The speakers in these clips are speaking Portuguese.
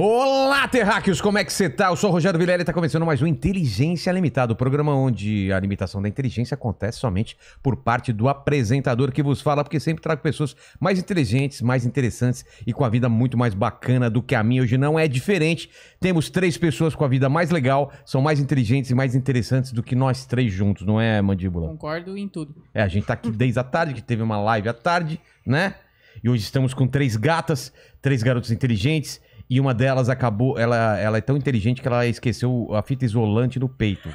Olá, terráqueos! Como é que você tá? Eu sou o Rogério Vilela e tá começando mais um Inteligência Limitada, o um programa onde a limitação da inteligência acontece somente por parte do apresentador que vos fala, porque sempre trago pessoas mais inteligentes, mais interessantes e com a vida muito mais bacana do que a minha. Hoje não é diferente. Temos três pessoas com a vida mais legal, são mais inteligentes e mais interessantes do que nós três juntos, não é, Mandíbula? Concordo em tudo. É, a gente tá aqui desde a tarde, que teve uma live à tarde, né? E hoje estamos com três gatas, três garotos inteligentes e uma delas acabou, ela, ela é tão inteligente que ela esqueceu a fita isolante no peito.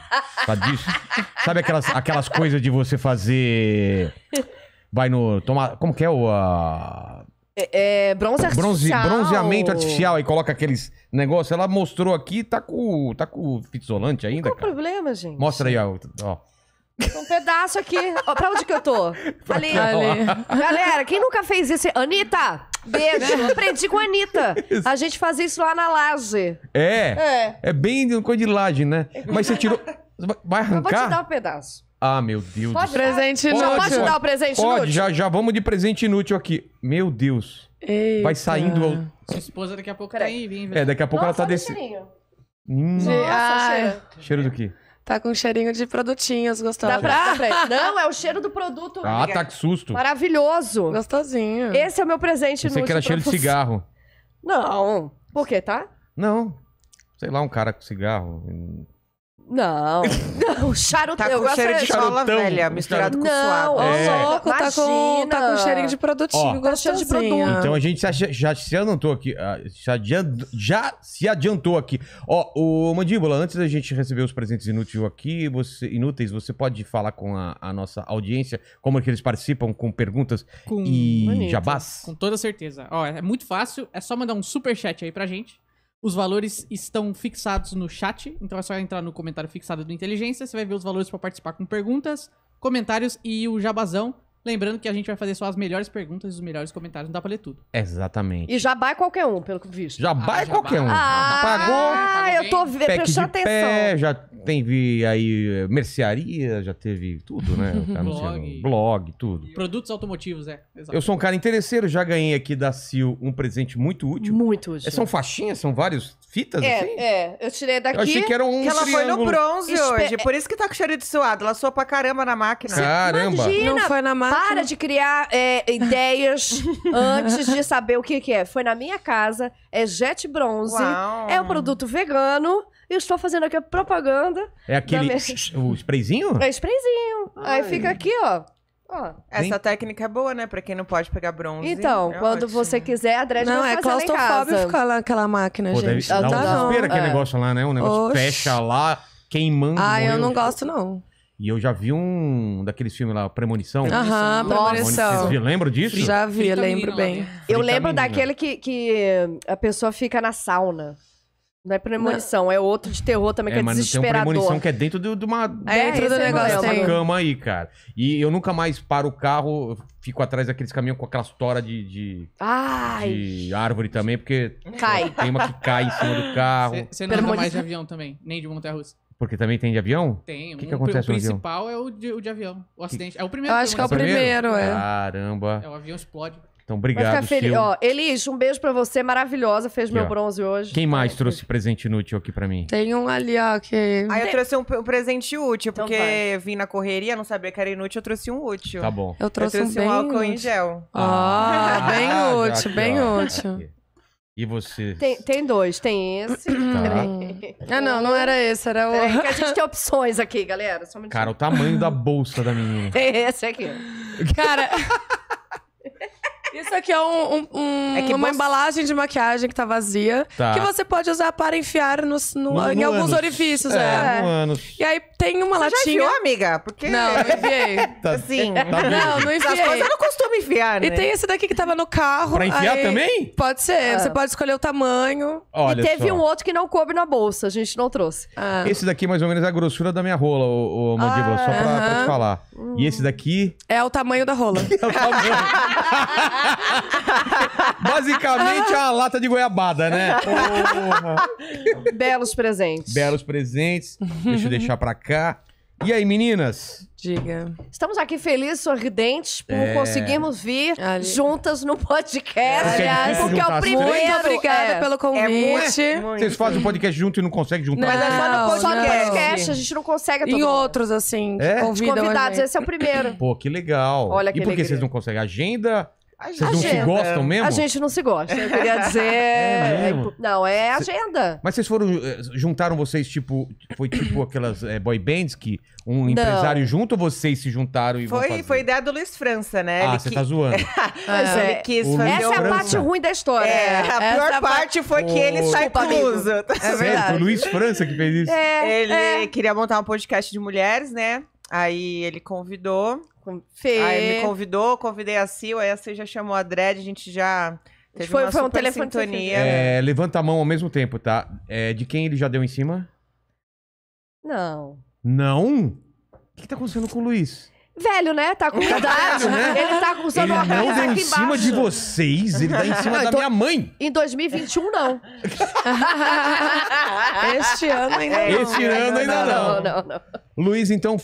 Sabe disso? Sabe aquelas, aquelas coisas de você fazer. Vai no. Tomar, como que é o. A... É, é, bronze Bronze, artificial. Bronzeamento artificial e coloca aqueles negócios. Ela mostrou aqui, tá com, tá com fita isolante ainda. Qual cara? o problema, gente? Mostra aí, ó. ó. Um pedaço aqui. ó, pra onde que eu tô? ali. ali. Galera, quem nunca fez isso? Anitta! Beijo. Né? Aprendi com a Anitta. A gente fazia isso lá na laje. É. É, é bem coisa de laje, né? Mas você tirou. Vai Eu vou te dar um pedaço. Ah, meu Deus. Pode do céu. Presente Pode, Já pode dar o presente Pode, inútil? já, já vamos de presente inútil aqui. Meu Deus. Vai saindo. Sua esposa daqui a pouco tá Peraí. aí, vem, É, daqui a pouco ela tá descendo. Hum, Nossa, Ah. cheiro do quê? Tá com um cheirinho de produtinhos gostosos. Dá pra... Dá Não, é o cheiro do produto. Ah, amiga. tá que susto. Maravilhoso. Gostosinho. Esse é o meu presente no. Você quer era cheiro de cigarro. Não. Por quê, tá? Não. Sei lá, um cara com cigarro. Não, não, charuto. Tá com eu cheiro é de cola velha, misturado com não, suado. Não, é. louco, tá com, tá com cheirinho de produtinho, Ó, cheiro de produto. Então a gente já, já se adiantou aqui, já, ah, já se adiantou aqui. Ó, o Mandíbula, antes da gente receber os presentes inúteis aqui, você, inúteis, você pode falar com a, a nossa audiência, como é que eles participam, com perguntas com, e bonito. jabás? Com toda certeza. Ó, é muito fácil, é só mandar um super chat aí pra gente. Os valores estão fixados no chat, então é só entrar no comentário fixado do Inteligência, você vai ver os valores para participar com perguntas, comentários e o jabazão. Lembrando que a gente vai fazer só as melhores perguntas e os melhores comentários, não dá pra ler tudo. Exatamente. E já vai qualquer um, pelo visto. vi já jabá. Ah, qualquer um. Ah, Pagou. Ah, eu tô vendo, pack atenção. Pé, já teve aí eh, mercearia, já teve tudo, né? Tá blog. blog, tudo. Produtos automotivos, é. Exatamente. Eu sou um cara interesseiro, já ganhei aqui da Sil um presente muito útil. Muito útil. É, são faixinhas, são vários fitas é, assim? É, eu tirei daqui. Eu achei que era um que ela foi no bronze Espe... hoje, por isso que tá com cheiro de suado. Ela soa pra caramba na máquina. Caramba! Imagina, não foi na máquina. Para de criar é, ideias antes de saber o que, que é. Foi na minha casa, é jet bronze, Uau. é um produto vegano. Eu estou fazendo aqui a propaganda. É aquele. Minha... O sprayzinho? É sprayzinho. Ai. Aí fica aqui, ó. Oh, essa técnica é boa, né? Pra quem não pode pegar bronze. Então, é quando ótimo. você quiser, a dread não, vai é fazer lá em casa. Não, é claustrofóbico aquela máquina, Pô, gente. Deve dá um desespero aquele é. negócio lá, né? Um negócio Oxi. fecha lá, queimando. Ah, eu não gosto, não. E eu já vi um daqueles filmes lá, Premonição. Aham, Premonição. Vocês lembram disso? Já vi, lembro bem. Eu lembro daquele que, que a pessoa fica na sauna. Não é premonição, não. é outro de terror também é, que é mas desesperador. Tem uma premonição que é dentro de, de uma, é, dentro do negócio, uma cama aí, cara. E eu nunca mais paro o carro, fico atrás daqueles caminhões com aquela toras de, de, de, árvore também, porque cai. tem uma que cai em cima do carro. Você não anda mais de avião também, nem de montanha-russa. Porque também tem de avião? Tem. O que, um, que acontece O principal é o de, o de avião, o acidente. Que... É o primeiro. Eu acho que é o primeiro, é. Caramba. É, o avião explode. Então, obrigado, Feliz, Ó, Elis, um beijo para você, maravilhosa, fez meu ó, bronze hoje. Quem mais trouxe presente inútil aqui para mim? Tem um ali, ó, que... Aí ah, eu trouxe um, um presente útil, então porque vai. vim na correria, não sabia que era inútil, eu trouxe um útil. Tá bom. Eu trouxe, eu trouxe um, um, um álcool em gel. Ah, ah bem útil, aqui, bem ó, útil. E você? Tem, tem dois, tem esse. Tá. ah, não, não era esse, era o. É, a gente tem opções aqui, galera. Cara, o tamanho da bolsa da menina. É esse aqui. Cara. Isso aqui é, um, um, é uma você... embalagem de maquiagem que tá vazia. Tá. Que você pode usar para enfiar nos, no, no, em no alguns anos. orifícios. É, é. E aí, tem uma Você latinha. Já enviou, amiga? Porque... Não, não enviei. tá, assim. Tá não, não enviei. As coisas não costumo enviar, né? E tem esse daqui que tava no carro. Pra enviar aí... também? Pode ser. Ah. Você pode escolher o tamanho. Olha e teve só. um outro que não coube na bolsa. A gente não trouxe. Ah. Esse daqui, mais ou menos, é a grossura da minha rola, o, o mandíbula. Ah, só pra, uh -huh. pra ah, te falar. Hum. E esse hum. daqui... É o tamanho da rola. é o tamanho. Basicamente, é a lata de goiabada, né? Porra. Belos presentes. Belos presentes. Deixa eu deixar pra cá cá. E aí, meninas? Diga. Estamos aqui felizes, sorridentes, por é. conseguirmos vir Ali. juntas no podcast. Aliás, porque é o primeiro. Muito obrigada é, pelo convite. É muito, muito. Vocês fazem o podcast junto e não conseguem juntar. Não, mas é só no podcast. podcast a gente não consegue. Em outros, assim, é? convidados. Esse é o primeiro. Pô, que legal. Olha que E por que vocês não conseguem? Agenda? Vocês não se gostam mesmo? A gente não se gosta, eu queria dizer. É mesmo? Tipo, não, é agenda. Mas vocês foram. Eh, juntaram vocês, tipo. Foi tipo aquelas é, boy bands que um empresário junto ou vocês se juntaram e foi, Foi ideia do Luiz França, né? Ah, você qui... tá zoando. é. Ele quis fazer Essa é a parte ruim da história. É, a pior Essa é parte foi que ele sai incluso. Tá é verdade. Foi o Luiz França que fez isso? É, ele é. queria montar um podcast de mulheres, né? Aí ele convidou. Fê. Aí me convidou, convidei a Sil, aí a Sil já chamou a Dredd, a gente já teve foi, uma foi um telefone sintonia. É, levanta a mão ao mesmo tempo, tá? É, de quem ele já deu em cima? Não. Não? O que, que tá acontecendo com o Luiz? velho, né? Tá com é idade. Né? né? Ele tá com Ele não deu em cima de vocês, ele tá em cima ah, da então, minha mãe. Em 2021, não. este ano ainda é, não. Este ano ainda não. Não, não, não. Luiz, então,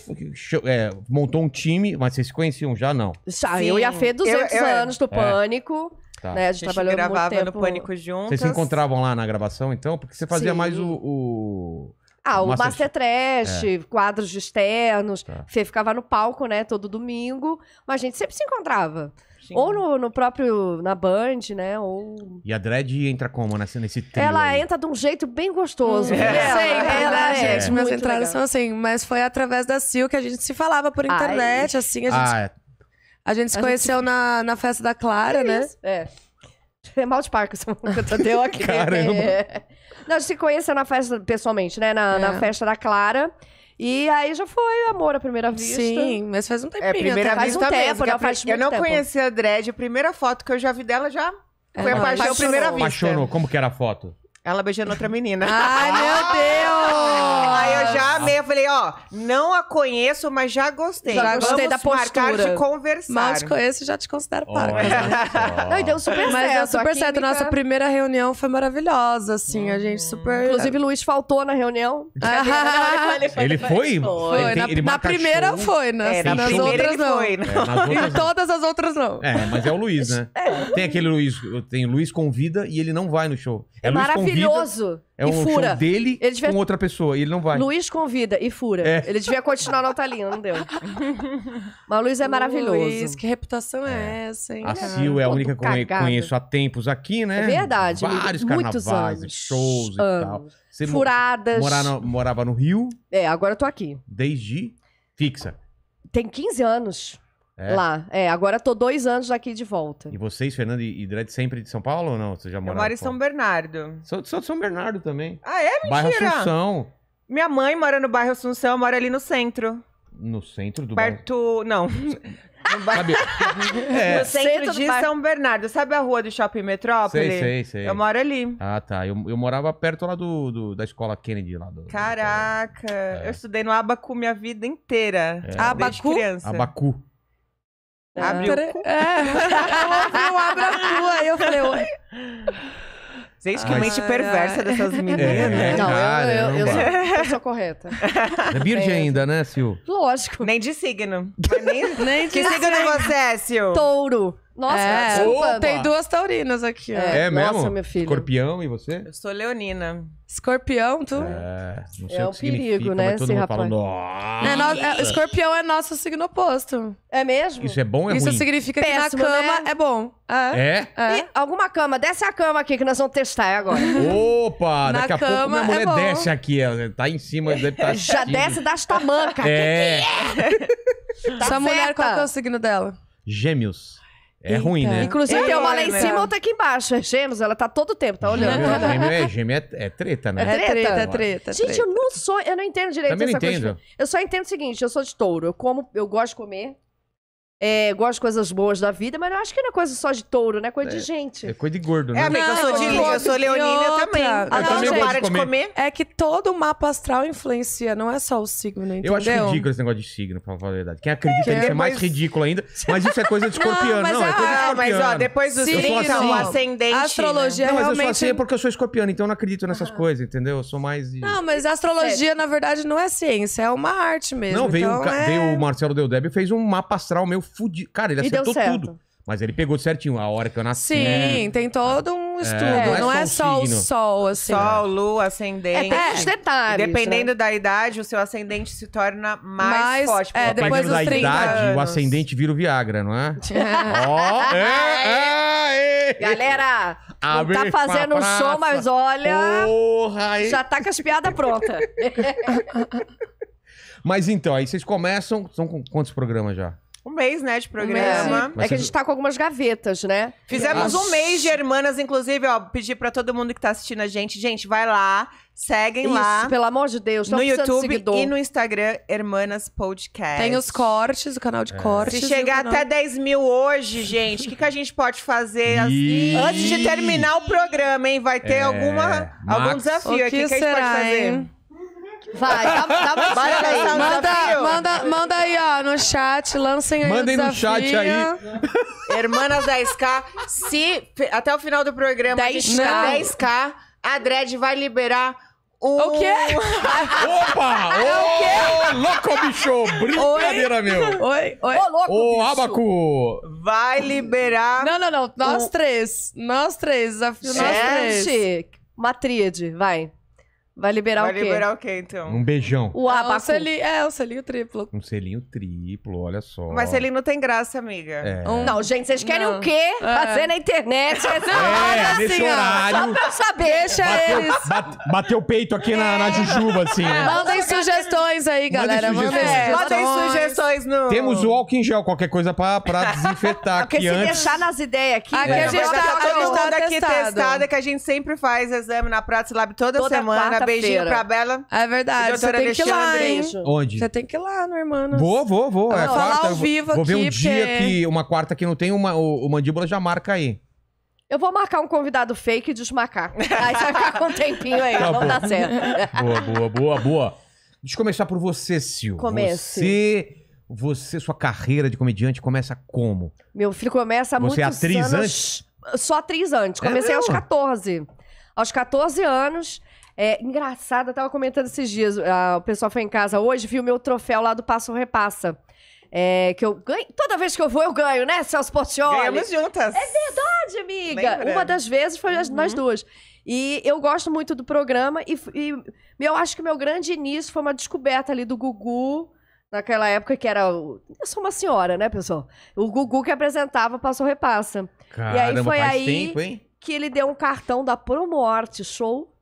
é, montou um time, mas vocês se conheciam já, não? Sim. eu e a Fê, 200 Eu- eu- é. anos do Pânico. Tá. Né? A gente, A gente trabalhou muito gravava tempo. no Pânico juntas. Vocês se encontravam lá na gravação, então? Porque você fazia Sim. mais o, o- ah, o Master, Master Trash, é. quadros externos. Tá. Fê ficava no palco, né, todo domingo. Mas a gente sempre se encontrava. Sim. Ou no, no, próprio, na Band, né? Ou... E a Dredd entra como nesse, nesse trio? Ela aí. entra de um jeito bem gostoso. É. Ela, né? é. ela, é. gente, é. minhas entradas legal. são assim. Mas foi através da Sil que a gente se falava por internet, Ai. assim. A gente, ah, é. a gente se a conheceu gente... Na, na festa da Clara, é né? Isso. É. É mal de Parkinson que eu deu aqui. Caramba. É. Nós se conheceu na festa, pessoalmente, né? Na, é. na festa da Clara. E aí já foi amor à primeira vista. Sim, mas faz um é, tempinho. É, primeira até. vista faz um mesmo, tempo, né? Eu não tempo. a Dredd. A primeira foto que eu já vi dela já é, foi é, a paixão à primeira vista. Apaixonou. Como que era a foto? Ela beijando outra menina. Ai, meu Deus! Aí eu já amei, eu falei, ó, não a conheço, mas já gostei. Já Vamos gostei da postura. marcar de conversar. Mal te conheço, já te considero oh, parca. Não, e deu super mas certo. Mas deu super certo. Química... Nossa primeira reunião foi maravilhosa, assim, hum. a gente super... Inclusive, o Luiz faltou na reunião. ele, foi, foi? na, ele na primeira show. foi, nas, né? é, assim, na nas né? é, outras não. Foi, não. É, nas outras... Em todas as outras não. É, mas é o Luiz, né? É. Tem aquele Luiz, tem Luiz convida e ele não vai no show. É, é Luiz convida maravilhoso. É um e fura. show dele ele devia... com outra pessoa. E ele não vai. Luiz convida e fura. É. Ele devia continuar na outra não deu. Mas o Luiz é maravilhoso. Luiz, que reputação é, é, essa, hein? A Sil é a única que eu conheço há tempos aqui, né? É verdade. Vários Muitos carnavais, anos. shows anos. e tal. Você Furadas. No, morava no Rio. É, agora eu tô aqui. Desde fixa. Tem 15 anos. É? Lá, é. Agora tô dois anos aqui de volta. E vocês, Fernando e Dredd, sempre de São Paulo ou não? Você já moraram? Eu moro em São Bernardo. Sou, sou de São Bernardo também. Ah, é? Mentira! Bairro Assunção. Minha mãe mora no bairro Assunção, mora ali no centro. No centro do Perto... bairro? Perto... Não. No, ba... é. no centro, centro de São Bernardo. Sabe a rua do Shopping Metrópole? Sei, sei, sei. Eu moro ali. Ah, tá. Eu, eu morava perto lá do, do da escola Kennedy. lá do, Caraca! Do... É. Eu estudei no Abacu minha vida inteira. É. Abacu? Criança. Abacu. Abriu. É. Eu abre a tua. Aí eu falei, oi. Gente, que mente perversa dessas é, meninas, É, né? Não, eu- eu, eu, sou, eu sou correta. É virgem é. ainda, né, Sil? Lógico. Nem de signo. Nem, nem... Nem que signo você é, Sil? Touro. Nossa, é, Opa. Tem duas taurinas aqui. É, é mesmo? Nossa, meu filho. Escorpião e você? Eu sou leonina. Escorpião, tu? É, não sei é o, perigo, né? Todo mundo rapaz. fala, Nossa. É, no... É, escorpião é nosso signo oposto. É mesmo? Isso é bom é Isso ruim? significa Péssimo, que na né? cama né? é bom. É? é? é. alguma cama, desce a cama aqui que nós vamos testar agora. Opa, daqui a pouco minha mulher é desce aqui, ela tá em cima, deve tá Já desce das tamancas. É. Que que é? Tá Sua certa. mulher, qual é o signo dela? Gêmeos. É Eita. ruim, então, né? Inclusive, é tem uma lá em né? cima e outra aqui embaixo. É gêmeos, ela tá todo tempo, tá olhando. Gêmeo, tá gêmeo é gêmeo, é, é treta, né? É treta, é treta, é treta, é treta. Gente, treta. eu não sou, eu não entendo direito Também essa não entendo. Coisa. Eu só entendo o seguinte, eu sou de touro, eu como, eu gosto de comer, é, gosto de coisas boas da vida, mas eu acho que não é coisa só de touro, né? Coisa é, de gente. É coisa de gordo, né? É, amiga, eu sou de linha, eu sou leonina também. Ah, não, também gente, para de comer. comer. É que todo o mapa astral influencia, não é só o signo, entendeu? Né? Eu acho ridículo esse negócio de signo, pra falar a verdade. Quem acredita é, nisso é, é mais ridículo ainda, mas isso é coisa de escorpião, não, não, é, é coisa de mas ó, depois do signo, assim, ascendente... Né? A astrologia né? Não, mas realmente... eu sou assim porque eu sou escorpião, então eu não acredito nessas ah. coisas, entendeu? Eu sou mais... De... Não, mas a astrologia, é. na verdade, não é ciência, é uma arte mesmo. Não, veio, então, é veio o Marcelo Deldeb e fez um mapa astral meu fudido. Cara, ele acertou tudo. Mas ele pegou certinho a hora que eu nasci. Sim, né? tem todo um é, estudo. É, não é, só, não é só o sol, assim. Sol, lua, ascendente. É, tem uns detalhes. Dependendo né? da idade, o seu ascendente se torna mais, mais forte. É, depois dos da 30 idade, anos. o ascendente vira o Viagra, não é? Ó, oh, é, é, Galera, não tá fazendo um som, mas olha... Porra, já tá com as piadas prontas. mas então, aí vocês começam... São com quantos programas já? Um mês, né, de programa. Um é que a gente tá com algumas gavetas, né? Fizemos um mês de Hermanas, inclusive, ó, pedir para todo mundo que tá assistindo a gente, gente, vai lá, seguem Isso, lá. Isso, pelo amor de Deus, no YouTube de e no Instagram, Hermanas Podcast. Tem os cortes, o canal de é. cortes. Se chegar até 10 mil hoje, gente, o que, que a gente pode fazer assim, antes de terminar o programa, hein? Vai ter é. alguma, algum desafio aqui que, que, que a gente será, pode fazer. Hein? Vai, dá, dá Bora aí. Manda, manda, manda aí, ó, no chat, lancem aí Mandem o no chat aí. Hermanas 10K. se até o final do programa 10 a 10K, a Dredd vai liberar o... O quê? Opa! É Ô, louco, bicho! Brincadeira, oi? meu! Oi, oi. Ô, louco, Ô, Abacu! Vai liberar... Não, não, não. Nós um... três. Nós três. Desafio nós três. Uma tríade, vai. Vai liberar Vai o quê? liberar o quê, então? Um beijão. O ah, abaco. É o selinho, é, um selinho triplo. Um selinho triplo, olha só. Mas ele não tem graça, amiga. É. Um... Não, gente, vocês querem não. o quê? É. Fazer na internet. não é, olham assim, horário, Só pra eu saber. Deixa bateu, eles. bateu o peito aqui na, na é. jujuba, assim. Né? Mandem sugestões aí, galera. Mandem sugestões. É, mandem sugestões no... Temos o álcool em gel, qualquer coisa pra, pra desinfetar aqui aqui Porque se antes... deixar nas ideias aqui... Aqui né? a gente tá, tá a tá aqui testada, que a gente sempre faz exame na Prats Lab toda, toda semana beijinho pra Bela. É verdade. Você tem que ir lá, hein? Onde? Você tem que ir lá, no irmão. Vou, vou, vou. Ah, é falar ao vivo vou, aqui. Vou ver um dia que, uma quarta que não tem, uma, o, o Mandíbula já marca aí. Eu vou marcar um convidado fake e desmarcar. Aí vai ficar com um tempinho aí, tá não dá certo. Boa, boa, boa, boa. Deixa eu começar por você, Sil. Comece. Você, você, sua carreira de comediante começa como? Meu filho começa muito Você é atriz anos... antes? Só atriz antes. É Comecei é aos 14. Aos 14 anos, é, engraçado, eu tava comentando esses dias, a, ah, o pessoal foi em casa hoje, viu meu troféu lá do Passo Repassa. É, que eu ganho. Toda vez que eu vou, eu ganho, né, Celso Portioli? Ganhamos juntas. É verdade, amiga. Uma das vezes foi uhum. nós duas. E eu gosto muito do programa e, e eu acho que o meu grande início foi uma descoberta ali do Gugu naquela época que era. O... Eu sou uma senhora, né, pessoal? O Gugu que apresentava Passou Repassa. Caramba, e aí foi aí tempo, que ele deu um cartão da Promorte Show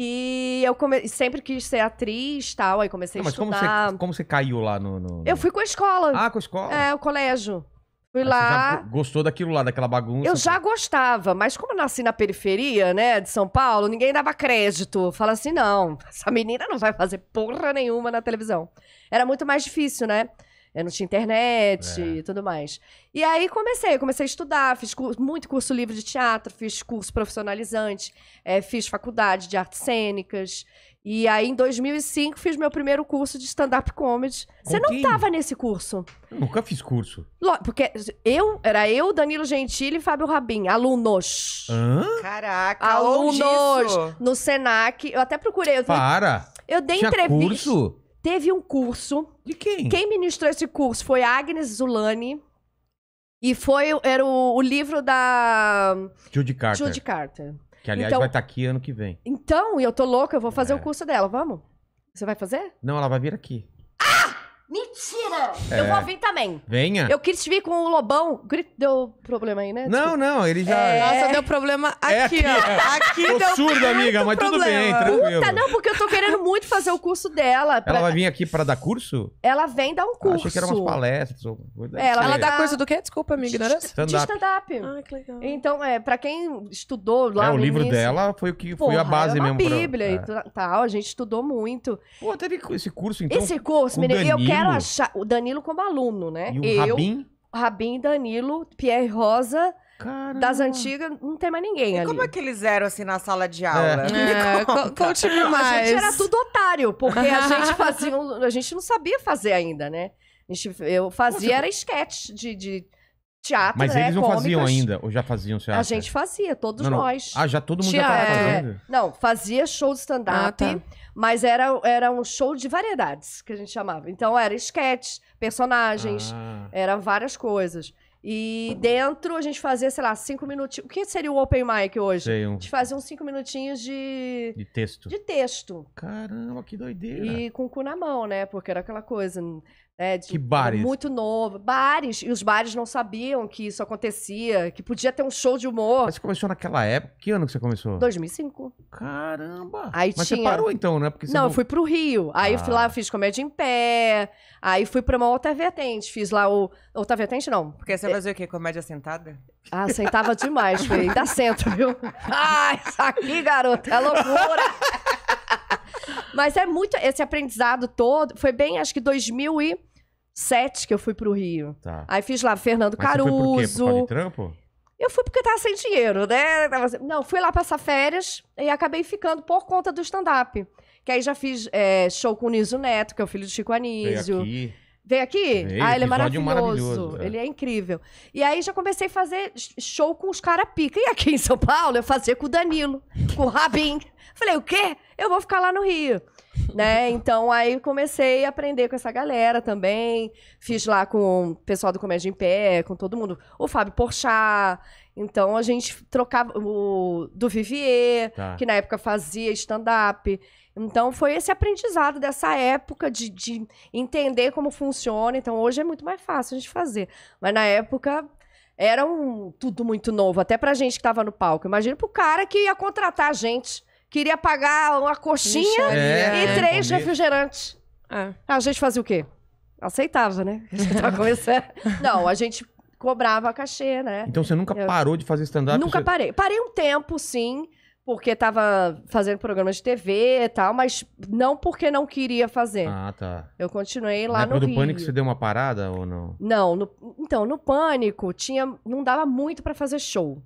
e eu come... sempre quis ser atriz tal, aí comecei não, a estudar. Mas como você, como você caiu lá no, no, Eu fui com a escola. Ah, com a escola? É, o colégio. Fui mas lá. gostou daquilo lá, daquela bagunça? Eu já gostava, mas como eu nasci na periferia, né, de São Paulo, ninguém dava crédito. Fala assim, não, essa menina não vai fazer porra nenhuma na televisão. Era muito mais difícil, né? Eu não tinha internet é. e tudo mais. E aí comecei, comecei a estudar, fiz curso, muito curso livre de teatro, fiz curso profissionalizante, é, fiz faculdade de artes cênicas. E aí, em 2005, fiz meu primeiro curso de stand-up comedy. Com Você não estava nesse curso. Eu nunca fiz curso. Porque eu, era eu, Danilo Gentili e Fábio Rabin, alunos. Hã? Caraca, alunos. No Senac. Eu até procurei. Eu Para! Eu dei Tinha entrevista. curso? Teve um curso. De quem? Quem ministrou esse curso foi Agnes Zulani. E foi, era o, o livro da. Judy Carter. Judy Carter. Que, aliás, então, vai estar tá aqui ano que vem. Então, eu tô louca, eu vou fazer é. o curso dela, vamos? Você vai fazer? Não, ela vai vir aqui. Mentira! É. Eu vou é. vir também. Venha. Eu quis vir com o Lobão. Deu problema aí, né? Não, não, ele já. É... Nossa, deu problema aqui, é aqui, ó. É. Aqui Tô surdo, amiga, mas problema. tudo bem, tranquilo. Puta, não, porque eu tô querendo muito fazer o curso dela. Pra... Ela vai vir aqui pra dar curso? Ela vem dar um curso. Ah, achei que eram umas palestras. Ou... Ela, assim. ela dá curso do quê? Desculpa, amiga, ignorância. De stand-up. ah, que legal. Então, é, pra quem estudou lá. É, o livro início... dela foi o que Porra, foi a é base é mesmo. Bíblia pra... e tal, a gente estudou muito. Pô, teve esse curso, então. Esse curso, menino, eu quero quero achar o Danilo como aluno, né? E o eu, Rabin? Rabin, Danilo, Pierre Rosa. Caramba. Das antigas, não tem mais ninguém e ali. como é que eles eram assim na sala de aula? É. É, Conte-me mais. A gente era tudo otário, porque a gente fazia. a gente não sabia fazer ainda, né? A gente, eu fazia, era esquete de, de teatro, Mas né, eles não cômicas. faziam ainda, ou já faziam teatro? A gente fazia, todos não, não. nós. Ah, já todo mundo Tinha, já tava é, fazendo? Não, fazia show de stand-up, ah, tá. mas era, era um show de variedades, que a gente chamava. Então, era sketch, personagens, ah. eram várias coisas. E dentro a gente fazia, sei lá, cinco minutinhos. O que seria o open mic hoje? Sei, um... A gente fazia uns cinco minutinhos de. De texto. De texto. Caramba, que doideira. E com o cu na mão, né? Porque era aquela coisa. É, de, que bares? Muito novo. Bares. E os bares não sabiam que isso acontecia, que podia ter um show de humor. Mas você começou naquela época? Que ano que você começou? 2005. Caramba! Aí Mas tinha... você parou então, né? Porque não, não, eu fui pro Rio. Aí ah. eu fui lá, eu ah. fiz comédia em pé. Aí fui pra uma outra vertente. Fiz lá o... Outra vertente, não. Porque você é fazia o quê? Comédia sentada? Ah, sentava demais, foi. Ainda centro, viu? Ai, ah, isso aqui, garoto, é loucura! Mas é muito... Esse aprendizado todo... Foi bem, acho que 2000 e sete que eu fui pro Rio. Tá. Aí fiz lá Fernando Mas Caruso. Você foi por quê? Por trampo? Eu fui porque tava sem dinheiro, né? Não, fui lá passar férias e acabei ficando por conta do stand-up. Que aí já fiz é, show com o Niso Neto, que é o filho do Chico Anísio. Veio aqui. Vem aqui? ah, ele é maravilhoso. maravilhoso. É. Ele é incrível. E aí já comecei a fazer show com os cara pica. E aqui em São Paulo eu fazia com o Danilo, com o Rabin. Falei, o quê? Eu vou ficar lá no Rio. né? Então aí comecei a aprender com essa galera também. Fiz lá com o pessoal do Comédia em Pé, com todo mundo. O Fábio Porchat. Então a gente trocava o do Vivier, tá. que na época fazia stand-up. Então foi esse aprendizado dessa época de, de entender como funciona. Então hoje é muito mais fácil a gente fazer. Mas na época era um, tudo muito novo, até pra gente que tava no palco. Imagina pro cara que ia contratar a gente queria pagar uma coxinha é, e três refrigerantes. É. A gente fazia o quê? Aceitava, né? começando. Não, a gente cobrava cachê, né? Então você nunca eu... parou de fazer stand-up? Nunca você... parei. Parei um tempo, sim, porque tava fazendo programas de TV e tal, mas não porque não queria fazer. Ah, tá. Eu continuei lá Na no do Rio. Pânico você deu uma parada ou não? Não, no... então, no Pânico tinha não dava muito para fazer show.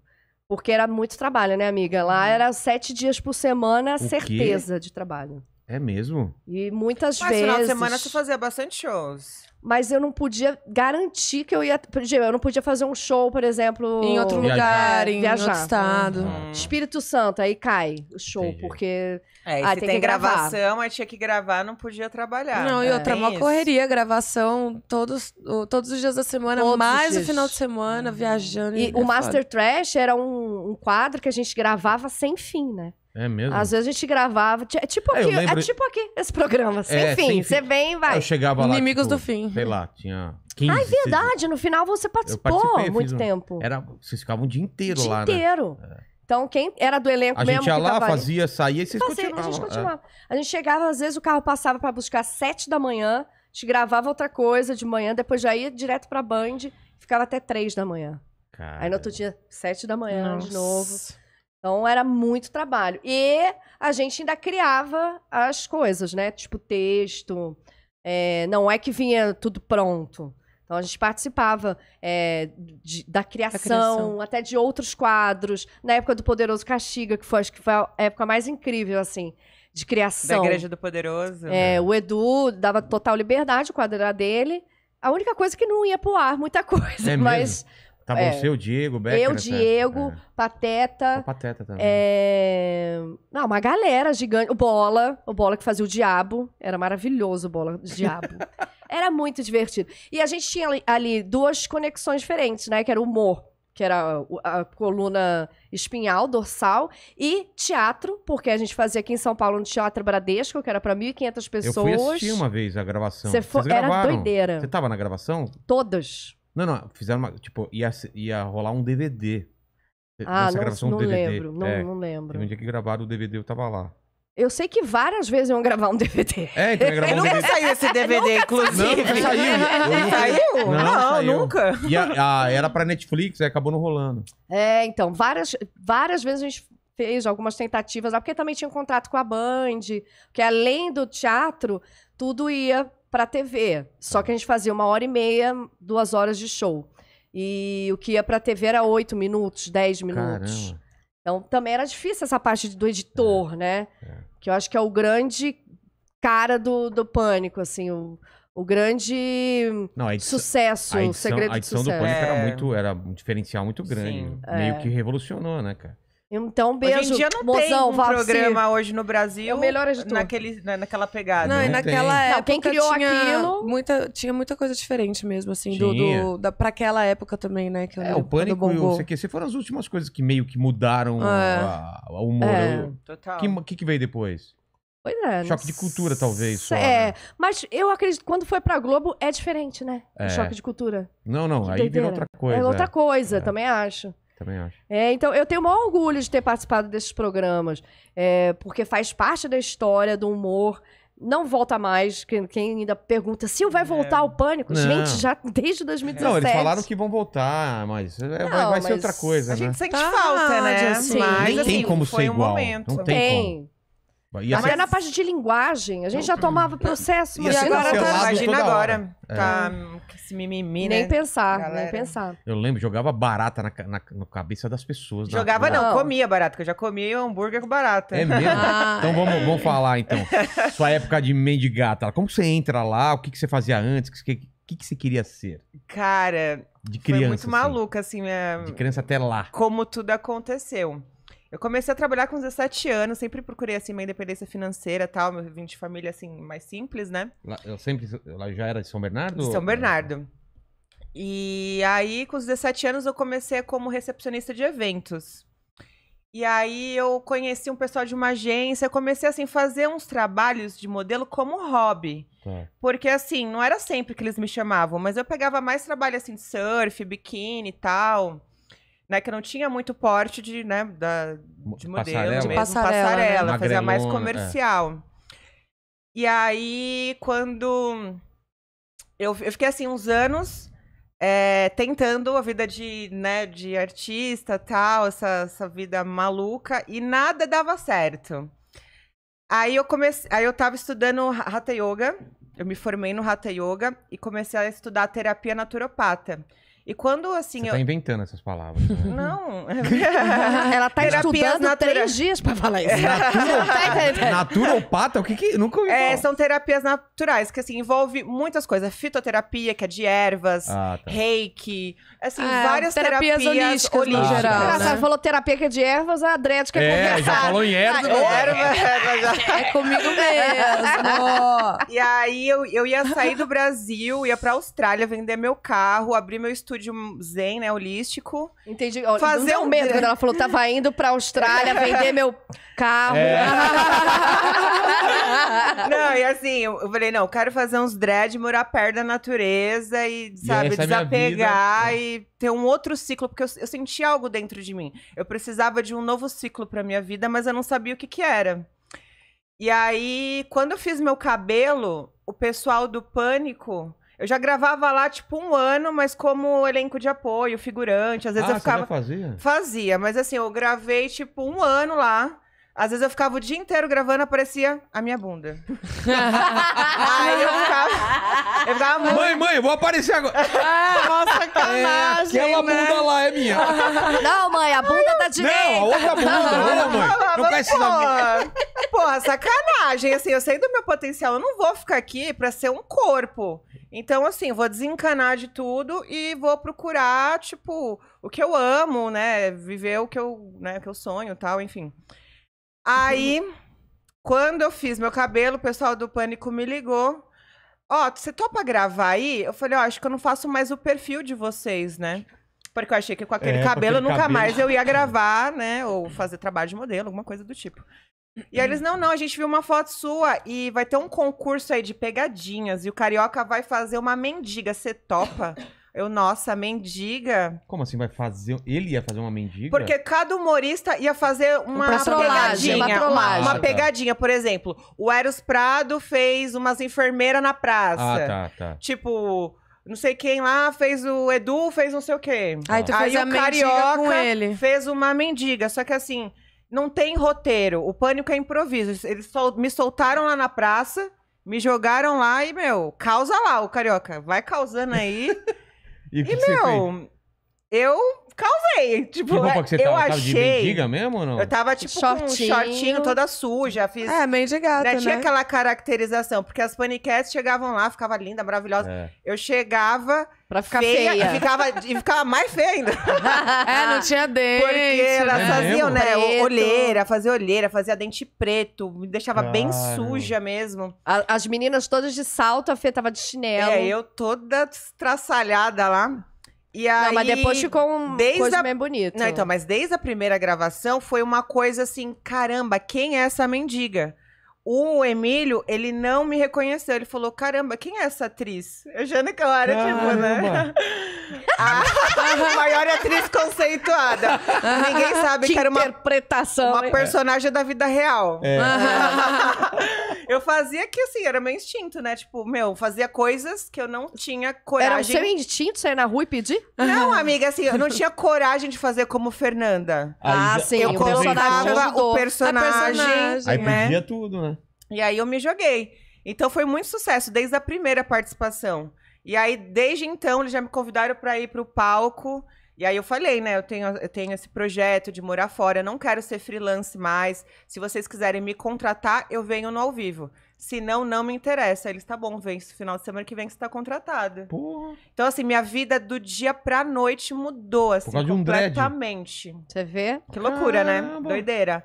Porque era muito trabalho, né, amiga? Lá uhum. era sete dias por semana, o certeza quê? de trabalho. É mesmo? E muitas Mas, vezes. Mas final de semana você fazia bastante shows mas eu não podia garantir que eu ia. Eu não podia fazer um show, por exemplo. Em outro viajar. lugar, em viajar. outro estado. Uhum. uhum. Espírito Santo, aí cai o show, Entendi. porque. É, aí ah, tem, tem gravação, aí tinha que gravar, não podia trabalhar. Não, é. e outra, é uma correria, gravação todos, todos os dias da semana, todos mais o final de semana, uhum. viajando. E, e é o Master Trash era um, um quadro que a gente gravava sem fim, né? É mesmo? Às vezes a gente gravava. É tipo é, aqui, é, lembro... é tipo aqui esse programa. É, sem é, fim. Sem você vem e vai. Eu chegava lá. Inimigos tipo, do fim. Sei lá, tinha 15. Ah, é verdade. No final você participou muito um... tempo. Era, vocês ficavam o dia inteiro o dia lá. Dia né? inteiro. Né? É. Então, quem era do elenco a mesmo. A gente ia lá, fazia, saía e vocês fazia, continuavam. A gente é. continuava. É. A gente chegava, às vezes o carro passava para buscar às 7 da manhã, a gente gravava outra coisa de manhã, depois já ia direto pra Band, ficava até 3 da manhã. Cara. Aí no outro dia, 7 da manhã Nossa. de novo. Então era muito trabalho. E a gente ainda criava as coisas, né? Tipo texto. É, não é que vinha tudo pronto. Então a gente participava é, de, da, criação, da, criação, até de outros quadros. Na época do Poderoso Castiga, que foi, acho que foi a época mais incrível, assim, de criação. Da Igreja do Poderoso. É, né? o Edu dava total liberdade, o quadro era dele. A única coisa é que não ia pro ar, muita coisa, é mas. Mesmo? Tá é, você, o Diego, Becker. Eu, Diego, é. Pateta. O Pateta também. É... Não, uma galera gigante. O Bola, o Bola que fazia o Diabo. Era maravilhoso o Bola, o Diabo. era muito divertido. E a gente tinha ali duas conexões diferentes, né? Que era o humor, que era a coluna espinhal, dorsal, e teatro, porque a gente fazia aqui em São Paulo no Teatro Bradesco, que era para 1.500 pessoas. Eu fui assistir uma vez a gravação. Você foi, era doideira. Você tava na gravação? Todas. Não, não, fizeram uma. Tipo, ia, ia rolar um DVD. Ah, não, gravação não DVD. lembro, não, é, não lembro. No dia que gravaram o DVD, eu tava lá. Eu sei que várias vezes iam gravar um DVD. É, então ia gravar um nunca saiu esse DVD, inclusive. Não, não saiu. nunca... Saiu? Não, não saiu. nunca. E a, a, era pra Netflix, aí acabou não rolando. É, então, várias, várias vezes a gente fez algumas tentativas lá, porque também tinha um contrato com a Band, que além do teatro, tudo ia para TV. Só que a gente fazia uma hora e meia, duas horas de show. E o que ia para TV era oito minutos, dez minutos. Caramba. Então também era difícil essa parte do editor, é, né? É. Que eu acho que é o grande cara do, do pânico, assim, o, o grande Não, edição, sucesso, edição, o segredo do sucesso. A edição do pânico é. era muito, era um diferencial muito grande, Sim. É. meio que revolucionou, né, cara? Então, beijo. Hoje em dia não mozão, tem um programa hoje no Brasil é o melhor de naquele, na, né, naquela pegada. Não, né? e naquela tem. época quem criou tinha aquilo... Muita, tinha muita coisa diferente mesmo, assim, do, do, da, pra aquela época também, né? Que eu, é, o Pânico e o CQC foram as últimas coisas que meio que mudaram é. humor. É. Total. O que, que veio depois? Pois é. Choque de cultura, talvez. Só, é, né? mas eu acredito que quando foi pra Globo é diferente, né? É. O choque de cultura. Não, não, que aí virou outra coisa. É outra é. coisa, é. também acho. Também acho. É, então, eu tenho o maior orgulho de ter participado desses programas, é, porque faz parte da história do humor. Não volta mais. Quem, quem ainda pergunta se vai é. voltar o pânico? Não. Gente, já desde 2017. Não, eles falaram que vão voltar, mas é, vai, vai mas ser outra coisa. A né? gente sente tá, falta, né? Assim, mas, Nem assim, tem como ser igual. Um momento. Não né? tem, tem como. Mas Até na parte de linguagem, a gente já tomava processo, mas agora tá. Imagina agora. Tá é. Tá mimimi, né? Nem pensar, galera. nem pensar. Eu lembro, jogava barata na, na, na cabeça das pessoas. jogava na... não, comia barata, que eu já comia hambúrguer com barata. É mesmo? Ah. Então vamos, é. vamos falar então. Sua época de mendigata, tá como você entra lá, o que, que você fazia antes, o que, que, que você queria ser? Cara, de criança, foi muito assim. maluca, assim. Minha... É, de criança até lá. Como tudo aconteceu. Eu comecei a trabalhar com 17 anos, sempre procurei, assim, uma independência financeira tal. Meu vim de família, assim, mais simples, né? Lá, eu sempre. Lá já era de São Bernardo? De São Bernardo. E aí, com os 17 anos, eu comecei como recepcionista de eventos. E aí eu conheci um pessoal de uma agência, comecei assim fazer uns trabalhos de modelo como hobby. É. Porque assim, não era sempre que eles me chamavam, mas eu pegava mais trabalho assim de surf, biquíni e tal né, que não tinha muito porte de, né, da, de modelo, passarela, de mesmo, passarela, né? passarela né? fazia mais é. comercial. É. E aí, quando eu, eu fiquei assim uns anos é, tentando a vida de, né, de artista tal, essa, essa vida maluca, e nada dava certo. Aí eu comecei, aí eu tava estudando Hatha Yoga, eu me formei no Hatha Yoga e comecei a estudar terapia naturopata. E quando assim. Você eu... tá inventando essas palavras. Né? Não. Ela tá terapias estudando natura... três dias pra falar isso. Natura, tá naturopata? O que que. Nunca ouvi é, São terapias naturais, que assim, envolve muitas coisas. É fitoterapia, que é de ervas, ah, tá. reiki, assim, ah, várias terapias, terapias holísticas. holísticas. Geral, ah, né? Você falou terapia que é de ervas, a Adriana quer é, conversar. É, já falou em erva. erva né? é comigo mesmo. e aí eu, eu ia sair do Brasil, ia pra Austrália vender meu carro, abrir meu estúdio estúdio zen, né, holístico. Entendi. Olha, fazer um medo quando ela falou tava indo pra Austrália vender meu carro. É. não, e assim, eu, eu falei, não, eu quero fazer uns dread, morar perto da natureza e, sabe, e é desapegar é e ter um outro ciclo, porque eu, eu senti algo dentro de mim. Eu precisava de um novo ciclo pra minha vida, mas eu não sabia o que que era. E aí, quando eu fiz meu cabelo, o pessoal do Pânico eu já gravava lá, tipo, um ano, mas como elenco de apoio, figurante, às vezes ah, eu ficava. Você já fazia? Fazia, mas assim, eu gravei, tipo, um ano lá. Às vezes eu ficava o dia inteiro gravando, aparecia a minha bunda. Aí eu ficava. Eu ficava muito... Mãe, mãe, eu vou aparecer agora. Ah, nossa, canagem, é, Aquela né? bunda lá é minha. Não, mãe, a bunda tá de direita. Não, a outra bunda, não, mãe. Falava, não precisa. Porra, porra, sacanagem. Assim, eu sei do meu potencial. Eu não vou ficar aqui pra ser um corpo. Então, assim, vou desencanar de tudo e vou procurar, tipo, o que eu amo, né? Viver o que eu, né, o que eu sonho tal, enfim. Aí, uhum. quando eu fiz meu cabelo, o pessoal do Pânico me ligou. Ó, oh, você topa gravar aí? Eu falei, ó, oh, acho que eu não faço mais o perfil de vocês, né? Porque eu achei que com aquele é, cabelo nunca cabelo... mais eu ia gravar, né? Ou fazer trabalho de modelo, alguma coisa do tipo. E aí eles, não, não, a gente viu uma foto sua e vai ter um concurso aí de pegadinhas e o Carioca vai fazer uma mendiga, você topa? Eu, nossa, mendiga. Como assim vai fazer? Ele ia fazer uma mendiga? Porque cada humorista ia fazer uma pegadinha. Uma, uma, uma, ah, tá. pegadinha, por exemplo. O Eros Prado fez umas enfermeiras na praça. Ah, tá, tá. Tipo, não sei quem lá fez o Edu, fez não sei o quê. Aí, tu fez Aí a Carioca com ele. fez uma mendiga. Só que assim, não tem roteiro. O pânico é improviso. Eles sol me soltaram lá na praça. Me jogaram lá e, meu, causa lá o carioca. Vai causando aí. E, e que meu, eu calvei. Tipo, que roupa que você eu tava, achei. Tava de mendiga mesmo ou não? Eu tava, tipo, shortinho. com um shortinho toda suja. Fiz, é, mendigada, né? né? Tinha né? aquela caracterização. Porque as panicats chegavam lá, ficava linda, maravilhosa. É. Eu chegava... Pra ficar feia. feia. E, ficava, e ficava mais feia ainda. é, não tinha dente. Porque elas é faziam, né? É preto. Olheira, fazia olheira, fazia dente preto. Me deixava bem suja mesmo. as meninas todas de salto, a Fê tava de chinelo. É, eu toda traçalhada lá. E aí, não, mas depois ficou uma coisa a... bem bonita. Não, então, mas desde a primeira gravação foi uma coisa assim, caramba, quem é essa mendiga? o Emílio, ele não me reconheceu. Ele falou: caramba, quem é essa atriz? Eu já não era, tipo, né? A, maior atriz conceituada. Ninguém sabe que, que era uma interpretação. Uma hein? personagem é. da vida real. É. eu fazia que assim, era meu instinto, né? Tipo, meu, fazia coisas que eu não tinha coragem. Era o seu instinto sair na rua e pedir? Não, amiga, assim, eu não tinha coragem de fazer como Fernanda. Ah, ah sim, eu colocava o personagem. O personagem. Aí né? pedia tudo, né? E aí eu me joguei. Então foi muito sucesso desde a primeira participação. E aí desde então eles já me convidaram para ir para o palco. E aí eu falei, né, eu tenho, eu tenho esse projeto de morar fora, não quero ser freelance mais. Se vocês quiserem me contratar, eu venho no ao vivo. Se não, não me interessa. Eles, tá bom, vem final de semana que vem que você está contratada. Então, assim, minha vida do dia pra noite mudou, assim, completamente. Um você vê? Que loucura, né? Caramba. né? Doideira.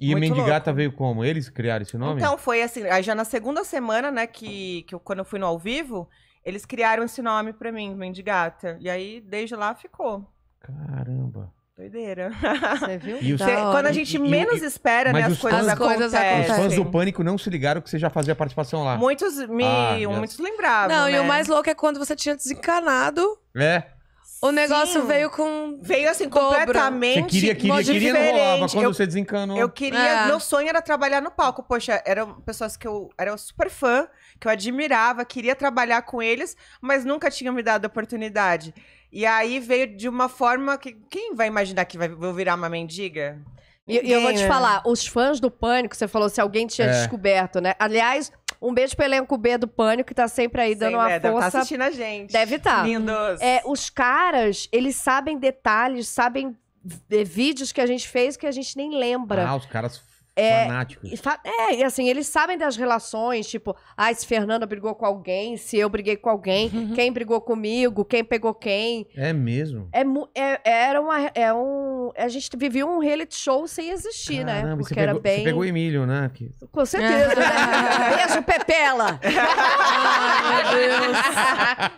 E Muito Mendigata veio como? Eles criaram esse nome? Então, foi assim, já na segunda semana, né, que, que eu, quando eu fui no ao vivo, eles criaram esse nome pra mim, Mendigata. E aí, desde lá, ficou. Caramba. Doideira. Você viu? E os... quando a gente e, menos e, espera, né, as coisas, as acontecem. Os fãs do Pânico não se ligaram que você já fazia participação lá. Muitos me... Ah, muitos lembravam, Não, né? e o né? mais louco é quando você tinha desencanado... É. O negócio Sim. veio com. Veio assim, dobro. completamente. Você queria, queria, queria, não rolava quando eu, você desencanou. Eu queria. É. Meu sonho era trabalhar no palco. Poxa, eram pessoas que eu era super fã, que eu admirava, queria trabalhar com eles, mas nunca tinham me dado a oportunidade. E aí veio de uma forma que. Quem vai imaginar que vai, vou virar uma mendiga? E eu, eu vou te né? falar, os fãs do Pânico, você falou se alguém tinha é. descoberto, né? Aliás, um beijo pro elenco B do Pânico, que tá sempre aí dando Sim, uma né? força. Deve tá assistindo a gente. Deve estar. Tá. Lindos. É, os caras, eles sabem detalhes, sabem é, vídeos que a gente fez que a gente nem lembra. Ah, os caras é, Fanáticos. É, e assim, eles sabem das relações, tipo, ah, se Fernanda brigou com alguém, se eu briguei com alguém, uhum. quem brigou comigo, quem pegou quem. É mesmo? É, é, era uma, é um... A gente vivia um reality show sem existir, né? Caramba, né? Porque era bem... Você pegou o Emílio, né? Que... Com certeza, né? Beijo, Pepela! Ai, meu Deus!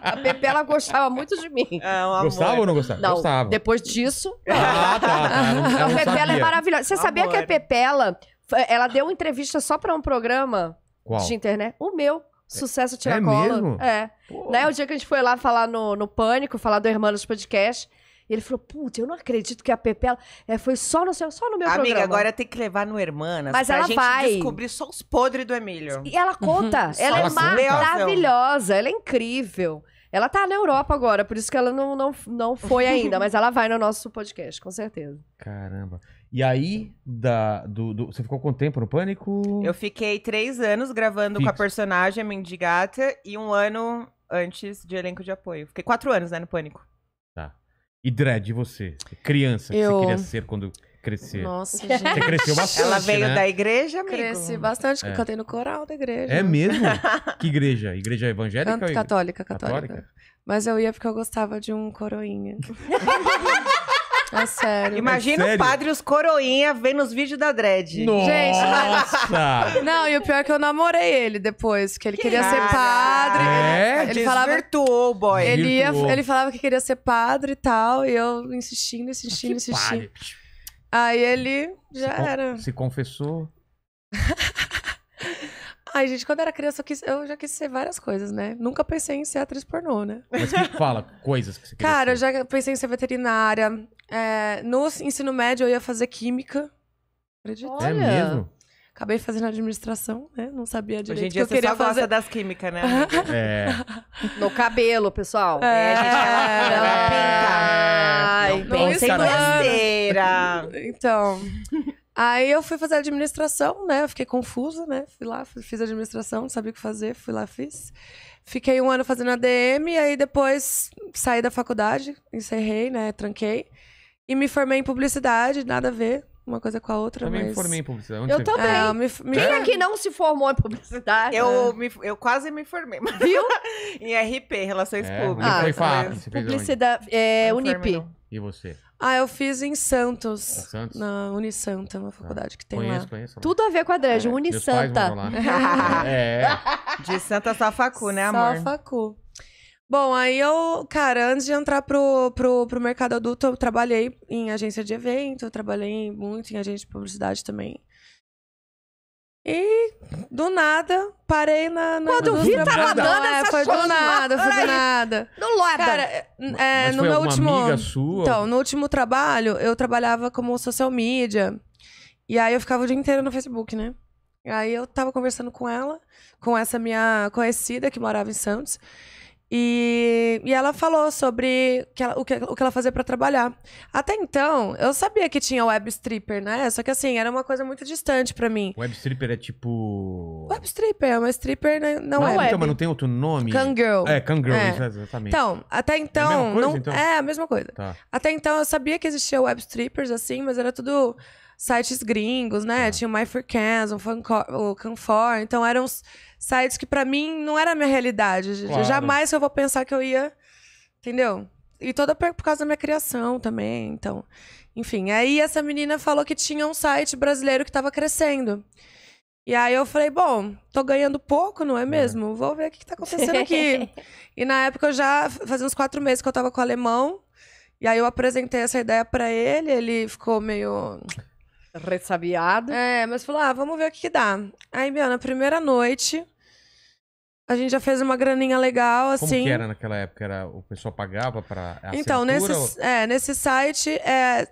A Pepela gostava muito de mim. É um gostava ou não gostava? Não, gostava. depois disso... Ah, tá, tá. Não, a Pepela é sabia. é maravilhosa. Você amor. sabia que a Pepela... Ela deu entrevista só pra um programa Qual? de internet. O meu. É- Sucesso Tiracola. É mesmo? É. Né, o dia que a gente foi lá falar no, no Pânico, falar do Hermanos Podcast, ele falou, puta, eu não acredito que a Pepe ela, é, foi só no, seu, só no meu Amiga, programa. Amiga, agora tem que levar no Hermanas Mas pra ela gente vai. descobrir só os podres do Emílio. E ela conta. Uhum. Ela, é ela é maravilhosa, ela é incrível. Ela tá na Europa agora, por isso que ela não, não, não foi ainda, mas ela vai no nosso podcast, com certeza. Caramba. E aí, da, do, do, você ficou o tempo no Pânico? Eu fiquei três anos gravando Fixo. com a personagem, a Mendigata, e um ano antes de elenco de apoio. Fiquei quatro anos, né, no Pânico. Tá. E Dredd, você? Criança, Eu... que você queria ser quando crescer. Nossa, gente. Você cresceu bastante, Ela veio né? da igreja, amigo. Cresci bastante, é. cantei no coral da igreja. É mesmo? que igreja? Igreja evangélica? Canto, católica, católica, católica, Mas eu ia porque eu gostava de um coroinha. É sério. Imagina sério? o padre e os coroinha vendo os vídeos da Dredd. Nossa! Gente, não, e o pior é que eu namorei ele depois, que ele que queria cara. ser padre. É? Ele, ele falava, o boy. Ele, ia, ele falava que queria ser padre e tal, e eu insistindo, insistindo, ah, insistindo. Pare. Aí ele já se era. Se confessou. Ai, gente, quando eu era criança, eu, quis, eu, já quis ser várias coisas, né? Nunca pensei em ser atriz pornô, né? Mas que fala coisas que você queria Cara, ser. eu já pensei em ser veterinária, é, no ensino médio eu ia fazer química. Acredito. É mesmo? Acabei fazendo administração, né? Não sabia direito Hoje em dia que eu você queria só fazer. das químicas, né? é. No cabelo, pessoal. É, é gente, Ai, não, pensa em besteira. Então, aí eu fui fazer administração, né? Eu fiquei confusa, né? Fui lá, fiz administração, não sabia o que fazer, fui lá, fiz. Fiquei um ano fazendo ADM, aí depois saí da faculdade, encerrei, né? Tranquei. E me formei em publicidade, nada a ver uma coisa com a outra, também mas... formei em publicidade. Onde eu também. Ah, me... Quem aqui não se formou em publicidade? Eu, é. me, eu quase me formei. Mas... Viu? em RP, Relações é, Públicas. Ah, tá. IFAP, mas... publicidade, é, Unip. E você? Ah, eu fiz em Santos. Santos? Na Unisanta, uma faculdade ah, que tem conheço, lá. Conheço, Tudo a ver com a Dredge, é, Unisanta. é, é. De Santa Safacu, né, amor? Safacu. Bom, aí eu, cara, antes de entrar pro, pro, pro mercado adulto, eu trabalhei em agência de evento, trabalhei muito em agência de publicidade também. E do nada, parei na. na Quando eu vi, tava dando é, Foi do nada, foi do nada. No Loda. Cara, é, Mas no meu último. Amiga sua? Então, no último trabalho, eu trabalhava como social media. E aí eu ficava o dia inteiro no Facebook, né? E aí eu tava conversando com ela, com essa minha conhecida que morava em Santos. E, e ela falou sobre que ela, o, que, o que ela fazia para trabalhar. Até então, eu sabia que tinha web stripper, né? Só que assim, era uma coisa muito distante para mim. Web stripper é tipo. Web stripper, é uma stripper né? não, não web? Então, mas não tem outro nome? Kangirl. É, Kangirl, é. exatamente. Então, até então. É a então, mesma coisa? Não, então? É a mesma coisa. Tá. Até então, eu sabia que existia web strippers assim, mas era tudo sites gringos, né? Tá. Tinha o My For Cans, o, Fanco, o Canfor. Então, eram. Uns sites que para mim não era a minha realidade. Claro. Jamais eu vou pensar que eu ia. Entendeu? E toda por causa da minha criação também, então. Enfim, aí essa menina falou que tinha um site brasileiro que estava crescendo. E aí eu falei, bom, tô ganhando pouco, não é, é. mesmo? Vou ver o que, que tá acontecendo aqui. e na época eu já fazia uns quatro meses que eu tava com o alemão. E aí eu apresentei essa ideia para ele, ele ficou meio. Ressabiado. É, mas falou: ah, vamos ver o que, que dá. Aí, meu, na primeira noite, a gente já fez uma graninha legal, assim. Como que assim. era naquela época? Era, o pessoal pagava pra Então, nesse, ou... é, nesse site é,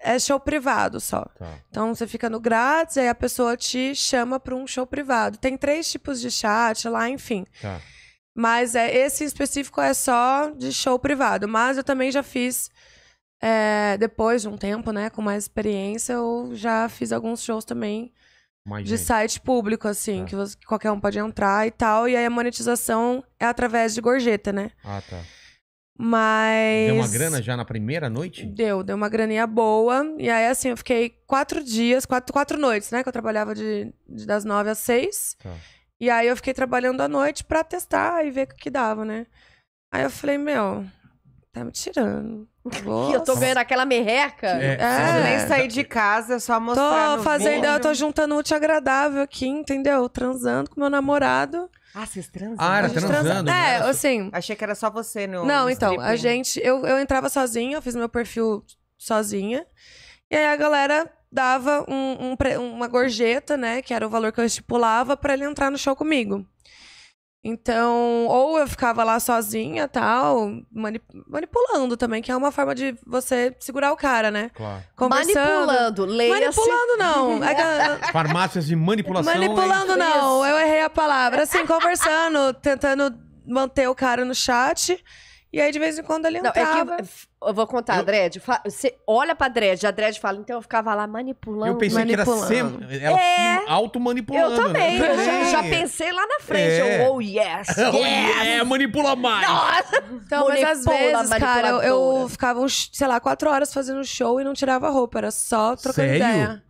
é show privado só. Tá. Então, você fica no grátis, aí a pessoa te chama pra um show privado. Tem três tipos de chat lá, enfim. Tá. Mas é, esse específico é só de show privado. Mas eu também já fiz... É, depois de um tempo, né, com mais experiência, eu já fiz alguns shows também mais de gente. site público, assim, é. que, você, qualquer um pode entrar e tal. E aí a monetização é através de gorjeta, né? Ah, tá. Mas. Deu uma grana já na primeira noite? Deu, deu uma graninha boa. E aí, assim, eu fiquei quatro dias, quatro, quatro noites, né? Que eu trabalhava de, de das nove às seis. Tá. E aí eu fiquei trabalhando à noite pra testar e ver o que dava, né? Aí eu falei, meu, Tá me tirando. eu tô ganhando aquela merreca. É. é. Eu nem saí de casa, só mostrar. Tô fazendo, vídeo. eu tô juntando útil agradável aqui, entendeu? Transando com meu namorado. Ah, vocês transam? Ah, era transando. transando. É, Nossa. assim. Achei que era só você no. Não, no então, a gente. Eu, eu entrava sozinha, eu fiz meu perfil sozinha. E aí a galera dava um, um, uma gorjeta, né? Que era o valor que eu estipulava para ele entrar no show comigo. Então, ou eu ficava lá sozinha, tal, manip manipulando também, que é uma forma de você segurar o cara, né? Claro. Manipulando, leia Manipulando não. É, Farmácias de manipulação. Manipulando é não, eu errei a palavra. Assim, conversando, tentando manter o cara no chat. E aí, de vez em quando, ele não, entrava. É que, eu vou contar, eu... Dredd. Você olha pra Dredd, a Dredd fala, então eu ficava lá manipulando, Eu pensei manipulando. que era sempre, ela é... auto-manipulando. Eu também, né? eu já, já, é. pensei lá na frente. É. Eu, oh, yes, oh, yes. Yeah, manipula mais. Nossa! Então, manipula, mas às vezes, cara, eu, eu, ficava, uns, sei lá, quatro horas fazendo show e não tirava roupa. Era só trocando Sério? ideia.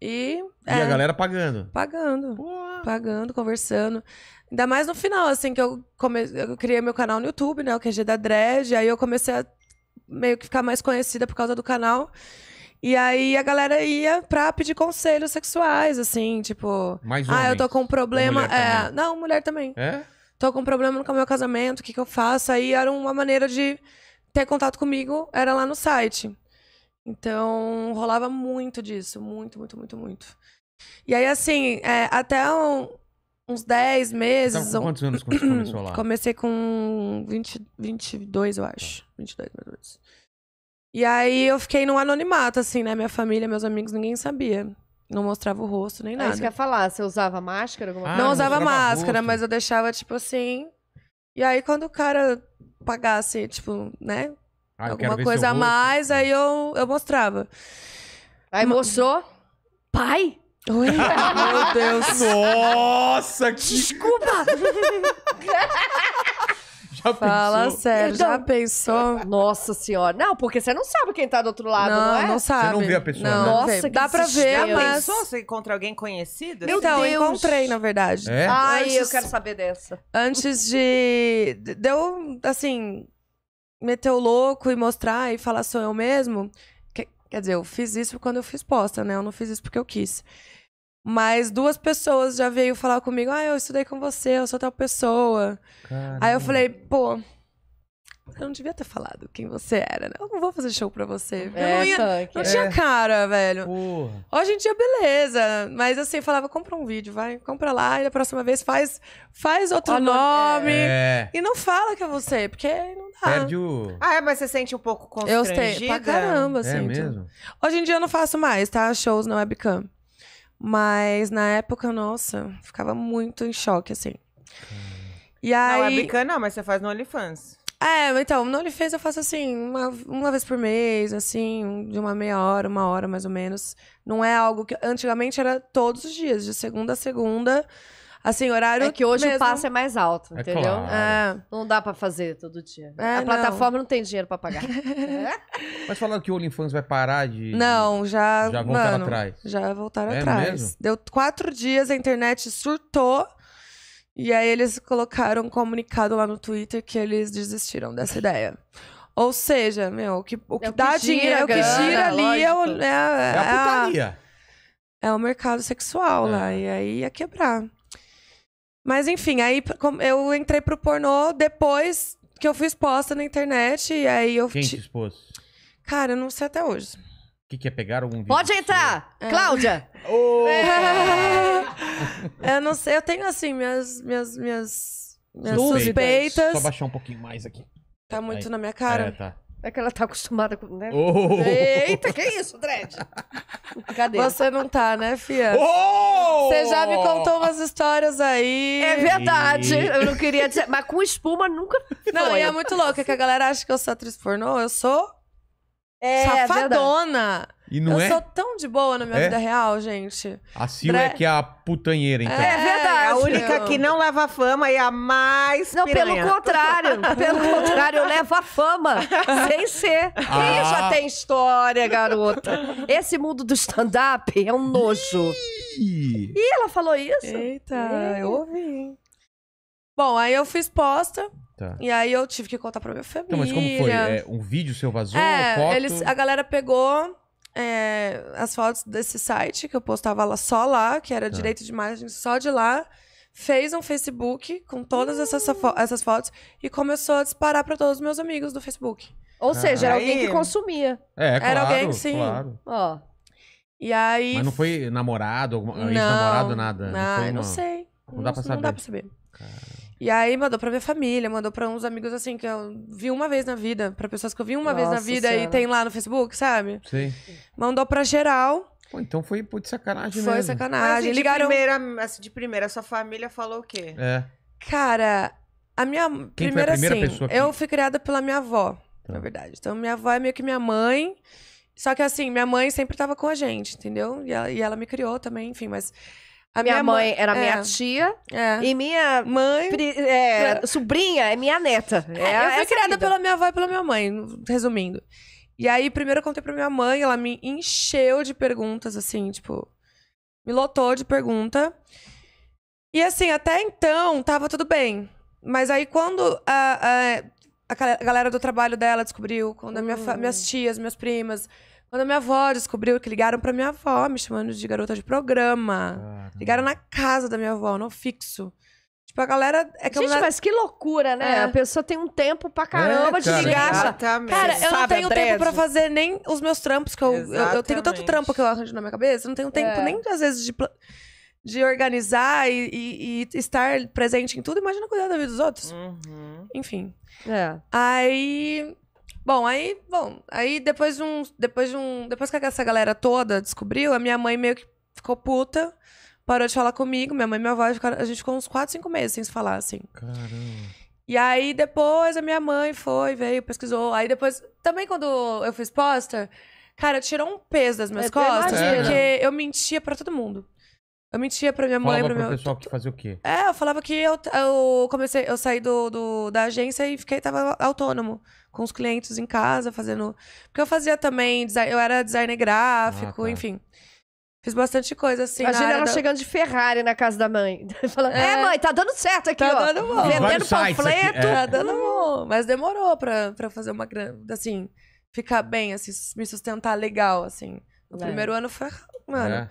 E, e é, a galera pagando? Pagando. Pô. Pagando, conversando. Ainda mais no final, assim, que eu, come... eu criei meu canal no YouTube, né? O QG da Dredd. Aí eu comecei a meio que ficar mais conhecida por causa do canal. E aí a galera ia pra pedir conselhos sexuais, assim, tipo. Mais ah, eu tô com um problema. É... não, mulher também. É? Tô com um problema com o meu casamento, o que, que eu faço? Aí era uma maneira de ter contato comigo, era lá no site. Então rolava muito disso, muito, muito, muito, muito. E aí, assim, é, até um, uns 10 meses. Então, quantos anos você começou lá? Comecei com 20, 22, eu acho. 22, mais ou menos. E aí eu fiquei num anonimato, assim, né? Minha família, meus amigos, ninguém sabia. Não mostrava o rosto nem é nada. Ah, isso que eu ia falar, você usava máscara? Alguma... Ah, não, não usava máscara, mas eu deixava, tipo assim. E aí quando o cara pagasse, tipo, né? Ah, alguma coisa a mais, aí eu, eu mostrava. Aí mostrou? Pai? Oi? Meu Deus. Nossa, que... Desculpa! já Fala pensou? sério, Então- já pensou? Ah, nossa senhora. Não, porque você não sabe quem tá do outro lado, não, não, é? sabe. Você não vê a pessoa, né? Nossa, que dá pra ver, desespero. mas... Pensou se encontra alguém conhecido? Meu Então, eu encontrei, na verdade. É? Ai, Antes- eu quero saber dessa. Antes de... Deu, assim, meter o louco e mostrar e falar sou eu mesmo. Quer dizer, eu fiz isso quando eu fiz posta, né? Eu não fiz isso porque eu quis. Mas duas pessoas já veio falar comigo, ah, eu estudei com você, eu sou tal pessoa. Caramba. Aí eu falei, pô, eu não devia ter falado quem você era, né? Eu não vou fazer show pra você. É, eu não, é, ia, não é. tinha cara, velho. Porra. Hoje em dia, beleza. Mas assim, falava, compra um vídeo, vai, compra lá, e da próxima vez faz, faz outro nome. É. E não fala que é você, porque não dá. Perde o... Ah, é, mas você sente um pouco constrangida? Eu sei, pra caramba, assim. É mesmo? Hoje em dia eu não faço mais, tá? Shows na webcam. Mas na época, nossa, ficava muito em choque, assim. E aí... Não é bica, não, mas você faz no OnlyFans. É, então, no OnlyFans eu faço assim, uma, uma vez por mês, assim, de uma meia hora, uma hora mais ou menos. Não é algo que. Antigamente era todos os dias, de segunda a segunda assim, horário. É que hoje mesmo. o passe é mais alto, é entendeu? Claro. É. Não dá para fazer todo dia. É, a plataforma não. não. tem dinheiro para pagar. Mas falando que o OnlyFans vai parar de. Não, já. Já voltaram mano, atrás. Já voltaram é atrás. Mesmo? Deu quatro dias, a internet surtou. E aí eles colocaram um comunicado lá no Twitter que eles desistiram dessa ideia. Ou seja, meu, o que, o é que, é o que dá dinheiro, o que gira ali é, o, né, é, é, a putaria. É o mercado sexual é. lá. E aí ia quebrar. Mas enfim, aí eu entrei pro pornô depois que eu fui exposta na internet e aí eu... Quem te expôs? Cara, eu não sei até hoje. O que, que é pegar algum vídeo? Pode entrar! Seu? É. Cláudia! É. eu não sei, eu tenho assim, minhas, minhas, minhas, minhas suspeitas. Só baixar um pouquinho mais aqui. Tá muito Aí. na minha cara. É, tá. É que ela tá acostumada com. Né? Oh! Eita, que isso, Dredd? Cadê? Você não tá, né, Fia? Oh! Você já me contou umas histórias aí. É verdade. E... Eu não queria dizer. Mas com espuma nunca. Não, foi. e é muito louco, é que a galera acha que eu sou atriz pornô. Eu sou. É, é safadona. E não eu é... sou tão de boa na minha é? vida real, gente. A Sil Dre... é que é a putanheira, então. É, é verdade. A única que não leva fama e a mais. Não, piranha. pelo contrário. pelo contrário, eu levo a fama. sem ser. Ah. já tem história, garota. Esse mundo do stand-up é um nojo. Ih, Ih ela falou isso? Eita, Ih. eu ouvi. Bom, aí eu fiz posta. Tá. E aí eu tive que contar pra minha família. Então, mas como foi? É, um vídeo seu vazou? É, foto? Eles, a galera pegou é, as fotos desse site, que eu postava lá só lá, que era tá. direito de imagem só de lá, fez um Facebook com todas essas, essas fotos e começou a disparar para todos os meus amigos do Facebook. Ou seja, era alguém que consumia. É, era claro, alguém que sim. Claro. Ó. E aí. Mas não foi namorado, ex-namorado, nada. Não, não, foi, não, não sei. Não, não dá pra saber. Dá pra saber. E aí mandou pra minha família, mandou pra uns amigos assim, que eu vi uma vez na vida, pra pessoas que eu vi uma Nossa vez na vida senhora. e tem lá no Facebook, sabe? Sim. Mandou pra geral. Pô, então foi pô, de sacanagem foi mesmo. Foi sacanagem. Mas, assim, Ligaram... de, primeira, assim, de primeira, sua família falou o quê? É. Cara, a minha Quem primeira, a primeira assim, que... eu fui criada pela minha avó, tá. na verdade. Então minha avó é meio que minha mãe. Só que assim, minha mãe sempre tava com a gente, entendeu? E ela, e ela me criou também, enfim, mas a minha, minha mãe, era é. minha tia. É. E minha mãe. Pri, é, sobrinha é minha neta. É, é eu é fui criada vida. pela minha avó e pela minha mãe, resumindo. E aí, primeiro eu contei pra minha mãe, ela me encheu de perguntas, assim, tipo. Me lotou de pergunta. E assim, até então, tava tudo bem. Mas aí, quando a, a, a galera do trabalho dela descobriu, quando hum. minha, minhas tias, minhas primas, quando a minha avó descobriu que ligaram pra minha avó, me chamando de garota de programa. Caramba. Ligaram na casa da minha avó, no fixo. Tipo, a galera. É que Gente, galera... mas que loucura, né? É. A pessoa tem um tempo pra é, caramba é, de ligar. Exatamente. Cara, eu não tenho tempo pra fazer nem os meus trampos, que eu, eu, eu, tenho tanto trampo que eu arranjo na minha cabeça, eu não tenho tempo é. nem, às vezes, de, de organizar e, e, e, estar presente em tudo. Imagina cuidar da vida dos outros. Uhum. Enfim. É. Aí Bom, aí, bom, aí depois de um, depois de um, depois que essa galera toda descobriu, a minha mãe meio que ficou puta, parou de falar comigo, minha mãe e minha avó, a gente ficou uns 4, 5 meses sem se falar, assim. Caramba. E aí depois a minha mãe foi, veio, pesquisou. Aí depois, também quando eu fiz poster, cara, tirou um peso das minhas é, costas, porque eu mentia para todo mundo. Eu mentia pra minha mãe, Falava pra pro meu. pessoal que fazia o quê? É, eu falava que eu, eu comecei, eu saí do, do, da agência e fiquei, tava autônomo, com os clientes em casa, fazendo. Porque eu fazia também, design, eu era designer gráfico, Ah, tá. enfim. Fiz bastante coisa, assim. A Imagina área ela da- chegando de Ferrari na casa da mãe. Falando, é, é. mãe, tá dando certo aqui, tá ó. Tá dando bom. Vendendo panfleto. é. Tá dando bom. Mas demorou pra, pra fazer uma grana, assim, ficar bem, assim, me sustentar legal, assim. O É. primeiro ano foi Mano, é.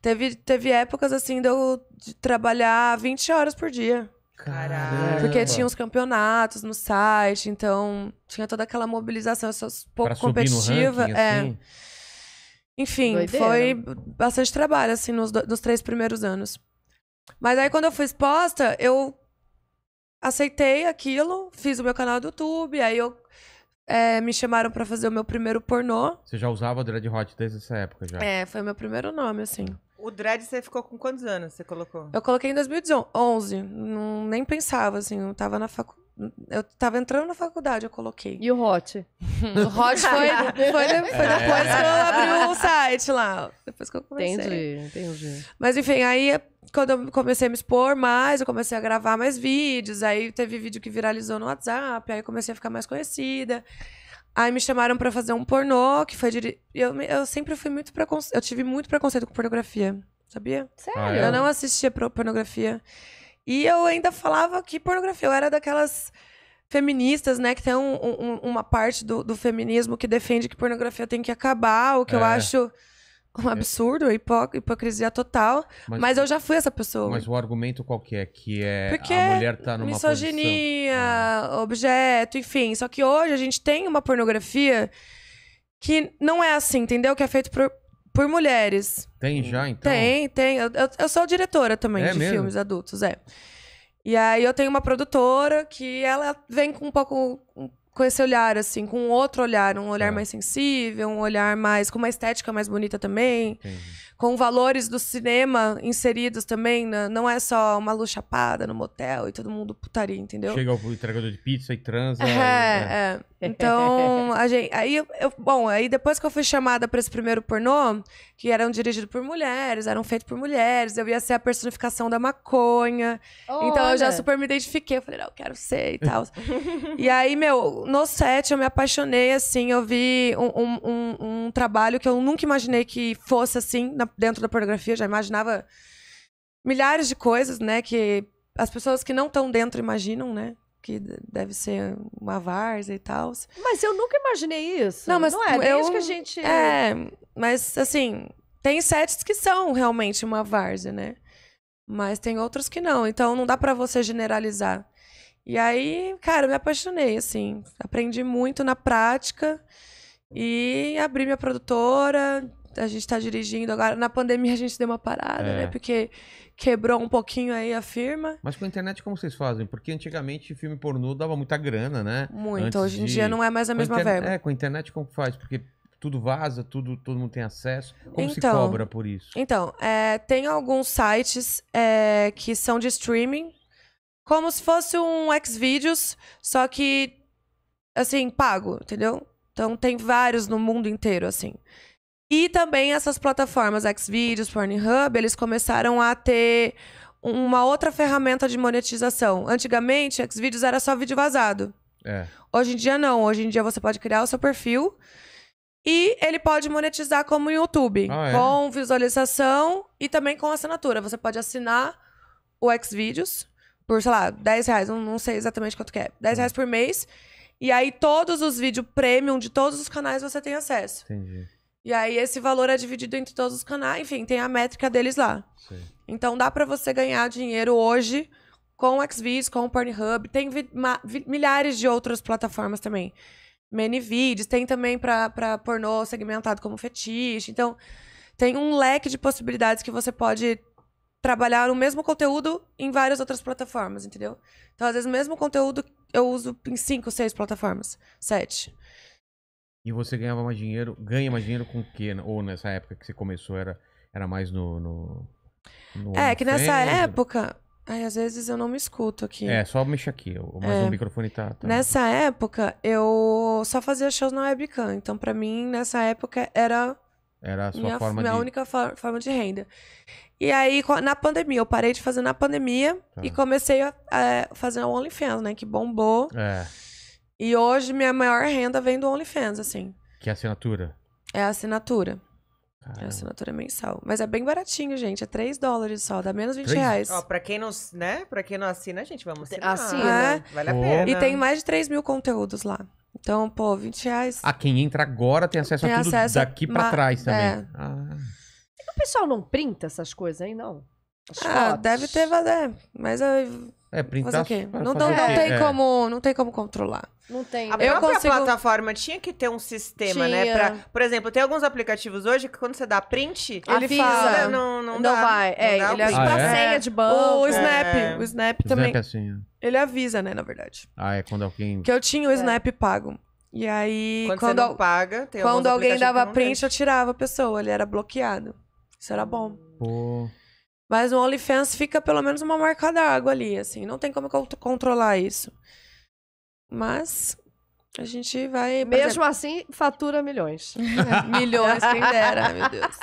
teve, teve épocas assim de eu trabalhar 20 horas por dia. Caralho. Porque tinha os campeonatos no site, então tinha toda aquela mobilização, eu sou pouco pra competitiva. Ranking, assim? é. Assim. Enfim, Doideira. foi bastante trabalho, assim, nos, nos três primeiros anos. Mas aí quando eu fui exposta, eu aceitei aquilo, fiz o meu canal do YouTube, aí eu é, me chamaram para fazer o meu primeiro pornô. Você já usava Dread Hot desde essa época já? É, foi o meu primeiro nome, assim. O Dread você ficou com quantos anos? Você colocou? Eu coloquei em 2011. Não, nem pensava, assim, eu tava na faculdade eu tava entrando na faculdade, eu coloquei. E o Hot? o Hot foi, foi, foi é. depois que eu abri o site lá. Depois que eu comecei. Entendi, entendi. Mas enfim, aí quando eu comecei a me expor mais, eu comecei a gravar mais vídeos. Aí teve vídeo que viralizou no WhatsApp, aí eu comecei a ficar mais conhecida. Aí me chamaram para fazer um pornô, que foi diri... eu, eu sempre fui muito preconceito. Eu tive muito preconceito com pornografia, sabia? Sério? Eu não assistia pornografia. E eu ainda falava que pornografia. Eu era daquelas feministas, né, que tem um, um, uma parte do, do, feminismo que defende que pornografia tem que acabar, o que é. eu acho um é. absurdo, é. hipoc hipocrisia total. Mas, mas, eu já fui essa pessoa. Mas o argumento qual que é? Que é Porque a mulher tá numa misoginia, posição... É. objeto, enfim. Só que hoje a gente tem uma pornografia que não é assim, entendeu? Que é feito por, por mulheres. Tem já, então? Tem, tem. Eu, eu sou diretora também é de mesmo? filmes adultos, é. E aí eu tenho uma produtora que ela vem com um pouco com esse olhar, assim, com outro olhar, um olhar tá. mais sensível, um olhar mais. com uma estética mais bonita também. Entendi. Com valores do cinema inseridos também. Né? Não é só uma luz chapada no motel e todo mundo putaria, entendeu? Chega o entregador de pizza e transa. É, e, é. é. Então, a gente, aí eu, eu, bom, aí depois que eu fui chamada para esse primeiro pornô, que eram dirigidos por mulheres, eram feitos por mulheres, eu ia ser a personificação da maconha. Oh, então olha. eu já super me identifiquei, eu falei, não, eu quero ser e tal. e aí, meu, no set eu me apaixonei assim, eu vi um, um, um, um trabalho que eu nunca imaginei que fosse assim na, dentro da pornografia, já imaginava milhares de coisas, né, que as pessoas que não estão dentro imaginam, né? que deve ser uma várzea e tal. Mas eu nunca imaginei isso. Não, mas não é, desde que a gente. É, mas assim, tem sets que são realmente uma várzea, né? Mas tem outros que não. Então não dá para você generalizar. E aí, cara, eu me apaixonei, assim. Aprendi muito na prática e abri minha produtora. A gente tá dirigindo agora. Na pandemia a gente deu uma parada, é. né? Porque quebrou um pouquinho aí a firma. Mas com a internet como vocês fazem? Porque antigamente filme pornô dava muita grana, né? Muito. Antes Hoje em de... dia não é mais a com mesma inter... verba. É, com a internet como faz? Porque tudo vaza, tudo, todo mundo tem acesso. Como então, se cobra por isso? Então, é, tem alguns sites é, que são de streaming, como se fosse um Xvideos, só que, assim, pago, entendeu? Então tem vários no mundo inteiro, assim. E também essas plataformas, Xvideos, Pornhub, eles começaram a ter uma outra ferramenta de monetização. Antigamente, Xvideos era só vídeo vazado. É. Hoje em dia, não. Hoje em dia, você pode criar o seu perfil e ele pode monetizar como YouTube, ah, é? com visualização e também com assinatura. Você pode assinar o Xvideos por, sei lá, 10 reais, não, sei exatamente quanto é. 10 hum. reais por mês. E aí, todos os vídeos premium de todos os canais você tem acesso. Entendi. E aí esse valor é dividido entre todos os canais, enfim, tem a métrica deles lá. Sim. Então dá para você ganhar dinheiro hoje com o Xvideos, com o Pornhub, tem milhares de outras plataformas também. Manyvideos, tem também para pornô segmentado como fetiche. Então, tem um leque de possibilidades que você pode trabalhar o mesmo conteúdo em várias outras plataformas, entendeu? Então, às vezes, o mesmo conteúdo eu uso em cinco, seis plataformas, sete. E você ganhava mais dinheiro, ganha mais dinheiro com o quê? Ou nessa época que você começou era, era mais no, no, no É, que nessa época. Ai, às vezes eu não me escuto aqui. É, só mexe aqui, mas é. o microfone tá, tá, Nessa época, eu só fazia shows na webcam. Então, para mim, nessa época era. Era a sua minha, forma minha de... única forma de renda. E aí, na pandemia, eu parei de fazer na pandemia tá. e comecei a, fazer o OnlyFans, né? Que bombou. É. E hoje minha maior renda vem do OnlyFans, assim. Que é assinatura? É a assinatura. Caramba. É a assinatura mensal. Mas é bem baratinho, gente. É 3 dólares só, dá menos 20 3? reais. Ó, pra quem não, né? Pra quem não assina, gente, vamos assinar. Assina. Né? É. Vale a oh. pena. E tem mais de 3 mil conteúdos lá. Então, pô, 20 reais. Ah, quem entra agora tem acesso tem a tudo acesso daqui a... pra trás também. É. Ah. É o pessoal não printa essas coisas aí, não? ah, deve ter, é, mas eu... É, printar. Okay. Não, não, tem é. como, não tem como controlar. Não tem. A né? própria consigo... plataforma tinha que ter um sistema, né? tinha. né? Pra, por exemplo, tem alguns aplicativos hoje que quando você dá print, ele fala, não, não, não dá, vai. é, ele avisa. Ah, é? senha de banco. O Snap, é. o Snap também. é assim, Ele avisa, né, na verdade. Ah, é quando alguém... Que eu tinha o é. Snap pago. E aí... Quando, quando al... paga, quando alguém dava print, eu tirava a pessoa. Ele era bloqueado. Isso era bom. Pô... Mas o OnlyFans fica pelo menos uma marca d'água ali, assim. Não tem como controlar isso. Mas a gente vai. Mesmo exemplo, assim, fatura milhões. milhões, quem dera, meu Deus.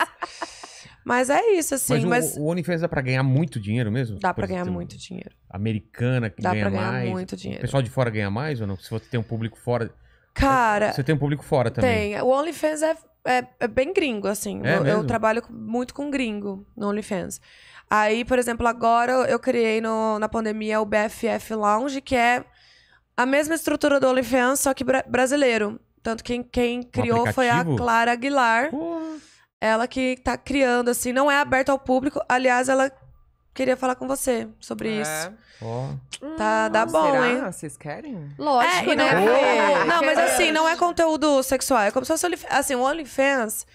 Mas é isso, assim. Mas, mas... O, o OnlyFans dá pra ganhar muito dinheiro mesmo? Dá pra exemplo, ganhar muito dinheiro. Americana que dá ganha pra ganhar mais. muito dinheiro. O pessoal de fora ganha mais ou não? Se você tem um público fora. Cara. Você tem um público fora também? Tem. O OnlyFans é, é, é bem gringo, assim. É eu, eu, trabalho muito com gringo no OnlyFans. Aí, por exemplo, agora eu criei no, na pandemia o BFF Lounge, que é a mesma estrutura do OnlyFans, só que brasileiro. Tanto que quem criou um foi a Clara Aguilar. Ela que tá criando, assim, não é aberta ao público. Aliás, ela queria falar com você sobre é. isso. Oh. Tá, hum, dá hum, bom, será? hein? Vocês querem? Lógico, é, né? Não, não, mas assim, não é conteúdo sexual. É como se fosse, assim, o OnlyFans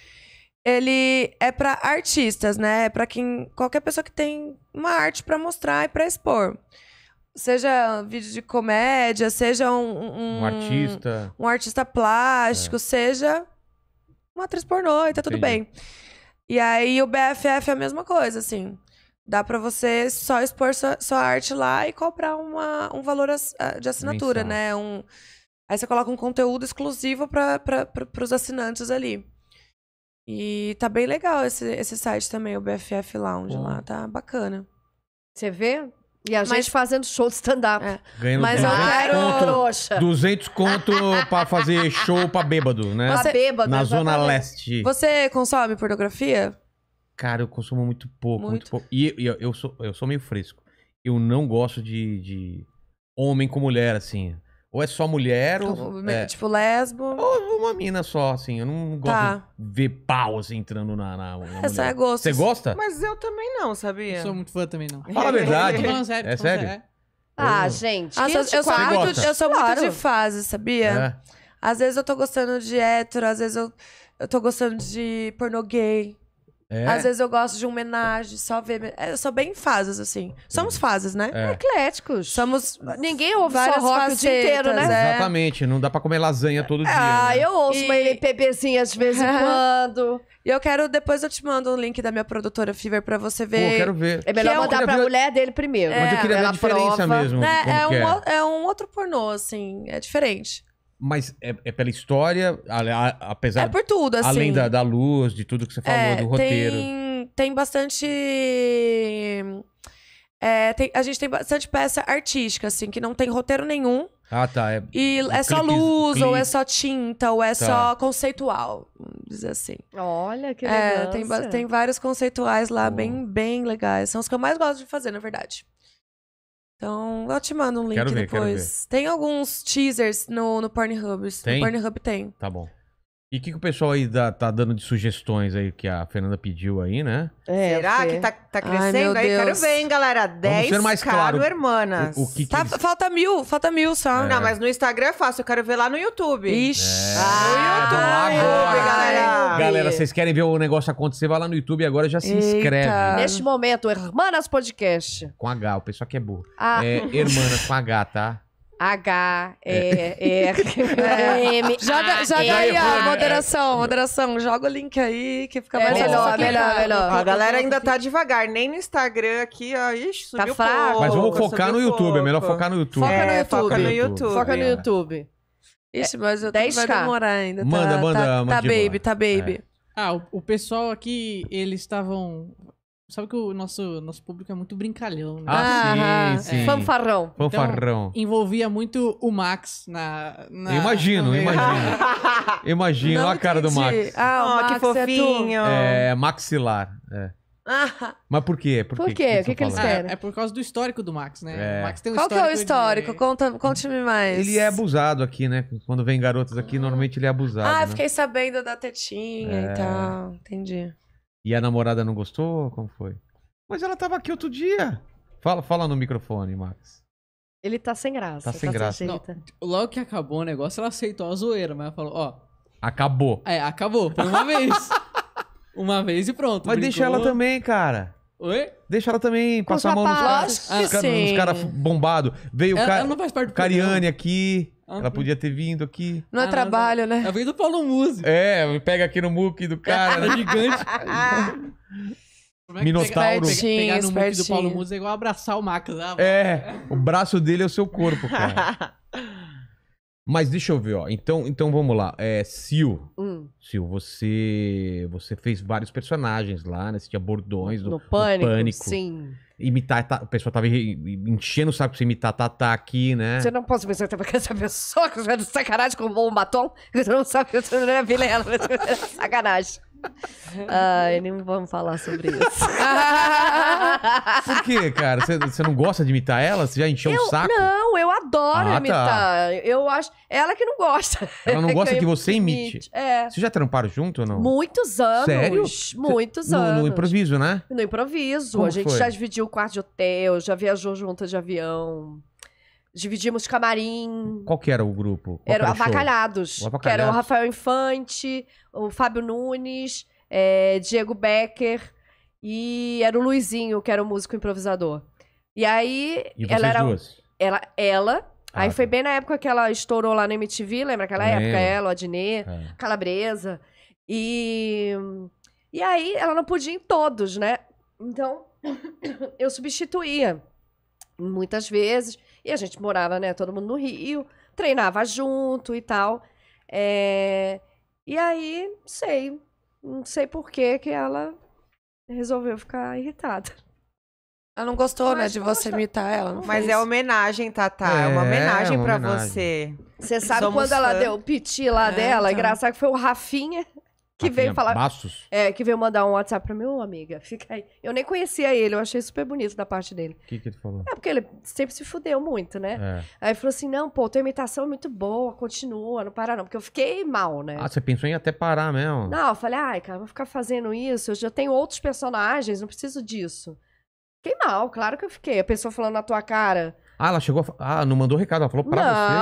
ele é para artistas, né? É para quem qualquer pessoa que tem uma arte para mostrar e para expor. Seja vídeo de comédia, seja um, um, um artista, um artista plástico, é. seja uma atriz pornô, e tá tudo bem. E aí o BFF é a mesma coisa, assim. Dá para você só expor sua, sua, arte lá e comprar uma, um valor ah, de assinatura, Mensal. né? Um, aí você coloca um conteúdo exclusivo para os assinantes ali. E tá bem legal esse, esse site também, o BFF Lounge lá, tá bacana. Você vê? E a Mas... gente fazendo show de stand-up. É. Ganhando Mas 200 conto, trouxa. 200 conto pra fazer show pra bêbado, né? Pra bêbado, Na Zona Leste. Você consome pornografia? Cara, eu consumo muito pouco, muito, muito pouco. E, e eu, eu, sou, eu sou meio fresco. Eu não gosto de, de homem com mulher, assim. Ou é só mulher, então, ou. É, tipo, lesbo. Ou uma mina só, assim. Eu não gosto Tá. de ver pau, assim, entrando na. na, na mulher. Essa é gosto. Você gosta? Mas eu também não, sabia? Não sou muito fã também, não. Fala a verdade. Tô sério. É sério? Ah, gente. Ah, sou- eu, sou muito, eu sou muito de fase, sabia? É. Às vezes eu tô gostando de hétero, às vezes eu, eu tô gostando de pornô gay. É? Às vezes eu gosto de homenagem, só ver. É, eu sou bem fases, assim. Somos fases, né? É. Ecléticos. Somos. Ninguém ouve Várias só rock o dia inteiro, né? É. Exatamente. Não dá pra comer lasanha todo dia. Ah, né? eu ouço e... uma MPBzinha de vez em quando. E eu quero, depois eu te mando um link da minha produtora Fever pra você ver. Pô, eu quero ver. É melhor que é mandar pra ver... mulher dele primeiro. É, Mas eu queria ver a diferença prova. mesmo. Né, é, é, um, é um outro pornô, assim. É diferente. Mas é, é pela história, a, a, apesar... É por tudo, assim. Além da, da luz, de tudo que você falou, é, do roteiro. Tem, tem bastante... É, tem, a gente tem bastante peça artística, assim, que não tem roteiro nenhum. Ah, tá. É, e é, é clipe, só luz, clipe. ou é só tinta, ou é tá. só conceitual, vamos dizer assim. Olha, que legal. É, tem, tem vários conceituais lá, bem, bem legais. São os que eu mais gosto de fazer, na verdade. Então, eu te mando um link quero ver, depois. Quero ver. Tem alguns teasers no, no Pornhub. Tem? No Pornhub tem. Tá bom. E o que, que o pessoal aí dá, tá dando de sugestões aí que a Fernanda pediu aí, né? É, Será que tá, tá crescendo Ai, aí? Quero ver, hein, galera? 10 ser mais caro, claro. hermanas. O, o que que Tá- eles- Falta mil, falta mil só. Não, mas no Instagram é fácil, eu quero ver lá no YouTube. Ixi. É. Ah, no YouTube, agora. galera. Galera, vocês querem ver o negócio acontecer? Vai lá no YouTube agora e já se inscreve. Eita. Neste momento, Hermanas Podcast. Com H, o pessoal que é burro. Ah, É, Hermanas com H, tá? H, E, é. M. Joga, joga aí, ó, moderação, né? moderação. Joga o link aí que fica é, mais melhor. Melhor, tá melhor. A galera ainda tá devagar, nem no Instagram aqui, ó. Ixi, tá subiu tá fraco. Mas vamos focar no YouTube, é melhor focar no YouTube. Foca no é, YouTube. Foca no YouTube. Foca no YouTube. Ixi, mas eu 10K. vai demorar ainda. Manda, manda, tá, manda. Tá baby, tá baby. É. Ah, o, o, pessoal aqui, eles estavam Sabe que o nosso, nosso público é muito brincalhão, né? Ah, sim, é. sim. Fanfarrão. Então, Fanfarrão. envolvia muito o Max na... na imagino, imagino. imagino, Não a cara do Max. Ah, oh, Max, que é fofinho. É, maxilar, é. Ah. Mas por quê? Por, por quê? O que, que, eles querem? É, é por causa do histórico do Max, né? É. O Max tem um Qual que é o histórico? De... Conta, conte-me mais. Ele é abusado aqui, né? Quando vem garotas aqui, normalmente ele é abusado. Ah, né? fiquei sabendo da tetinha é... e tal. Entendi. E a namorada não gostou? Como foi? Mas ela tava aqui outro dia. Fala, fala no microfone, Max. Ele tá sem graça. Tá sem tá graça. não, logo que acabou o negócio, ela aceitou a zoeira, mas ela falou, ó. Acabou. É, acabou. Foi uma vez. uma vez e pronto. Mas brincou. deixa ela também, cara. Oi? Deixa ela também Com passar a mão nos caras. Os caras bombados. Veio o cara. ela não faz parte do Cariane aqui. Ela podia ter vindo aqui. Não é ah, trabalho, não. né? Ela veio do Paulo Musi. É, pega aqui no muque do cara. Né? é gigante. Minotauro. Pegar, pegar, pegar no muque do Paulo Musi é igual abraçar o Max. Lá, né? é, o braço dele é o seu corpo, cara. Mas deixa eu ver, ó. Então, então vamos lá. É, Sil. Hum. Sil, você você fez vários personagens lá, né? Você tinha bordões no, no, pânico, no pânico. Sim imitar. Tá, o pessoal tava enchendo o saco pra você imitar Tatá tá aqui, né? Você não pode pensar que essa pessoa que você é de sacanagem com um batom, você não sabe que você não é vilena, sacanagem. Ai, nem vamos falar sobre isso. Por quê, cara? Você não gosta de imitar ela? Você já encheu eu, o saco? Não, eu adoro Ah, tá. imitar. Eu acho. É ela que não gosta. Ela não gosta que você imite. É. já tramparam junto ou não? Muitos anos. Sério? Muitos No- anos. No, improviso, né? No improviso. Como a gente foi? já dividiu o quarto de hotel, já viajou juntas de avião. Dividimos camarim. Qual que era o grupo? Qual era, era Avacalhados. O Avacalhados. Que era o Rafael Infante, o Fábio Nunes, é, Diego Becker e era o Luizinho, que era o músico improvisador. E aí. E ela era. Duas? Ela. ela ah, aí tá. foi bem na época que ela estourou lá no MTV, lembra aquela época? Ela, o Adnê, é. Calabresa. E. E aí ela não podia em todos, né? Então eu substituía muitas vezes. E a gente morava, né, todo mundo no Rio, treinava junto e tal. É... E aí, sei, não sei por que que ela resolveu ficar irritada. Ela não gostou, mas né, de você gostou. imitar ela. Não mas fez. é homenagem, Tatá. É, é uma homenagem é para você. Você sabe Somos quando fã. ela deu o piti lá é, dela? Então. Engraçado que foi o Rafinha que Rafinha veio falar. Bastos? É, que veio mandar um WhatsApp pra meu amiga. Fica aí. Eu nem conhecia ele, eu achei super bonito da parte dele. O que, que ele falou? É porque ele sempre se fudeu muito, né? É. Aí falou assim: não, pô, tua imitação é muito boa, continua, não para não. Porque eu fiquei mal, né? Ah, você pensou em até parar mesmo? Não, eu falei, ai, cara, vou ficar fazendo isso, eu já tenho outros personagens, não preciso disso. Fiquei mal, claro que eu fiquei. A pessoa falando na tua cara. Ah, ela chegou a... Ah, não mandou recado, ela falou pra não, você.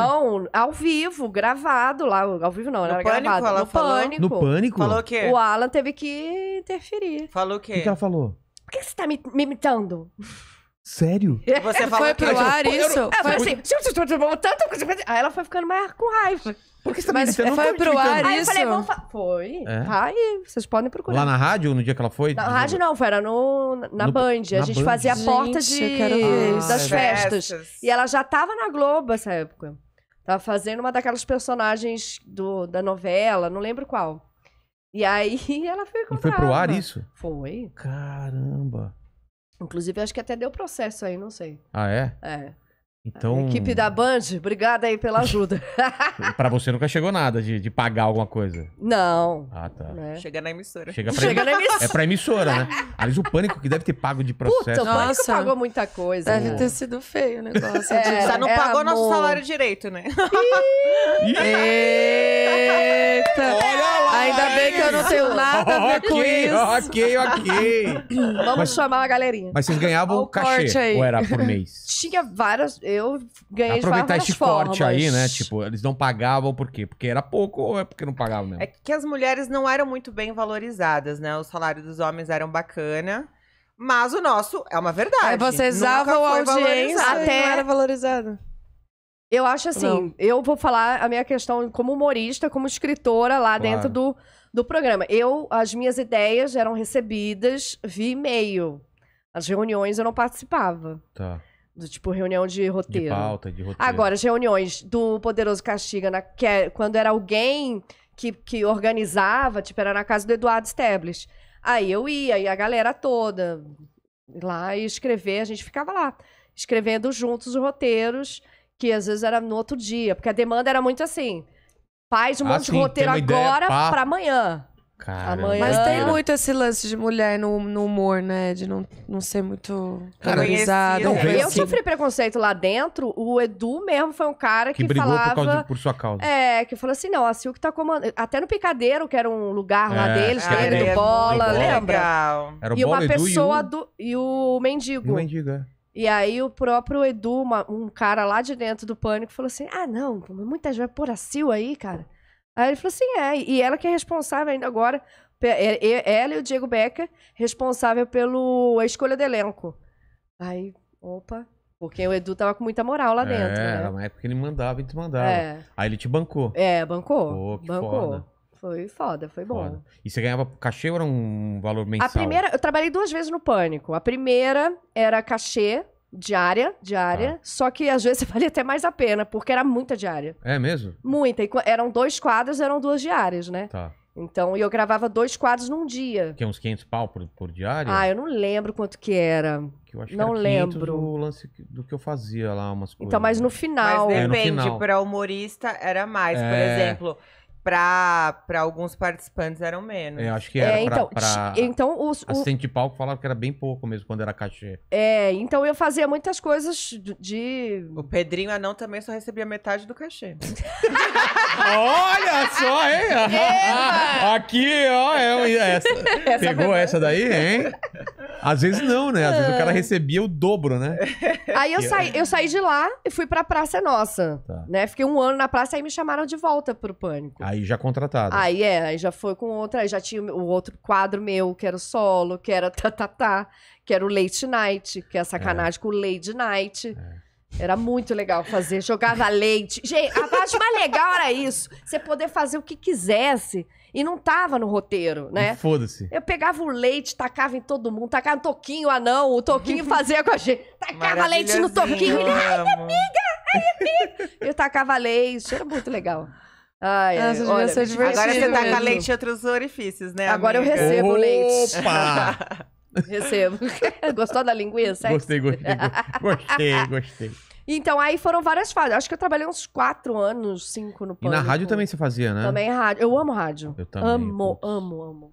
Não, ao vivo, gravado lá. Ao vivo não, no era pânico, gravado. Ela no falou... pânico. No pânico? Falou o quê? O Alan teve que interferir. Falou o quê? O que, que ela falou? Por que você tá me, me imitando? Sério? Você falou é, foi pro ar isso? Eu, foi assim, tanto... Aí ela foi ficando mais com raiva. Por que você tá Mas foi pro ar aí isso? Aí eu falei, vamos... Foi. É? Tá aí, vocês podem procurar. Lá na rádio, no dia que ela foi? Na rádio não, foi, era no, na no... Band. A gente Band? fazia a porta de... Ah, das festas. festas. E ela já tava na Globo essa época. Tava fazendo uma daquelas personagens do, da novela, não lembro qual. E aí ela foi encontrada. E foi pro ar isso? Foi. Caramba. Inclusive, acho que até deu processo aí, não sei. Ah, é? É. Então, a equipe da Band, obrigada aí pela ajuda. para você nunca chegou nada de, de, pagar alguma coisa? Não. Ah, tá. Né? Chega na emissora. Chega, pra Chega em... na emissora. É pra emissora, né? Aliás, o pânico que deve ter pago de processo. Puta, o pânico pagou muita coisa. Deve ter sido feio o negócio. É, é, Já não é pagou amor. nosso salário direito, né? Eita! Olha lá! Ainda bem que eu não tenho nada a ver com isso. Ok, ok, ok. Vamos mas, chamar a galerinha. Mas vocês ganhavam o cachê? Aí. Ou era por mês? Tinha várias eu ganhei Aproveitar de esse forte aí, né? Tipo, eles não pagavam por quê? Porque era pouco ou é porque não pagavam mesmo? É que as mulheres não eram muito bem valorizadas, né? O salário dos homens eram bacana. Mas o nosso é uma verdade. Aí é, vocês davam audiência até... não era valorizado. Eu acho assim, não. eu vou falar a minha questão como humorista, como escritora lá claro. dentro do, do programa. Eu, as minhas ideias eram recebidas via e-mail. As reuniões eu não participava. Tá. Do tipo reunião de roteiro. De pauta, de roteiro. Agora, as reuniões do Poderoso Castiga, na, que é, quando era alguém que, que organizava, tipo, era na casa do Eduardo Stablish. Aí eu ia, e a galera toda lá e escrever, a gente ficava lá, escrevendo juntos os roteiros, que às vezes era no outro dia, porque a demanda era muito assim: faz um ah, monte sim, de roteiro agora para amanhã. Mas tem é. muito esse lance de mulher no, no humor, né? De não, não ser muito organizado. E eu né? assim, sofri preconceito lá dentro. O Edu mesmo foi um cara que, que brigou falava... Por, causa de, por sua causa. É, que falou assim, não, a Silk tá comandando... Até no Picadeiro, que era um lugar é, lá deles, dele, do, bola, do Bola, lembra? Era o e Bola, uma Edu pessoa e o... do... E o Mendigo. E o Mendigo, é. E aí o próprio Edu, uma, um cara lá de dentro do Pânico, falou assim, ah, não, muita gente vai pôr a Sil aí, cara. Aí ele falou assim, é. E ela que é responsável ainda agora, é, é, ela e o Diego Becker, responsável pela escolha do elenco. Aí, opa, porque o Edu tava com muita moral lá é, dentro. É, né? era na época que ele mandava e te mandava. É. Aí ele te bancou. É, bancou. Pô, que bancou. Foda. Foi foda, foi bom. Foda. E você ganhava cachê ou era um valor mensal? A primeira, eu trabalhei duas vezes no Pânico. A primeira era cachê, diária, diária. Ah. Só que às vezes valia até mais a pena, porque era muita diária. É mesmo? Muita. E eram dois quadros, eram duas diárias, né? Tá. Então, eu gravava dois quadros num dia. Que é uns 500 pau por, por Ah, eu não lembro quanto que era. Que eu acho não que era lembro. O lance do que eu fazia lá, umas então, coisas. Então, mas no né? final. Mas é, depende, é, pra humorista era mais. É... Por exemplo, para alguns participantes eram menos. Eu acho que era é, então, pra, pra então os, assistente o... de palco falava que era bem pouco mesmo quando era cachê. É, então eu fazia muitas coisas de... O Pedrinho Anão também só recebia metade do cachê. Olha só, hein? Aqui, ó, é, é essa. essa Pegou essa daí, hein? Às vezes não, né? Às vezes o cara recebia o dobro, né? Aí eu saí, eu saí de lá e fui pra Praça Nossa, tá. né? Fiquei um ano na praça e me chamaram de volta pro Pânico. Aí Aí já contratado. Aí é, aí já foi com outra, aí já tinha o outro quadro meu, que era o solo, que era tatatá, tá, tá, que era o late night, que é sacanagem é. com o late night. É. Era muito legal fazer, jogava leite. Gente, a parte mais legal era isso, você poder fazer o que quisesse. E não tava no roteiro, né? Foda-se. Eu pegava o leite, tacava em todo mundo, tacava no toquinho, o não, o toquinho fazia com a gente. Tacava leite no toquinho, ele, ai, amiga, ai, amiga. Eu tacava leite, era muito legal. Ai, Nossa, olha, ser divertido. Agora você tá mesmo. com leite em outros orifícios, né? Agora amiga? eu recebo Opa! leite. Opa! recebo. Gostou da linguiça? É? Gostei, gostei. Gostei, gostei. Então, aí foram várias fases. Acho que eu trabalhei uns quatro anos, cinco no pânico. E na rádio também você fazia, né? Também rádio. Eu amo rádio. Eu também. Amo, putz. amo, amo.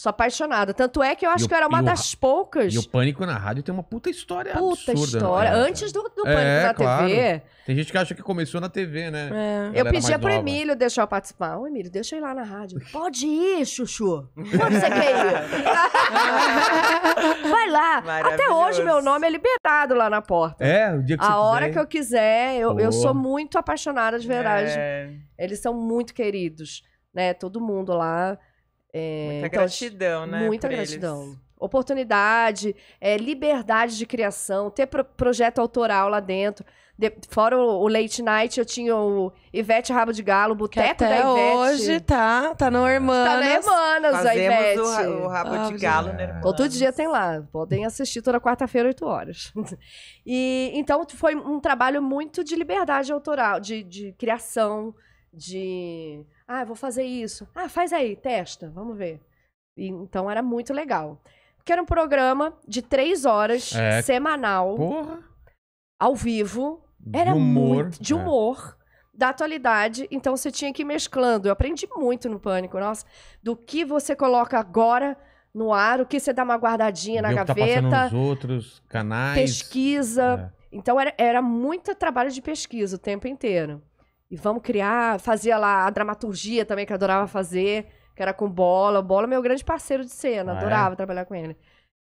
Sou apaixonada. Tanto é que eu acho o, que eu era uma das poucas. E o Pânico na rádio tem uma puta história puta absurda. Né? história. Né? Antes do, do é, Pânico é, na claro. TV. Tem gente que acha que começou na TV, né? É. Eu pedia pro Emílio deixar eu participar. Ô, Emílio, deixa eu ir lá na rádio. Pode ir, Chuchu. Pode você quer ir? Vai lá. Até hoje meu nome é liberado lá na porta. É, o dia que A você hora quiser. que eu quiser. Eu, eu sou muito apaixonada de verdade. É. Eles são muito queridos, né? Todo mundo lá. É, muita então, gratidão, né? Muita gratidão. Eles. Oportunidade, é, liberdade de criação, ter pro, projeto autoral lá dentro. De, fora o, o, Late Night, eu tinha o Ivete Rabo de Galo, o Boteco da Ivete. hoje tá, tá no Hermanas. Tá no Hermanas, Fazemos a Ivete. O, o Rabo ah, de Galo né? Todo dia tem lá, podem assistir toda quarta-feira, 8 horas. e Então, foi um trabalho muito de liberdade autoral, de, de criação, de... Ah, vou fazer isso. Ah, faz aí, testa, vamos ver. E, então era muito legal. Porque era um programa de três horas, é. semanal, Porra. ao vivo. Era de humor. Muito, de é. humor. É. Da atualidade, então você tinha que ir mesclando. Eu aprendi muito no Pânico, nossa. Do que você coloca agora no ar, o que você dá uma guardadinha na tá gaveta. Tá nos outros canais. Pesquisa. É. Então era, era muito trabalho de pesquisa o tempo inteiro. E vamos criar. Fazia lá a dramaturgia também, que eu adorava fazer, que era com bola. Bola, meu grande parceiro de cena, ah, é? adorava é? trabalhar com ele.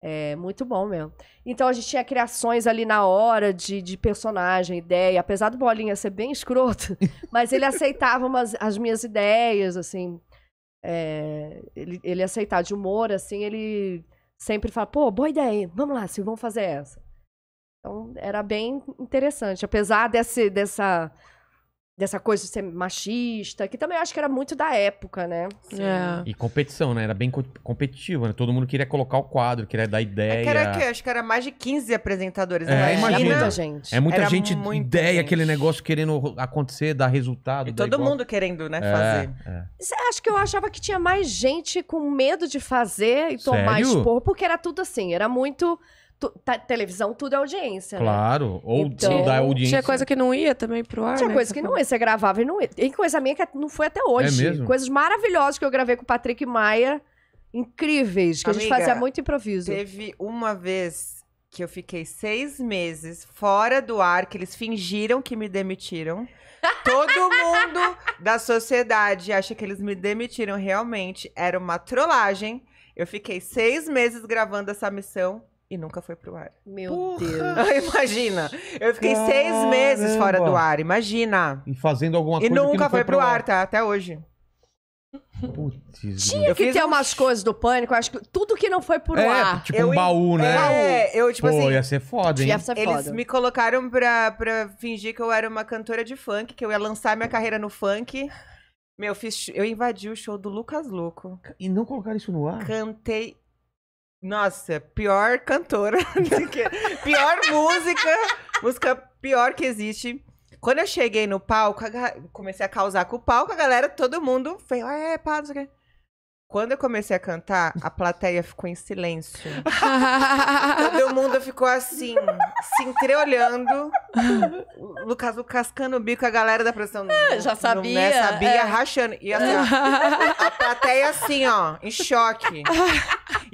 É muito bom mesmo. Então a gente tinha criações ali na hora de, de personagem, ideia. Apesar do Bolinha ser bem escroto, mas ele aceitava umas, as minhas ideias, assim. É, ele, ele aceitava de humor, assim, ele sempre fala, pô, boa ideia, vamos lá, Silvio, vamos fazer essa. Então era bem interessante. Apesar desse, dessa dessa coisa de ser machista, que também eu acho que era muito da época, né? É. E competição, né? Era bem co competitivo, né? Todo mundo queria colocar o quadro, queria dar ideia. É que era que, acho que era mais de 15 apresentadores. É, né? imagina. É muita gente. É muita era gente, muita ideia, gente. aquele negócio querendo acontecer, dar resultado. E dar todo igual. mundo querendo, né, é, fazer. É. Acho que eu achava que tinha mais gente com medo de fazer e tomar Sério? expor, porque era tudo assim, era muito... Tá, televisão, tudo é audiência. Né? Claro. Né? Ou então, da audiência. Tinha coisa que não ia também pro ar. Tinha né? coisa que tipo, não ia. Você gravava e não ia. Tem coisa minha que não foi até hoje. É mesmo? Coisas maravilhosas que eu gravei com o Patrick Maia. Incríveis. Que Amiga, a gente fazia muito improviso. Teve uma vez que eu fiquei seis meses fora do ar, que eles fingiram que me demitiram. Todo mundo da sociedade acha que eles me demitiram realmente. Era uma trollagem. Eu fiquei seis meses gravando essa missão e nunca foi pro ar. Meu Porra. Deus. imagina. Eu fiquei Caramba. seis meses fora do ar, imagina. E fazendo alguma coisa. E nunca foi, foi pro ar, ar, tá? Até hoje. Putz, Tinha que ter um... umas coisas do pânico, acho que tudo que não foi por é, ar. Tipo eu, um baú, né? É, eu, tipo Pô, assim. ia ser foda, hein? Ia ser foda. Eles me colocaram pra, pra fingir que eu era uma cantora de funk, que eu ia lançar minha carreira no funk. Meu, fiz, eu invadi o show do Lucas Louco. E não colocaram isso no ar? Cantei nossa, pior cantora. pior música. Música pior que existe. Quando eu cheguei no palco, comecei a causar com o palco, a galera, todo mundo foi, ah, é, pá, não sei o quê. Quando eu comecei a cantar, a plateia ficou em silêncio. Todo mundo ficou assim, se entreolhando. No Lucas cascando o bico, a galera da produção É, já sabia. Não, né, sabia, é. rachando. E assim, ó, a plateia assim, ó, em choque.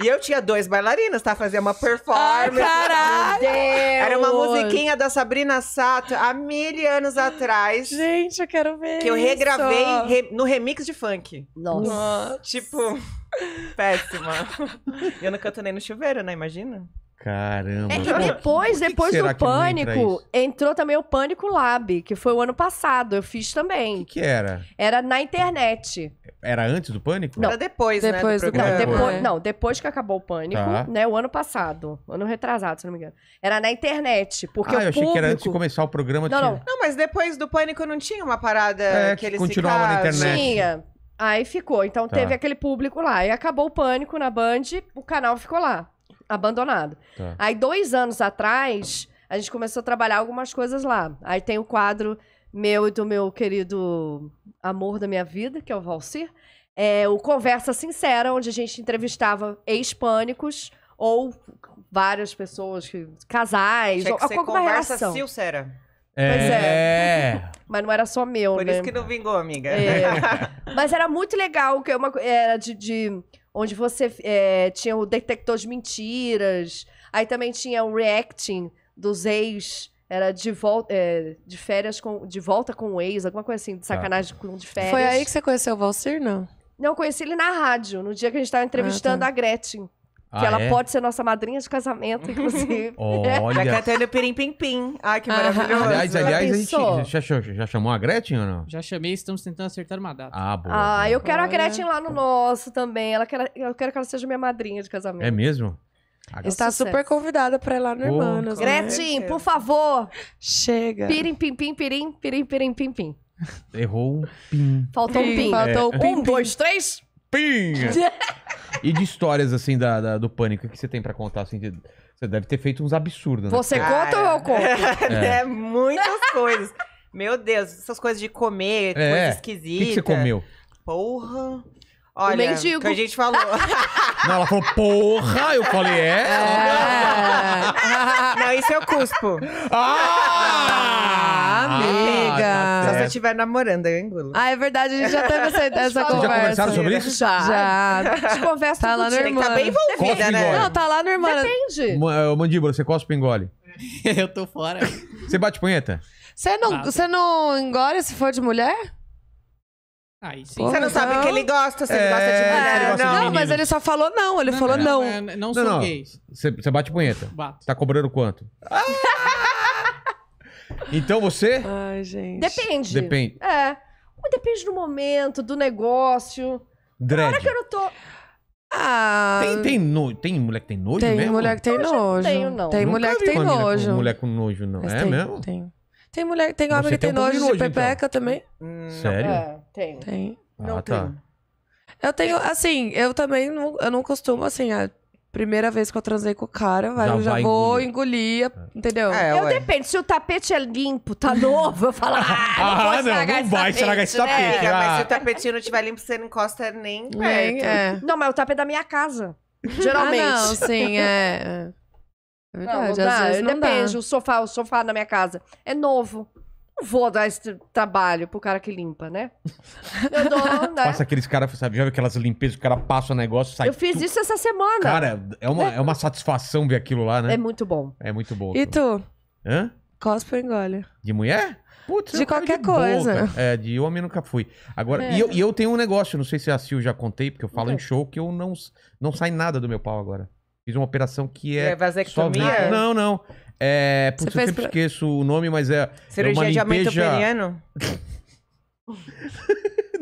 E eu tinha dois bailarinos, tá? Fazia uma ah, performance. caralho! Era uma musiquinha da Sabrina Sato há mil anos atrás. Gente, eu quero ver. Que eu regravei re, no remix de funk. Nossa. Tipo. péssima. eu não canto nem no chuveiro, né? Imagina. Caramba. É que depois, depois que do pânico, entrou também o Pânico Lab, que foi o ano passado. Eu fiz também. O que, que, era? Era na internet. Era antes do pânico? Não. Era depois, depois né? Do do não, depois, é. não, depois que acabou o pânico, tá. né? O ano passado. Ano retrasado, se não me engano. Era na internet. Porque ah, eu público... achei que era antes de começar o programa. Não, tinha... não. não, mas depois do pânico não tinha uma parada é, que, que eles continuava ficavam... na internet. Tinha. Aí ficou. Então tá. teve aquele público lá. E acabou o pânico na Band, o canal ficou lá, abandonado. Tá. Aí, dois anos atrás, a gente começou a trabalhar algumas coisas lá. Aí tem o quadro meu e do meu querido amor da minha vida, que é o Valcir. É, o Conversa Sincera, onde a gente entrevistava ex-pânicos ou várias pessoas, que, casais, Tinha que ou, ser qualquer conversa Sincera. É. Pois é. Mas não era só meu, Por né? isso que não vingou, amiga. É. Mas era muito legal, que uma, era de, de onde você é, tinha o detector de mentiras. Aí também tinha o reacting dos ex. Era de volta é, de férias com de volta com o ex, alguma coisa assim, de tá. sacanagem com de férias. Foi aí que você conheceu o Valcir, não? Não, eu conheci ele na rádio, no dia que a gente estava entrevistando ah, tá. a Gretchen. Que ah, ela é? pode ser nossa madrinha de casamento, inclusive. Olha. Já cantando Pirim Pim Pim. Ai, que maravilhoso. Aliás, aliás a gente já, já, chamou a Gretchen ou não? Já chamei, estamos tentando acertar uma data. Ah, boa. Ah, eu quero Olha. a Gretchen lá no nosso também. Ela quer, eu quero que ela seja minha madrinha de casamento. É mesmo? Agora ah, Está sucesso. super convidada para ir lá no oh, Irmãos. Né? Gretchen, por favor. Chega. Pirim, pim, pim, pirim, pirim, pirim, pim, pim. Errou um pim. Faltou pim. um pim. Faltou é. um, pim. um, dois, três. Pim! E de histórias, assim, da, da- do pânico, o que você tem pra contar? Assim, de- Você deve ter feito uns absurdos, né? Você conta ou eu conto? É. É. muitas coisas. Meu Deus, essas coisas de comer, É. esquisitas O que, que você comeu? Porra. Olha, o mendigo. que a gente falou. Não, ela falou, porra! Eu falei, é? é. Não, isso é o cuspo. Ah! ah, ah amiga! Tá Só se eu estiver namorando, eu engulo. Ah, é verdade, a gente já teve essa, essa conversa. Vocês já conversaram sobre isso? Já. Já. A gente conversa tá lá no irmão. Tá bem envolvida, né? Não, tá lá no irmão. Depende. M é, mandíbula, você cospe e engole? eu tô fora. Você bate punheta? Você não, você não engole se for de mulher? Aí sim. Você não sabe que ele gosta, se ele é. gosta de mulher. ele gosta não, mas ele só falou não, ele falou não. Não, é, sou gay. Você bate punheta. Bato. Tá cobrando quanto? Então você. Ai, gente. Depende. Depende. É. Mas Depende do momento, do negócio. Dread. Agora que eu não tô. Ah, Tem, tem, no... tem mulher que tem nojo tem mesmo? mulher que tem não nojo. tenho, não. Tem Nunca mulher que tem nojo. mina nojo. Mulher com nojo, não. Mas é tem, mesmo? Tem. Tem mulher, tem homem que tem, tem nojo de então. hoje, pepeca então. também? Hum, Sério? É, tem. Tem. Não ah, tem. Tá. Eu tenho, assim, eu também não, eu não costumo, assim, a primeira vez que eu transei com o cara, vai, já eu já vou engolir, é. entendeu? É, eu dependo, se o tapete é limpo, tá novo, eu falo, ah, não, ah, não, não esse vai estragar esse tapete. Né? Ah. Mas se o ah. tapete não estiver limpo, você não encosta nem, nem É. Não, mas o tapete é da minha casa, geralmente. Ah, não, sim, é... é verdade, não, não às dá. vezes não Depende, dá. o sofá, o sofá na minha casa é novo. Não vou dar esse trabalho pro cara que limpa, né? Eu dou, né? Passa aqueles caras, sabe, já viu aquelas limpezas, o cara passa o negócio, sai Eu fiz tu... isso essa semana. Cara, é uma, né? é uma satisfação ver aquilo lá, né? É muito bom. É muito bom. E tu? Hã? Cospe ou engole? De mulher? Putz, de qualquer de coisa. É, de homem nunca fui. Agora, é. e, eu, e eu tenho um negócio, não sei se a Sil já contei, porque eu falo é. em show, que eu não, não sai nada do meu pau agora. Fiz uma operação que é. É vasectomia? Só... Não, não. É. Putz, eu sempre esqueço o nome, mas é. é cirurgia é de aumento peniano?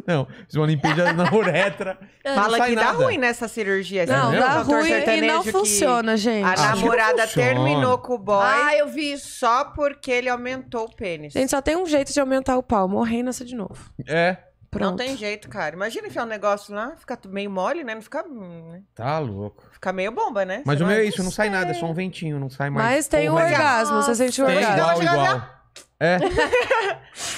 Não, fiz uma limpeza na uretra. Fala que dá ruim nessa cirurgia. Não, dá ruim e não funciona, gente. A Acho namorada terminou com o boy Ah, eu vi isso. só porque ele aumentou o pênis. Gente, só tem um jeito de aumentar o pau, morrer nessa de novo. É. Pronto. Não tem jeito, cara. Imagina enfiar um negócio lá, ficar meio mole, né? Não fica. Né? Tá louco. Fica meio bomba, né? Mas o meu é isso, não sai nada, é só um ventinho, não sai mais. Mas tem um é orgasmo, você sente o orgasmo. Igual, igual. É.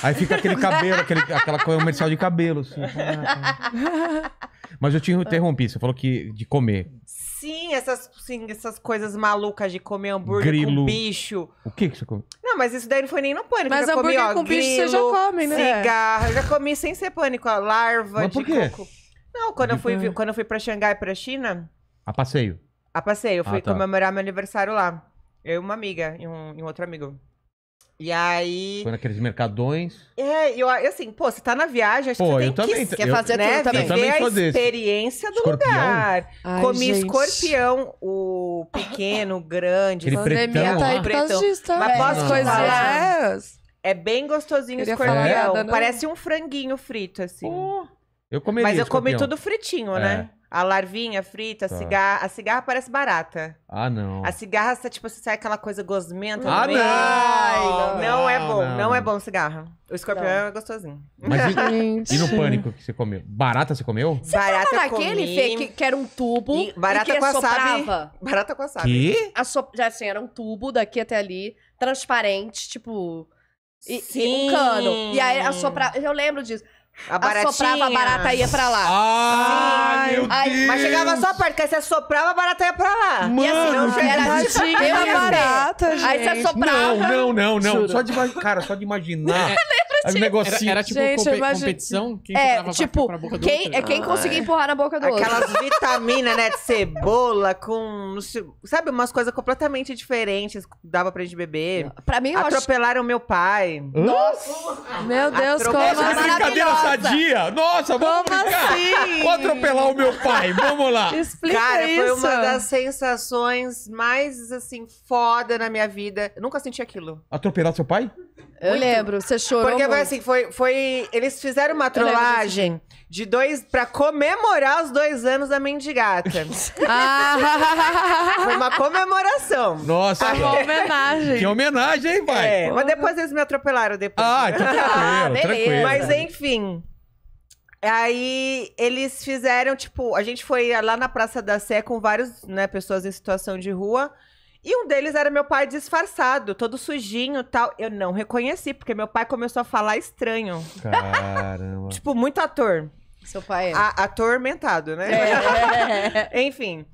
Aí fica aquele cabelo, aquele, aquela comercial de cabelo, assim. Mas eu te interrompi, você falou que de comer. Sim, essas, sim, essas coisas malucas de comer hambúrguer grilo. com bicho. O que, que você come? Não, mas isso daí não foi nem no pânico. Mas hambúrguer comi, ó, com grilo, bicho você já come, né? Cigarro, eu já comi sem ser pânico, ó, larva mas por de quê? coco. Não, quando eu, fui, quando eu fui pra Xangai, pra China... A passeio? A passeio, eu ah, fui ah, tá. comemorar meu aniversário lá. Eu e uma amiga, e um, e um outro amigo. E aí. Foi naqueles mercadões. É, eu assim, pô, você tá na viagem, acho pô, que você tem eu que quer eu, fazer né, eu, também. Viver eu também a experiência desse. do escorpião. lugar. Ai, Comi gente. escorpião, o pequeno, o grande, ele preto pretão, tá aí pretão. Mas posso é. É bem gostosinho o escorpião. Parece um franguinho frito, assim. eu comi Mas eu escorpião. comi tudo fritinho, é. né? A larvinha frita, tá. a cigarra. A cigarra parece barata. Ah, não. A cigarra, você, tipo, você sai aquela coisa gosmenta. Ah, não! Ai, não! Não é ah, bom, não, não é bom cigarra. O escorpião não. é gostosinho. Mas e, e, no pânico que você comeu? Barata você comeu? Você barata naquele, Fê, que, que, era um tubo. E barata e que com assoprava. Wasabi. Barata com wasabi. Que? Assop... Assim, era um tubo daqui até ali, transparente, tipo. E, Sim. e um cano. E aí assoprava. Eu lembro disso. A baratinha. a barata ia pra lá. Ai, meu Ai, Deus. Mas chegava só perto, porque aí você assoprava, a barata ia pra lá. Mano, e assim, não chegava de tipo, barata, barata, gente. Aí você assoprava. Não, não, não, não. Só de, cara, só de imaginar. Aí um negocinho. Era, era tipo gente, com, competição? Quem é, tipo, quem, outro? é quem ah, conseguia é. empurrar na boca do Aquelas outro. Aquelas vitaminas, né, de cebola com... Sabe, umas coisas completamente diferentes dava pra gente beber. Pra mim, eu Atropelaram acho... meu pai. Nossa! Meu Deus, Atropelaram. como... Essa assim? brincadeira Dia, Nossa, vamos Como brincar. Assim? Vou atropelar o meu pai. Vamos lá. Explica Cara, isso. foi uma das sensações mais, assim, foda na minha vida. Eu nunca senti aquilo. Atropelar seu pai? Eu muito. lembro, você chorou. Porque muito. assim, foi, foi. Eles fizeram uma trollagem de dois para comemorar os dois anos da Mendigata. Ah. Foi uma comemoração. Nossa, uma homenagem. Que homenagem, hein, pai? É, mas depois eles me atropelaram depois. Ah, então tranquilo, ah, tranquilo. Mas enfim. Aí eles fizeram, tipo, a gente foi lá na Praça da Sé com várias né, pessoas em situação de rua. E um deles era meu pai disfarçado, todo sujinho tal. Eu não reconheci, porque meu pai começou a falar estranho. Caramba. tipo, muito ator. Seu pai é. A atormentado, né? É. Enfim.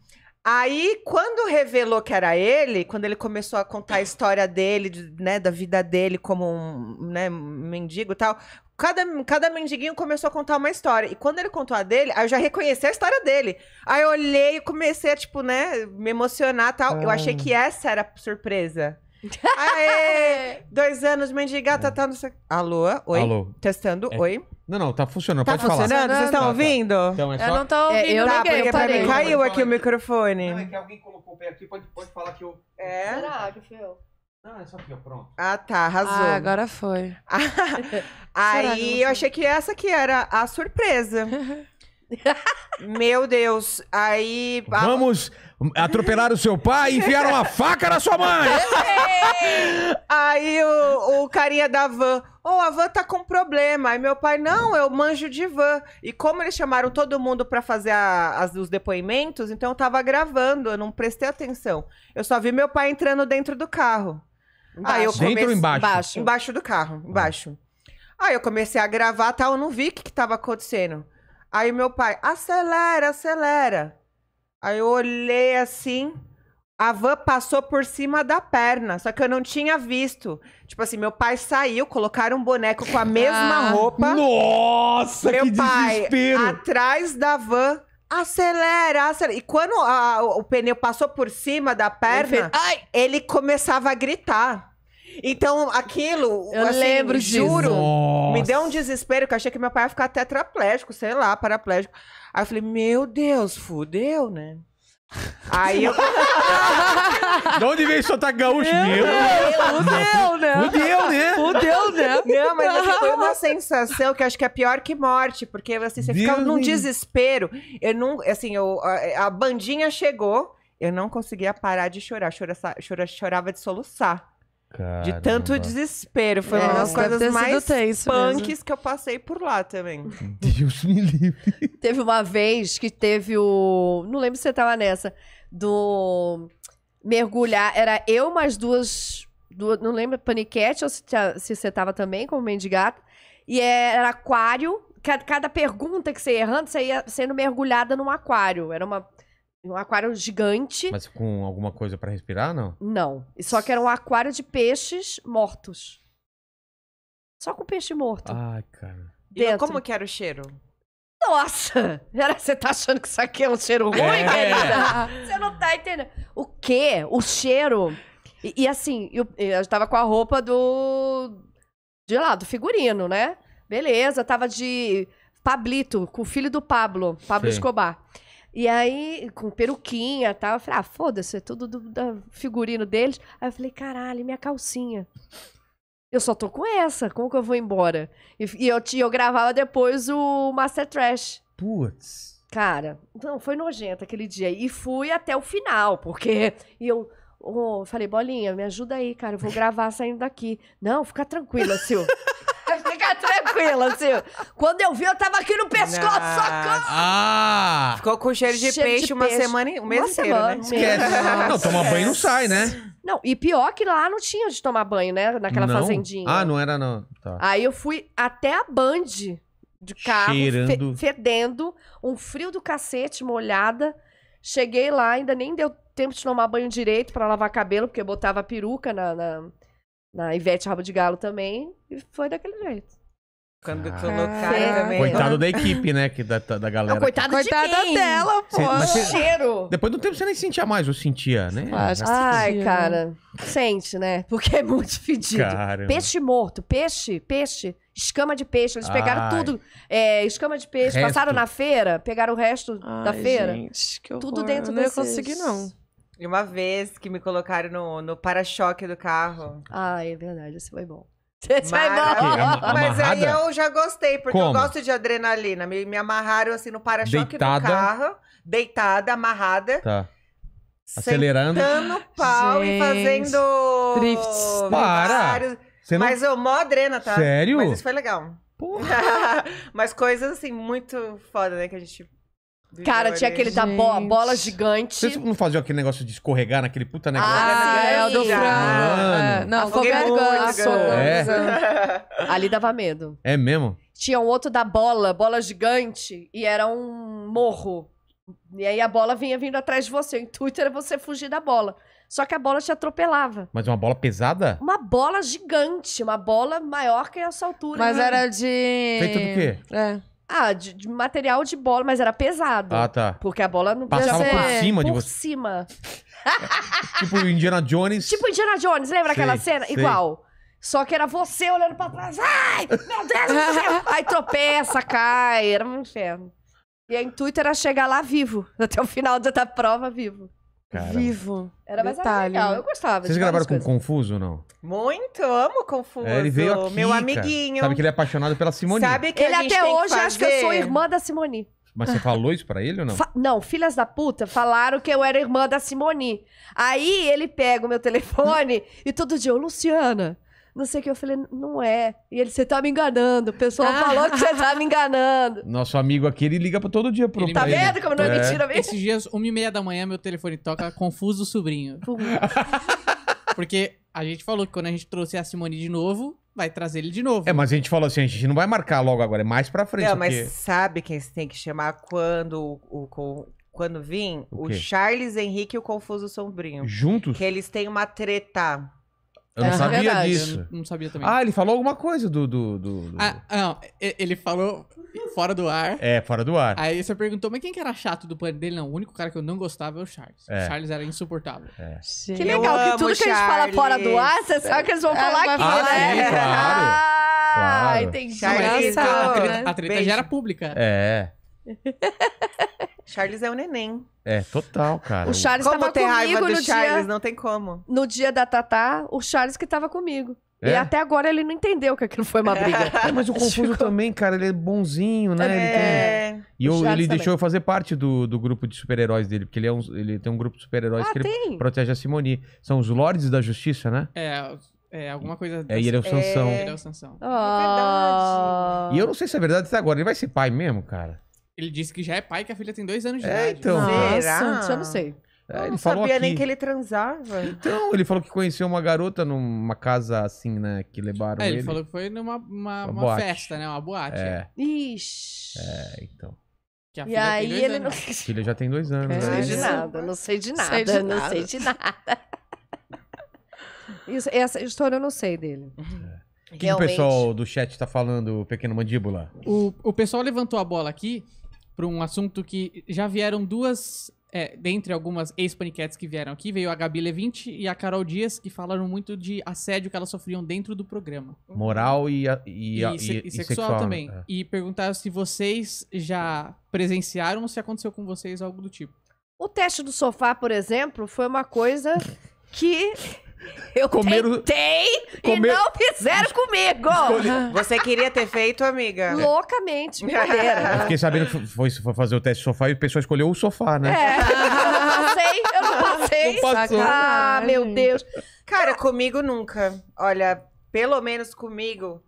Aí, quando revelou que era ele, quando ele começou a contar a história dele, né, da vida dele como um né, mendigo e tal, Cada, cada mendiguinho começou a contar uma história. E quando ele contou a dele, aí eu já reconheci a história dele. Aí eu olhei e comecei a, tipo, né, me emocionar e tal. Ah. Eu achei que essa era a surpresa. Aê! Dois anos, mendigar, tá, é. tá, não sei... Alô? Oi? Alô? Testando, é. oi? Não, não, tá funcionando, tá pode funcionando? falar. Vocês estão tá, tá. ouvindo? Tá. Então é só... É, eu não tô ouvindo é, eu tá, ninguém, eu mim caiu aqui o microfone. Não, é que alguém colocou o pé aqui, pode, pode falar que eu... É? Será que foi eu? Não, é só aqui, ó, pronto. Ah, tá, arrasou. Ah, agora foi. Aí eu achei que essa aqui era a surpresa. Meu Deus, aí. Vamos atropelar o seu pai e enfiar uma faca na sua mãe! aí o, o carinha da van. Ô, oh, a van tá com problema. Aí meu pai, não, eu manjo de van. E como eles chamaram todo mundo para fazer a, as, os depoimentos, então eu tava gravando, eu não prestei atenção. Eu só vi meu pai entrando dentro do carro. Embaixo. Aí eu comecei... Dentro ou embaixo? embaixo? Embaixo do carro, ah. embaixo. Ah. Aí eu comecei a gravar tal, eu não vi o que, que tava acontecendo. Aí meu pai, acelera, acelera. Aí eu olhei assim, a van passou por cima da perna, só que eu não tinha visto. Tipo assim, meu pai saiu, colocaram um boneco com a mesma ah. roupa. Nossa, meu que pai, desespero! Atrás da van acelera, acelera. E quando a, o pneu passou por cima da perna, ele, ele começava a gritar. Então, aquilo, eu assim, lembro, juro, Nossa. me deu um desespero que eu achei que meu pai ia ficar tetraplégico, sei lá, paraplégico. Aí eu falei, meu Deus, fudeu, né? Aí eu. de onde veio o sotaque gaúcho? Meu Deus, fudeu, né? uma sensação que acho que é pior que morte, porque assim, você Deus fica num desespero. Eu não, assim, eu, a, a, bandinha chegou, eu não conseguia parar de chorar, chora, chora, chorava de soluçar. Caramba. De tanto desespero. Foi é, uma das coisas mais punks mesmo. que eu passei por lá também. Deus me livre. Teve uma vez que teve o. Não lembro se você tava nessa. Do mergulhar. Era eu mais duas. duas não lembro, paniquete ou se, se você tava também como mendigata. E é, era aquário. Cada pergunta que você ia errando, você ia sendo mergulhada num aquário. Era uma, um aquário gigante. Mas com alguma coisa para respirar, não? Não. Só que era um aquário de peixes mortos. Só com peixe morto. Ai, cara. Dentro. E como que era o cheiro? Nossa! Era, você tá achando que isso aqui é um cheiro ruim, é. querida? Você não tá entendendo. O quê? O cheiro. E, e assim, eu, eu tava com a roupa do de lá, do figurino, né? Beleza, tava de Pablito, com o filho do Pablo, Pablo Sim. Escobar. E aí, com peruquinha e tal, eu falei, ah, foda-se, é tudo do, do, figurino deles. Aí eu falei, caralho, minha calcinha. Eu só tô com essa, como que eu vou embora? E, e eu, eu gravava depois o Master Trash. Putz. Cara, não, foi nojento aquele dia. E fui até o final, porque eu Oh, eu falei, bolinha, me ajuda aí, cara. Eu vou gravar saindo daqui. Não, fica tranquila, Sil. fica tranquila, Sil. Quando eu vi, eu tava aqui no pescoço, socorro! Ah! Ficou com cheiro de, cheiro peixe, de uma peixe. semana, um mês uma inteiro, semana, né? Não, tomar banho não sai, né? Não, e pior que lá não tinha de tomar banho, né? Naquela não? fazendinha. Ah, não era não. Tá. Aí eu fui até a Band de carro, fe fedendo, um frio do cacete, molhada. Cheguei lá, ainda nem deu tempo de tomar banho direito para lavar cabelo, porque eu botava peruca na, na, na Ivete Rabo de Galo também. E foi daquele jeito. Quando ah, Coitado da equipe, né? Que da, da galera. coitado coitada de dela, pô. Cê, cheiro. Depois do tempo você nem sentia mais, eu sentia, né? Ah, acho que Ai, sentia, cara. Sente, né? Porque é muito fedido. Caramba. Peixe morto, peixe, peixe, escama de peixe. Eles pegaram Ai. tudo. É, escama de peixe, resto. passaram na feira, pegaram o resto Ai, da feira. Gente, que horror. Tudo dentro eu Não ia conseguir, não de uma vez que me colocaram no, no para-choque do carro. Ah, é verdade, isso foi bom. Mas, mas aí eu já gostei, porque Como? eu gosto de adrenalina. Me, me amarraram assim no para-choque do carro, deitada, amarrada. Tá. Acelerando. Sentando pau Gente. e fazendo. Drifts. Para! Não... Mas eu mó adrena, tá? Sério? Mas isso foi legal. Porra. mas coisas assim, muito foda, né? Que a gente Cara, tinha aquele da bola, bola gigante. Vocês não faziam aquele negócio de escorregar naquele puta negócio? Ah, ah é, o do Fran. Não, Fogargan. É. Ali dava medo. É mesmo? Tinha um outro da bola, bola gigante, e era um morro. E aí a bola vinha vindo atrás de você. O intuito era você fugir da bola. Só que a bola te atropelava. Mas uma bola pesada? Uma bola gigante, uma bola maior que a sua altura. Mas né? era de... Feita do quê? É... Ah, de, de material de bola, mas era pesado. Ah, tá. Porque a bola não podia Passava ser... por cima de por você. cima. tipo Indiana Jones. Tipo Indiana Jones, lembra Sei, aquela cena? sei. Igual. Só que era você olhando pra trás. Ai, meu Deus do céu! Aí tropeça, cai, era um inferno. E a intuito era chegar lá vivo, até o final da prova vivo. Vivo. Era mais legal, eu né? gostava. Vocês de gravaram com o Confuso ou não? Muito, amo Confuso. É, ele veio aqui, Meu cara. amiguinho. Sabe que ele é apaixonado pela Simone. Sabe que Ele a gente até tem hoje acha que eu sou irmã da Simone. Mas você falou isso pra ele ou não? Fa- não, filhas da puta falaram que eu era irmã da Simone. Aí ele pega o meu telefone e todo dia, ô Luciana, não sei o que. Eu falei, não é. E ele, você tá me enganando. O pessoal ah. falou que você tá me enganando. Nosso amigo aqui, ele liga pra todo dia pro ele Tá ele. vendo como não é, é. mentira mesmo? Esses dias, uma e meia da manhã, meu telefone toca Confuso Sobrinho. Porque a gente falou que quando a gente trouxe a Simone de novo, vai trazer ele de novo. É, mas a gente falou assim, a gente não vai marcar logo agora, é mais pra frente. Não, porque... mas sabe quem você tem que chamar quando o... o quando vim, o, o Charles Henrique e o Confuso Sombrinho. Juntos? Que eles têm uma treta eu não é, sabia verdade. disso. Eu não, sabia também. Ah, ele falou alguma coisa do. do, do, do... Ah, ah não. Ele falou fora do ar. É, fora do ar. Aí você perguntou, mas quem que era chato do plano dele? Não, o único cara que eu não gostava é o Charles. É. O Charles era insuportável. É. Que legal, eu que tudo que Charles. a gente fala fora do ar, você sabe que eles vão é falar aqui, né? ah, né? Sim, claro. Ah, claro. entendi. Charles, a treta, a treta já era pública. É. Charles é o neném. É, total, cara. O Charles como tava ter comigo raiva do no Charles, dia... não tem como. No dia da Tatá, o Charles que tava comigo. É? E até agora ele não entendeu que aquilo foi uma briga. É, mas o Confuso também, cara, ele é bonzinho, né? É. Ele tem... E eu, ele também. deixou eu fazer parte do, do grupo de super-heróis dele, porque ele, é um, ele tem um grupo de super-heróis ah, que tem? ele protege a Simoni. São os Lordes da Justiça, né? É, é, alguma coisa. É, e ele é o Sansão. É, ele é o Sansão. Oh. É verdade. E eu não sei se é verdade até agora. Ele vai ser pai mesmo, cara? Ele disse que já é pai que a filha tem dois anos de é, idade. Então. Nossa, Será? Isso eu não sei. É, ele não sabia aqui. nem que ele transava. Então, ele falou que conheceu uma garota numa casa assim, né? Que levaram é, ele. ele falou que foi numa uma, uma uma festa, né? Uma boate. É. é. Ixi. É, então. Que a e filha aí ele anos. não... A filha já tem dois anos. Não sei né? de nada, não sei de nada, sei de não nada. sei de nada. Isso, essa história eu não sei dele. É. O que, que o pessoal do chat tá falando, Pequeno Mandíbula? O, o pessoal levantou a bola aqui para um assunto que já vieram duas, é, dentre algumas ex-paniquetes que vieram aqui, veio a Gabi Levinte e a Carol Dias, que falaram muito de assédio que elas sofriam dentro do programa. Moral e, a, e, a, e, se, e, e, sexual, sexual né? também. É. E perguntaram se vocês já presenciaram ou se aconteceu com vocês algo do tipo. O teste do sofá, por exemplo, foi uma coisa que Eu comeram, tentei comer... e não fizeram comigo. Você queria ter feito, amiga? Loucamente, brincadeira. Eu fiquei sabendo que foi, foi fazer o teste de sofá e o pessoal escolheu o sofá, né? É, eu não passei, eu não passei. Não passou. Ah, meu Deus. Cara, comigo nunca. Olha, pelo menos comigo,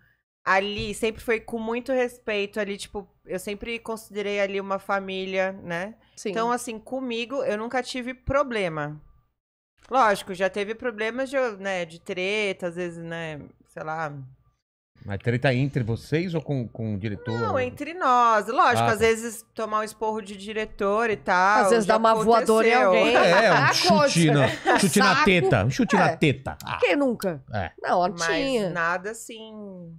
ali sempre foi com muito respeito. Ali, tipo, eu sempre considerei ali uma família, né? Sim. Então, assim, comigo eu nunca tive problema. Lógico, já teve problemas de, né, de treta, às vezes, né, sei lá, mas treta entre vocês ou com, com o diretor? Não, entre nós. Lógico, ah, às tá. vezes tomar um esporro de diretor e tal. Às vezes dá uma aconteceu. voadora em alguém. É, um chute, na, chute na teta. Um chute é. na teta. Ah. Quem nunca? É. Não, não Mas tinha. nada assim...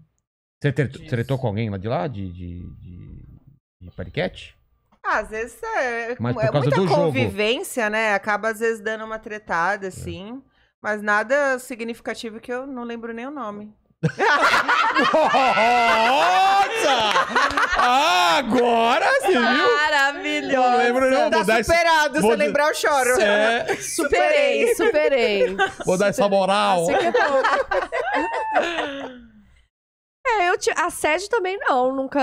Você tretou, tretou, com alguém lá de lá? De, de, de, de pariquete? Ah, às vezes é, é Mas por é muita do convivência, jogo. né? Acaba às vezes dando uma tretada, é. assim. É. Mas nada significativo que eu não lembro nem o nome. Nossa! Agora sim! viu? Maravilhoso! Não lembro não. Tá vou superado, esse... se eu lembrar eu choro. Cê... É- superei, superei. Vou dar essa moral. Assim que é é, eu te... assédio também não, nunca.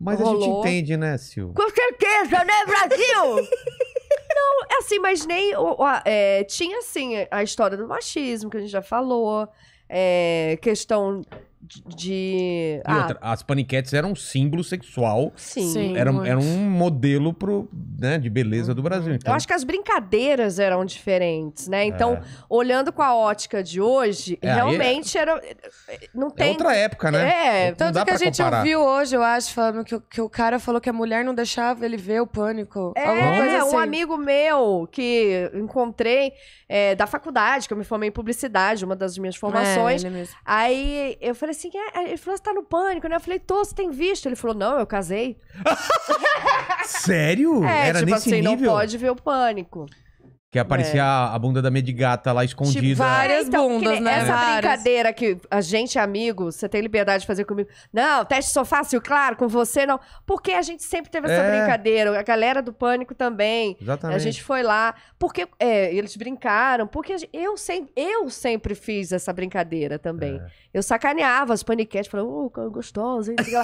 Mas rolou. a gente entende, né, Sil? Com certeza, né, Brasil? não, é assim, mas nem. É, tinha, assim, a história do machismo, que a gente já falou. É, questão de. Ah, outra, as paniquetes eram um símbolo sexual. Sim. sim era, era um modelo pro, né, de beleza do Brasil. Então... Eu acho que as brincadeiras eram diferentes, né? Então, é. olhando com a ótica de hoje, é, é- realmente era. Eh, não é tem. É outra época, né? É, não tanto que a gente comparar. ouviu hoje, eu acho, falando que, que o cara falou que a mulher não deixava ele ver o pânico. É, assim. um amigo meu que encontrei, é, da faculdade, que eu me formei em publicidade, uma das minhas formações. É, é Aí eu falei assim: é, é", ele falou, você tá no pânico, né? Eu falei, tô, você tem visto? Ele falou, não, eu casei. Sério? É, Era tipo nesse assim, nível? não pode ver o pânico. Que aparecia é. a bunda da medigata lá tipo, escondida. Tipo, várias é, então, bundas, né? Essa várias. brincadeira que a gente é amigo, você tem liberdade de fazer comigo. Não, teste só fácil, claro, com você não. Porque a gente sempre teve essa é. brincadeira. A galera do Pânico também. Exatamente. A gente foi lá. Porque é, eles brincaram. Porque gente, eu, sempre, eu sempre fiz essa brincadeira também. É. Eu sacaneava as paniquetes. Falava, ô, oh, gostosa. Entendeu?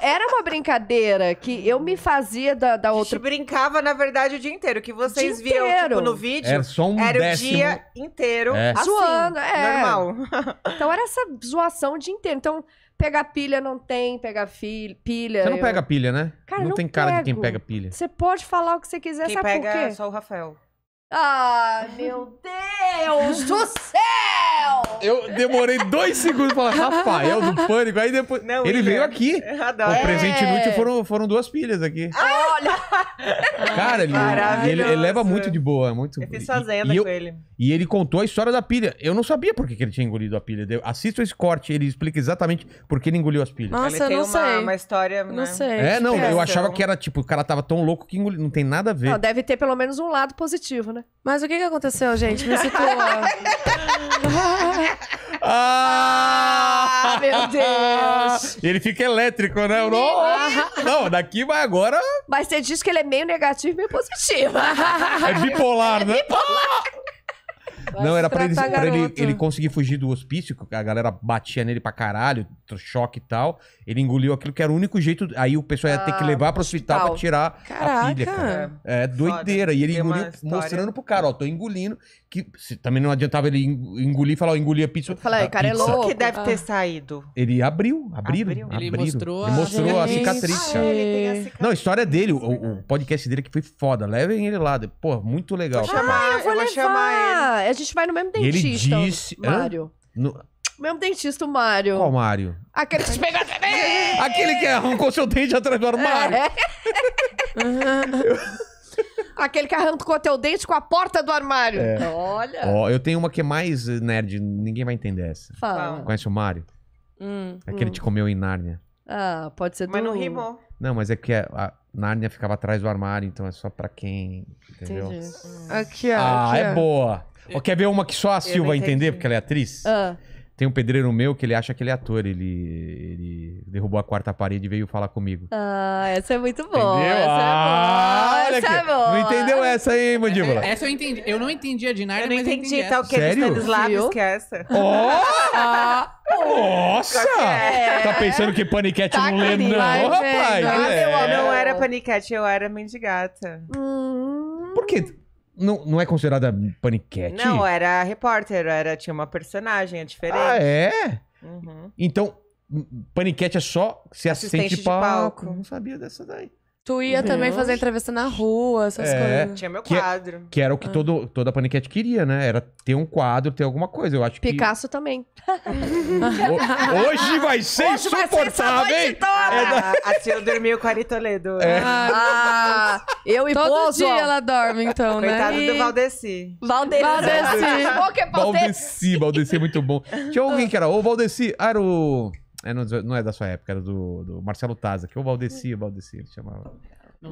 Era uma brincadeira que eu me fazia da, da outra... A gente brincava, na verdade, o dia inteiro. Que vocês viam, tipo, Tipo, no vídeo, era, é só um era décimo... o dia inteiro é. assim, zoando, é. normal. Então era essa zoação o dia inteiro. Então, pegar pilha não tem, pegar pilha. Você não eu... pega pilha, né? Cara, não, não tem pego. cara de quem pega pilha. Você pode falar o que você quiser, quem sabe pega por quê? É só o Rafael. Ah, meu Deus do céu! Eu demorei dois segundos pra falar, Rafael do Pânico. Aí depois. Não, ele veio aqui. É o presente é. inútil foram, foram duas pilhas aqui. Olha! Cara, ele, ele, ele leva muito de boa. Muito... Eu fiz fazenda e, e eu, com ele. E ele contou a história da pilha. Eu não sabia por que, que ele tinha engolido a pilha. Assista esse corte, ele explica exatamente por que ele engoliu as pilhas. Nossa, ele eu não uma, sei. uma história, né? Não sei. É, não, é eu achava que era tipo, o cara tava tão louco que engoliu. Não tem nada a ver. Não, deve ter pelo menos um lado positivo, né? Mas o que que aconteceu, gente? Me citou. Ah! ah, meu Deus. Ele fica elétrico, né? não, não, daqui vai agora. Mas você diz que ele é meio negativo e meio positivo. é bipolar, é né? É bipolar. Não, era pra, ele, pra ele, ele conseguir fugir do hospício, que a galera batia nele pra caralho, choque e tal. Ele engoliu aquilo que era o único jeito. Aí o pessoal ia ter que ah, levar pro hospital, hospital. pra tirar Caraca. a filha, cara. É, é doideira. E ele engoliu, mostrando pro cara, ó, tô engolindo. Que se, também não adiantava ele engolir e falar, ó, engoli a pizza. Eu falei, cara, é pizza. é louco. que deve ah. ter saído? Ele abriu, abriu, abriu. Ele mostrou, a, ah, a cicatriz. Ah, a não, a história dele, o, o, podcast dele que foi foda. Levem ele lá. Pô, muito legal. Ah, eu vou, eu vou chamar ele. É gente vai no mesmo dentista ele disse- Mário. No- Mesmo dentista, o Mário. Qual Mário? Aquele que te pegou também! Aquele que arrancou seu dente atrás do armário. É. Aquele que arrancou teu dente com a porta do armário. É. Olha. Ó, eu tenho uma que é mais nerd, ninguém vai entender essa. Fala. Conhece o Mário? Hum. Aquele é que hum. te comeu em Nárnia. Ah, pode ser do... Mas não rimou. Não, mas é que a, a Nárnia ficava atrás do armário, então é só pra quem. Entendeu? Entendi. Aqui, ó. Ah, aqui, é boa quer ver uma que só a Silva entender, porque ela é atriz? Ah. Tem um pedreiro meu que ele acha que ele é ator. Ele, ele derrubou a quarta parede e veio falar comigo. Ah, essa é muito boa. Entendeu? Essa ah, é boa. Ah, essa é boa. Não entendeu essa, aí, Mandíbula? Essa, eu entendi. Eu não entendi a de Narnia, Eu não mas entendi, entendi tal que é de Sério? Stanislavski, que é essa. Oh! Ah, Nossa! É. Tá pensando que paniquete Tá não lê, não, rapaz. É. não era paniquete, eu era mendigata. Por quê? Não, não é considerada paniquete? Não, era repórter, era, tinha uma personagem, é diferente. Ah, é? Uhum. Então, paniquete é só ser assistente, assistente de palco. palco. Não sabia dessa daí. Tu ia Deus. Uhum. também fazer entrevista na rua, essas é, coisas. Tinha meu é- quadro. Que, que era o que ah. todo, toda a paniquete queria, né? Era ter um quadro, ter alguma coisa. Eu acho que. Picasso também. o, hoje vai ser hoje insuportável, vai ser ah, assim eu dormi com a Ari Toledo. É. Ah, ah, eu e Todo Bozo. dia ela dorme, então, né? Coitado e... do Valdeci. Valdeci. Valdeci. Valdeci, Valdeci é muito bom. Tinha alguém ah. que era Ô, Valdeci. Ah, era o. É, não, é da sua época, era do, do Marcelo Taza, que é o Valdeci, o Valdeci ele chamava.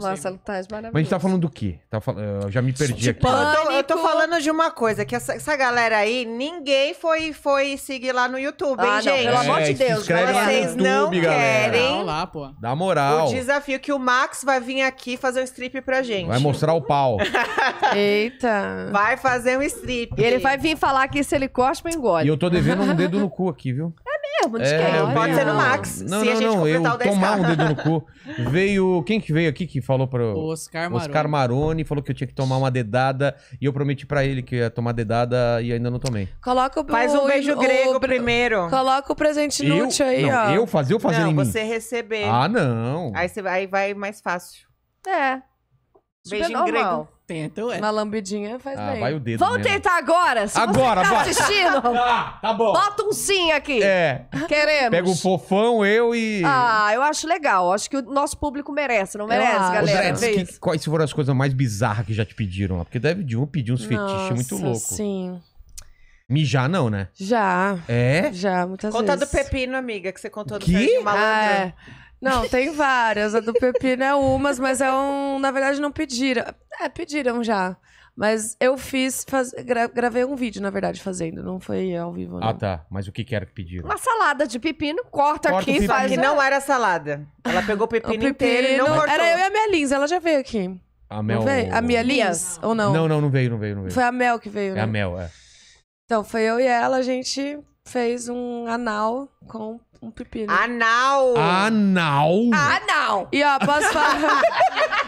Marcelo Taz, maravilhoso. Mas a gente tá falando do quê? Tá, eh, eu já me perdi aqui. Eu tô, eu tô falando de uma coisa, que essa, essa, galera aí, ninguém foi, foi seguir lá no YouTube, hein, ah, gente? Não, pelo amor é, de Deus, Vocês YouTube, não querem. lá, pô. Dá moral. O desafio que o Max vai vir aqui fazer um strip pra gente. Vai mostrar o pau. Eita. Vai fazer um strip. E ele vai vir falar que se ele cospe, engole. E eu tô devendo um dedo no cu aqui, viu? mesmo, de é, é Pode ser no Max. Não, se não, a gente não, completar eu o 10K. tomar um dedo no cu. Veio. Quem que veio aqui que falou para Oscar Maroni. Oscar Maroni falou que eu tinha que tomar uma dedada e eu prometi para ele que ia tomar dedada e ainda não tomei. Coloca o Faz um beijo o, grego o, primeiro. Coloca o presente inútil aí, não, ó. Eu fazer ou fazer não, em mim? você receber. Ah, não. Aí, você, aí vai mais fácil. É. beijo normal. grego. Tenta, ué. Uma lambidinha faz ah, bem. Vai o dedo. Vamos mesmo. tentar agora? Se agora, você tá assistindo. tá, tá bom. Bota um sim aqui. É. Queremos. Pega o um fofão, eu e. Ah, eu acho legal. Acho que o nosso público merece, não merece, ah, galera? que, quais foram as coisas mais bizarras que já te pediram lá? Porque deve de um pedir uns fetiches muito loucos. Sim. Mijar não, né? Já. É? Já, muitas Conta vezes. Conta do pepino, amiga, que você contou do que? Ah, é. Não, tem várias. A do pepino é umas, mas é um. Na verdade, não pediram. É, pediram já. Mas eu fiz, faz, gra, gravei um vídeo, na verdade, fazendo. Não foi ao vivo, ah, não. Ah, tá. Mas o que era que pediram? Uma salada de pepino, corta, corta aqui. Só que não era salada. Ela pegou o pepino, o pepino inteiro e não cortou. Era eu e a minha Lins, ela já veio aqui. A Mel... Não veio? A minha Lins, ou não? Não, não, não veio, não veio, não veio. Foi a Mel que veio, né? É a né? Mel, é. Então, foi eu e ela, a gente fez um anal com um pepino. Anal! Anal! Anal! E ó, posso falar.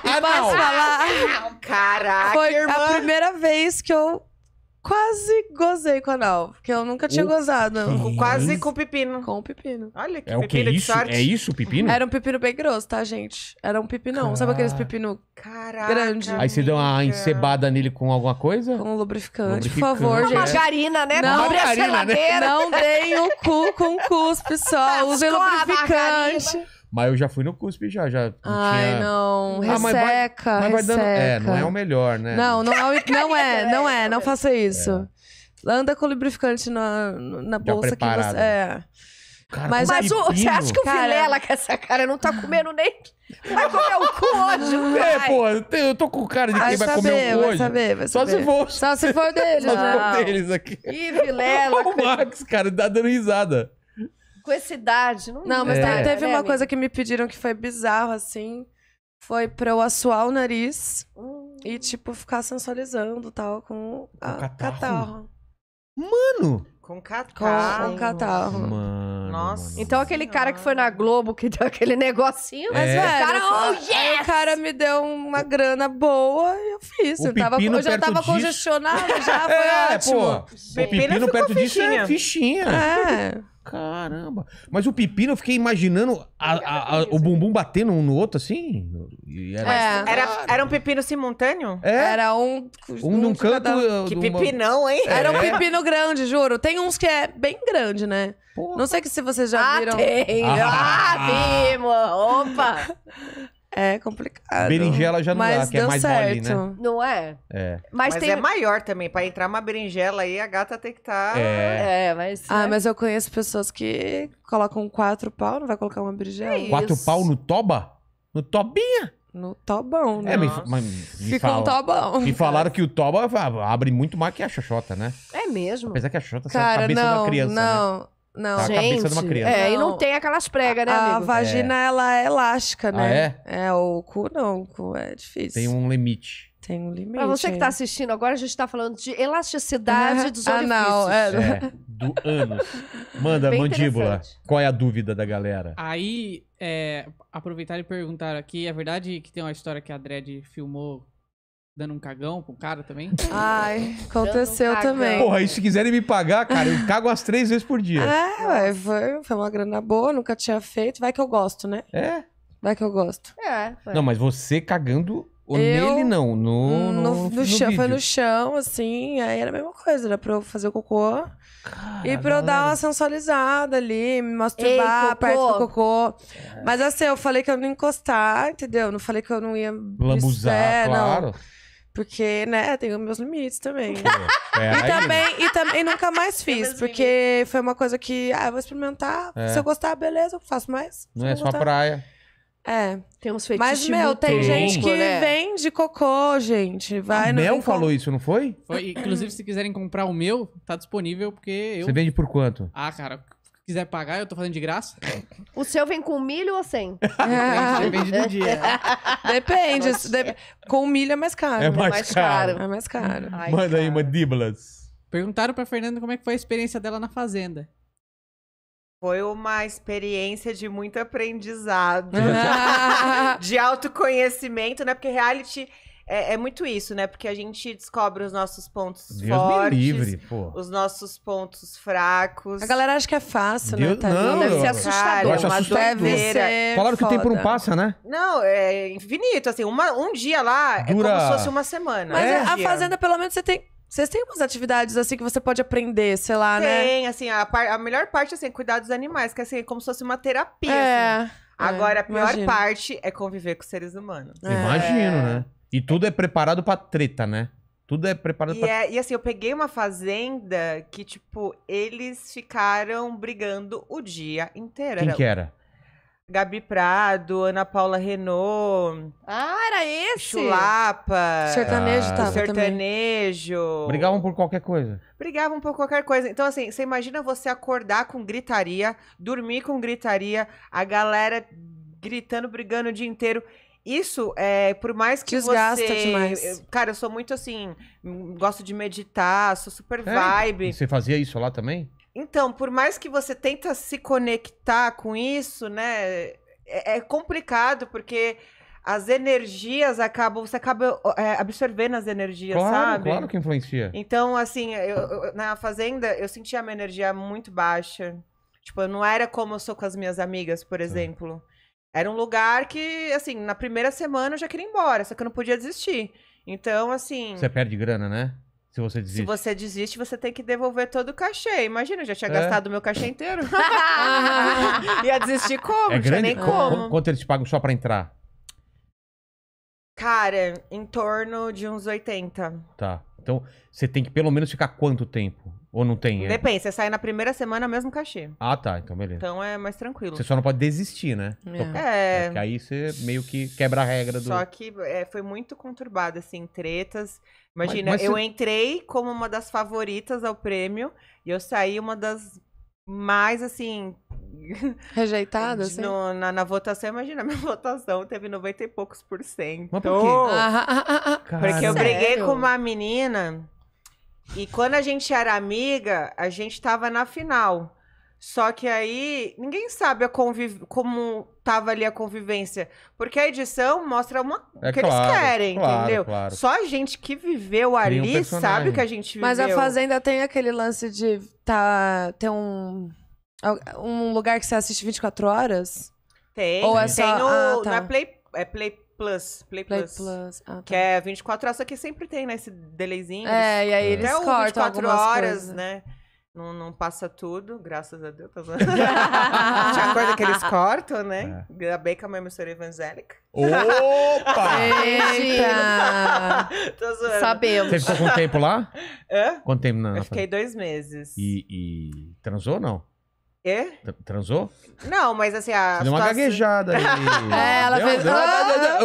Anal. Posso falar? Anal, caraca, Foi irmã. a primeira vez que eu quase gozei com anal, porque eu nunca tinha O gozado. quê? Quase com o pepino. Com o pepino. Olha que É o que? de é Isso? sorte. É isso o pepino? Era um pepino bem grosso, tá, gente? Era um pepinão. Sabe aqueles pepino Caraca. Grande. Aí você deu uma encebada nele com alguma coisa? com lubrificante? Por favor, Uma gente. margarina, né? Não, Abre margarina, né? Não deem o cu com cuspe só. Usem lubrificante. Mas eu já fui no cuspe já, já não Ai, tinha... não. Resseca, ah, mas vai, mas vai dando... É, não é o melhor, né? Não, não é, não, é não é, não faça é. isso. É. Anda com lubrificante na, na bolsa aqui que você... É. Cara, mas é mas o, você acha que o Vilela com essa cara não tá comendo nem... Vai comer o cu hoje, É, pô, eu tô com cara de quem vai, vai saber, comer o cu hoje. Vai saber, vai saber. Só se for. Só se for deles. Só se for deles aqui. Ih, Vilela. o Max, cara, tá dando risada com essa idade. Não, não mas é. teve uma né, coisa que me pediram que foi bizarro, assim. Foi pra eu assoar o nariz hum. e, tipo, ficar sensualizando tal com, a, catarro. catarro. Mano! Com catarro. Com catarro. Mano, Nossa. Então aquele senhora. cara que foi na Globo que deu aquele negocinho. Mas, é. velho, o cara, oh, yes! o cara me deu uma grana boa e eu fiz. O eu, tava, eu já tava disso. congestionado, já é, foi é, ótimo. Pô, o pepino, pepino perto disso é fichinha. é fichinha. É. Caramba. Mas o pepino, eu fiquei imaginando a, a, a, o bumbum batendo um no outro assim. Era, é. era, era, um pepino simultâneo? É. Era um. Um num canto. Da... Eh, que pepinão, hein? É. Era um é. pepino grande, juro. Tem uns que é bem grande, né? Porra. Não sei se vocês já ah, viram. Tem. Ah, ah, ah, ah. vimos! Opa! É complicado. Berinjela já não Mas dá, que é deu mais mole, certo. né? Não é? É. Mas, Mas, tem. é maior também. Pra entrar uma berinjela aí, a gata tem que estar... Tá é. É, mas. Ah, é. mas eu conheço pessoas que colocam quatro pau, não vai colocar uma berinjela? É Quatro pau no toba? No tobinha? No tobão, né? É, mas me Fica um tobão. me falaram que o toba ah, abre muito mais que a xoxota, né? É mesmo? Apesar que a xoxota é a cabeça de não, uma criança, né? não. Não. Tá Gente, cabeça de uma criança. É, e não tem aquelas pregas, né, amigo? A, vagina, é. ela é elástica, né? Ah, é? É, o cu não, o cu é difícil. Tem um limite. Tem um limite. Pra você que tá assistindo agora, a gente tá falando de elasticidade dos orifícios. Ah, não. É. é do ânus. Manda, Bem mandíbula. Qual é a dúvida da galera? Aí, é, aproveitar e perguntar aqui. É verdade que tem uma história que a Dredd filmou dando um cagão com o cara também? Ai, aconteceu um também. Porra, e se quiserem me pagar, cara, eu cago as três vezes por dia. É, ué, foi, foi uma grana boa, nunca tinha feito. Vai que eu gosto, né? É. Vai que eu gosto. É. Foi. Não, mas você cagando. eu, nele não, no, no, no, no chão, vídeo. Foi no chão, assim, aí era a mesma coisa, era né, pra eu fazer o cocô cara, e pra eu galera. dar uma sensualizada ali, me masturbar Ei, perto do cocô. É. Mas assim, eu falei que eu não ia encostar, entendeu? Não falei que eu não ia... Lambuzar, é, claro. Não. Porque, né, tenho meus limites também. É, e, é também e também nunca mais fiz, porque limites. foi uma coisa que, ah, eu vou experimentar. É. Se eu gostar, beleza, eu faço mais. Não, é, é gostar. só praia. É. Tem uns feitiços. Mas, meu, tem gente que né? vende cocô, gente. Vai o Mel falou isso, não foi? Foi. Inclusive, se quiserem comprar o meu, tá disponível, porque eu. Você vende por quanto? Ah, cara, quiser pagar, eu tô fazendo de graça. O seu vem com milho ou sem? Depende do dia. Depende. Com milho é mais caro. É mais mais caro. caro. É mais caro. Ai, Manda aí, mandíbulas. Perguntaram pra Fernanda como é que foi a experiência dela na fazenda. Foi uma experiência de muito aprendizado, de autoconhecimento, né? Porque reality é, é, muito isso, né? Porque a gente descobre os nossos pontos Deus fortes, livre, os nossos pontos fracos. A galera acha que é fácil, né, Deus, né? Tá? Não, deve ser assustador. Eu acho assustador. Falaram que o tempo não passa, né? Não, é infinito. Assim, uma, um dia lá Dura... é como se fosse uma semana. Mas é? a Fazenda, pelo menos, você tem... Vocês têm umas atividades assim que você pode aprender, sei lá, tem, né? Tem, assim, a, par... a, melhor parte assim, é cuidar dos animais, que assim, é como se fosse uma terapia. É. Assim. Agora, a é, pior imagino. parte é conviver com seres humanos. Imagino, é. né? E tudo é preparado pra treta, né? Tudo é preparado e pra... É, e assim, eu peguei uma fazenda que, tipo, eles ficaram brigando o dia inteiro. Quem era... que era? Gabi Prado, Ana Paula Renault. Ah, era esse? Chulapa. Sertanejo ah, tava Sertanejo. Também. Brigavam por qualquer coisa. Brigavam por qualquer coisa. Então, assim, você imagina você acordar com gritaria, dormir com gritaria, a galera gritando, brigando o dia inteiro isso é por mais que Desgasta você demais. cara eu sou muito assim gosto de meditar sou super é, vibe você fazia isso lá também então por mais que você tenta se conectar com isso né é, é complicado porque as energias acabam, você acaba é, absorvendo as energias, claro, sabe? Claro que influencia. Então, assim, eu, eu, na fazenda eu sentia a minha energia muito baixa. Tipo, eu não era como eu sou com as minhas amigas, por exemplo. É. Era um lugar que, assim, na primeira semana eu já queria ir embora, só que eu não podia desistir. Então, assim. Você perde grana, né? Se você desiste. Se você desiste, você tem que devolver todo o cachê. Imagina, eu já tinha é. gastado o meu cachê inteiro. Ia desistir como? É grande? nem como. Quanto eles te pagam só pra entrar? Cara, em torno de uns 80. Tá. Então, você tem que pelo menos ficar quanto tempo? Ou não tem? É? Depende, você sai na primeira semana, mesmo cachê. Ah, tá. Então, beleza. Então é mais tranquilo. Você só não pode desistir, né? É. é. é porque é... aí você meio que quebra a regra do. Só que é, foi muito conturbado, assim, tretas. Imagina, mas, mas eu você... entrei como uma das favoritas ao prêmio e eu saí uma das mais, assim. rejeitadas. assim? No, na, na, votação, imagina, minha votação teve 90 e poucos por cento. Mas por quê? Oh! Ah, ah, ah, ah, ah. Porque eu briguei com uma menina e quando a gente era amiga, a gente tava na final. Só que aí ninguém sabe conviv... como tava ali a convivência. Porque a edição mostra uma... É o que claro, eles querem, claro, entendeu? Claro. Só a gente que viveu ali um sabe o que a gente viveu. Mas a Fazenda tem aquele lance de tá... ter um... um lugar que você assiste 24 horas? Tem. Ou é tem só... o... Ah, tá. Play... É Play Plus, Play, Play Plus, Plus. Ah, tá. que é 24 horas, só que sempre tem, né, esse delayzinho. É, e aí eles até cortam 24 horas, coisas. né? Não, não passa tudo, graças a Deus. Tinha tá coisa que eles cortam, né? É. Ainda bem que a minha mistura é evangélica. Opa! Eita! Tô zoando. Sabemos. Você ficou quanto tempo lá? Hã? Quanto tempo na... Eu fiquei dois meses. E, e transou ou não? É? Transou? Não, mas assim, a. Deu uma gaguejada aí. é, ela fez. ah!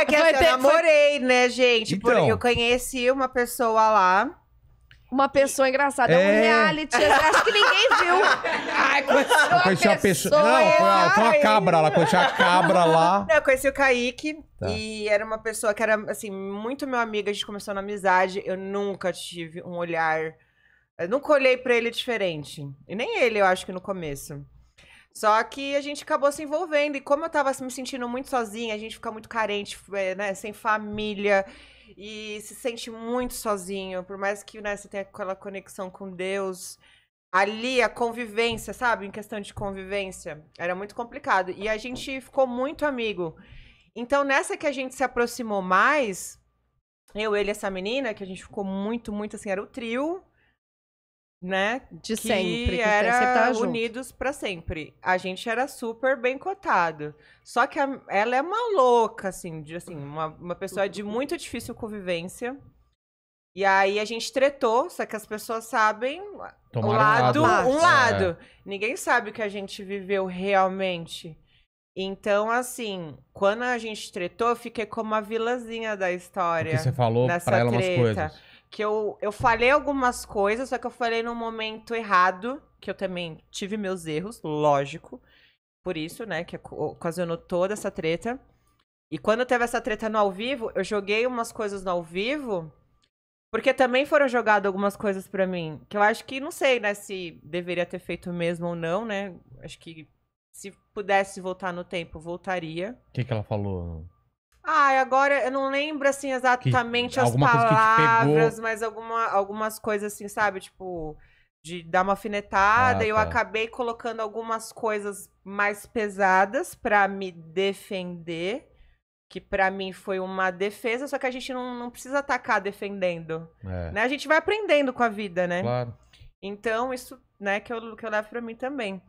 É, que eu assim, namorei, né, gente? Porque então. eu conheci uma pessoa lá. Uma pessoa engraçada, é, um é. reality. Acho que ninguém viu. Ai, conheci uma pessoa. pessoa... Não, foi uma, foi uma é. cabra lá, conheci a cabra lá. Não, eu conheci o Kaique tá. e era uma pessoa que era, assim, muito meu amigo, a gente começou na amizade. Eu nunca tive um olhar eu nunca olhei para ele diferente. E nem ele, eu acho que no começo. Só que a gente acabou se envolvendo. E como eu tava me sentindo muito sozinha, a gente fica muito carente, é, né? Sem família. E se sente muito sozinho. Por mais que né, você tenha aquela conexão com Deus. Ali, a convivência, sabe? Em questão de convivência. Era muito complicado. E a gente ficou muito amigo. Então, nessa que a gente se aproximou mais, eu, ele e essa menina, que a gente ficou muito, muito assim, era o trio né? De que sempre, que era tá unidos para sempre. A gente era super bem cotado. Só que a, ela é uma louca, assim, de, assim uma, uma pessoa de uhum. muito difícil convivência. E aí a gente tretou, só que as pessoas sabem Tomaram o lado, um é. lado. Um lado. É. Ninguém sabe o que a gente viveu realmente. Então, assim, quando a gente tretou, eu fiquei como a vilazinha da história. Porque você falou pra ela treta. umas coisas que eu, eu falei algumas coisas, só que eu falei num momento errado, que eu também tive meus erros, lógico. Por isso, né, que ocasionou toda essa treta. E quando teve essa treta no ao vivo, eu joguei umas coisas no ao vivo, porque também foram jogadas algumas coisas para mim, que eu acho que não sei, né, se deveria ter feito mesmo ou não, né? Acho que se pudesse voltar no tempo, voltaria. O que, que ela falou? Ah, agora eu não lembro assim exatamente que, as palavras, mas alguma, algumas coisas assim, sabe? Tipo, de dar uma afinetada. Ah, Eu tá. acabei colocando algumas coisas mais pesadas para me defender. Que para mim foi uma defesa, só que a gente não, não precisa atacar defendendo. É. Né? A gente vai aprendendo com a vida, né? Claro. Então, isso né, que, eu, que eu levo pra mim também.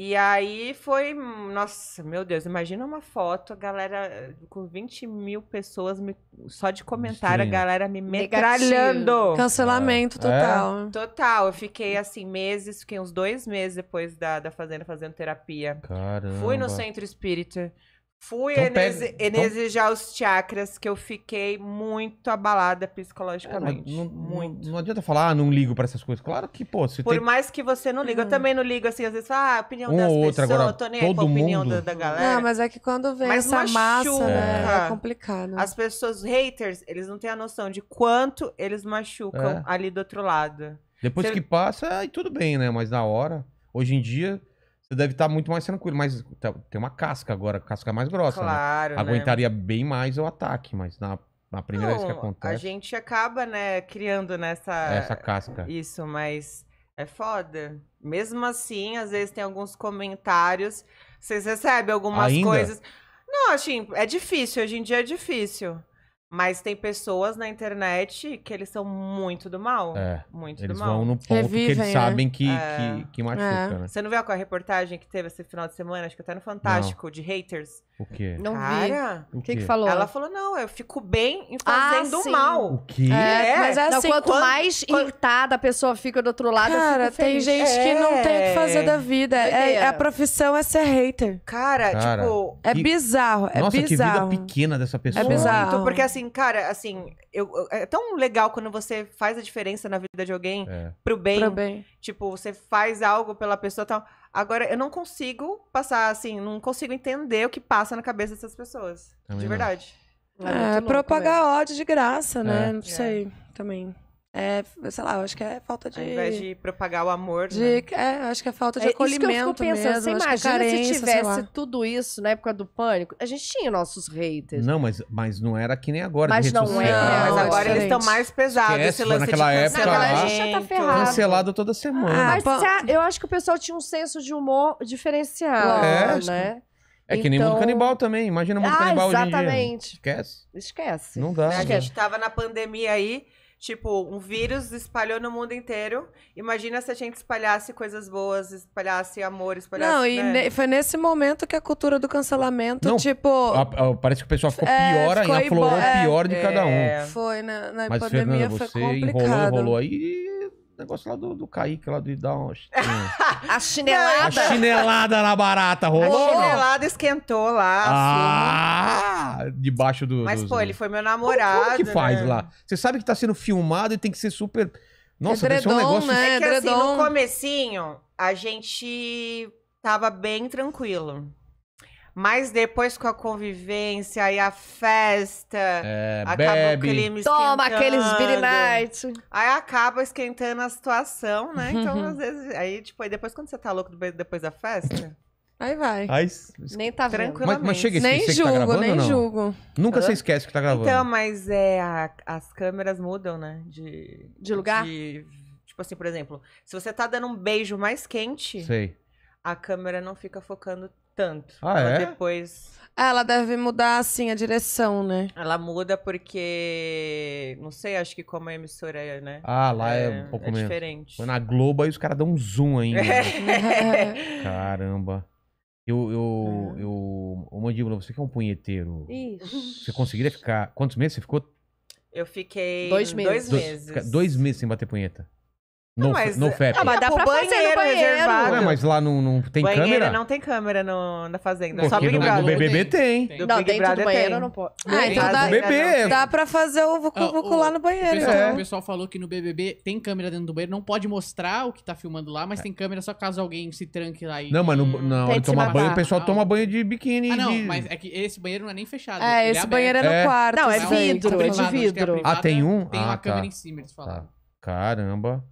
E aí foi. Nossa, meu Deus, imagina uma foto, a galera eh, com 20 mil pessoas me, só de comentário, Sim. a galera me metralhando. Negativo. Cancelamento é. total. É? Total. Eu fiquei assim, meses, fiquei uns dois meses depois da, da Fazenda fazendo terapia. Caramba. Fui no centro espírita. Fui então, pega, então... os chakras que eu fiquei muito abalada psicologicamente. não, não, muito. Não, não, adianta falar, ah, não ligo para essas coisas. Claro que, pô, Por tem... mais que você não liga, hum. eu também não ligo assim, às vezes, ah, a opinião um das ou pessoas, agora, eu tô nem todo aí mundo... opinião da, da, galera. Não, mas é que quando vem mas essa massa, machuca, né, é, é complicado. As pessoas, haters, eles não têm a noção de quanto eles machucam é. ali do outro lado. Depois você... que passa, aí tudo bem, né? Mas na hora, hoje em dia, você deve estar tá muito mais tranquilo. Mas tá, tem uma casca agora, casca mais grossa, né? Claro, né? Aguentaria bem mais o ataque, mas na, na primeira vez que acontece... A gente acaba, né, criando nessa... essa casca. Isso, mas é foda. Mesmo assim, às vezes tem alguns comentários. Vocês recebem algumas Ainda? coisas. Não, assim, é difícil. Hoje em dia é difícil. Mas tem pessoas na internet que eles são muito do mal. É. Muito do mal. Eles vão no ponto Revivem, que eles né? sabem que, é. que, que machuca, é. né? Você não viu a reportagem que teve esse final de semana, acho que até no Fantástico, não. de haters? O quê? Não Cara, vi. O que, que falou? Ela falou, não, eu fico bem em fazendo ah, mal. O quê? É, é. mas é assim, não, quanto quando, mais quando... irritada a pessoa fica do outro lado, Cara, tem gente é. que não tem o que fazer da vida. É, a profissão é ser hater. Cara, cara tipo... É que... É bizarro, é Nossa, bizarro. que vida pequena dessa pessoa. É bizarro. Muito, porque assim, cara, assim, eu, é tão legal quando você faz a diferença na vida de alguém é. pro bem. Pro bem. Tipo, você faz algo pela pessoa e tal... Agora, eu não consigo passar, assim, não consigo entender o que passa na cabeça dessas pessoas. Também de verdade. Não. É, é propagar ódio de graça, né? É. Não sei, é. também. É, sei lá, eu acho que é falta de. Ao invés de propagar o amor. De, né? É, acho que é falta de é, eu fico pensando, mesmo, é imagina carência, se tivesse tudo isso na época do pânico. A gente tinha nossos haters. Não, mas, mas não era que nem agora. Mas não é. Né? mas agora é eles estão mais pesados. Esquece, esse lance naquela de época. Lá, a gente já tá ferrado. Cancelado toda semana. Ah, mas a, eu acho que o pessoal tinha um senso de humor diferenciado. É, né? É que então... nem o mundo canibal também. Imagina o mundo ah, canibal exatamente. hoje em dia. Esquece. Esquece. Não dá. A gente tava na pandemia aí. Tipo, um vírus espalhou no mundo inteiro. Imagina se a gente espalhasse coisas boas, espalhasse amor, espalhasse. Não, e né? ne, foi nesse momento que a cultura do cancelamento, não, tipo. A, a, parece que o pessoal ficou é, pior ficou e aflorou é, pior de é, cada um. É. Foi, na, na Mas, pandemia Fernanda, foi você complicado. Enrolou, enrolou aí negócio lá do, do Kaique, lá do Downs. a chinelada. A chinelada na barata rolou. A chinelada esquentou lá. Ah! Assim. Debaixo do. Mas, dos... pô, ele foi meu namorado. O que né? faz né? lá? Você sabe que tá sendo filmado e tem que ser super. Nossa, é dredom, um negócio. Né? É que, assim, no comecinho, a gente tava bem tranquilo. Mas depois com a convivência e a festa, é, acaba bebe. o clima Toma aqueles Billy Night. Aí acaba esquentando a situação, né? Então, às vezes. Aí, tipo, aí depois quando você tá louco depois da festa. Aí vai. Aí, nem tá vendo. Mas, mas chega esse nem tá julgo, tá gravando, nem julgo. Nunca você esquece que tá gravando. Então, mas é, a, as câmeras mudam, né? De, de lugar? De, tipo assim, por exemplo, se você tá dando um beijo mais quente, Sei. a câmera não fica focando tanto. Ah, é? depois. Ah, ela deve mudar, assim, a direção, né? Ela muda porque. Não sei, acho que como a emissora é, né? Ah, lá é, é um é pouco é menos. diferente. Na Globo aí os caras dão um zoom ainda. É. Caramba. Eu, eu, é. eu, ô Mandíbula, você que é um punheteiro. Isso. Você conseguiria ficar. Quantos meses você ficou? Eu fiquei. Dois meses. Dois, Dois meses. dois meses sem bater punheta. No, mas, no FEP. Não, ah, mas dá pra banheiro, fazer no banheiro. Ué, mas lá não, não tem banheiro câmera? não tem câmera no, na fazenda. É Porque Só Big no, Brother. No BBB tem. tem. não, Big dentro do banheiro tem. não pode. Ah, então dá, do BBB. dá pra fazer o vucu-vucu ah, lá no banheiro. O pessoal, é. o pessoal, falou que no BBB tem câmera dentro do banheiro. Não pode mostrar o que tá filmando lá, mas é. tem câmera só caso alguém se tranque lá e... Não, mas no, na hora de tomar banho, o pessoal toma banho de biquíni. Ah, não, de... mas é que esse banheiro não é nem fechado. É, é esse banheiro é no quarto. Não, é vidro, tá é de vidro. Ah, tem um? Tem uma ah, tá. câmera em cima, eles tá. falaram. Caramba.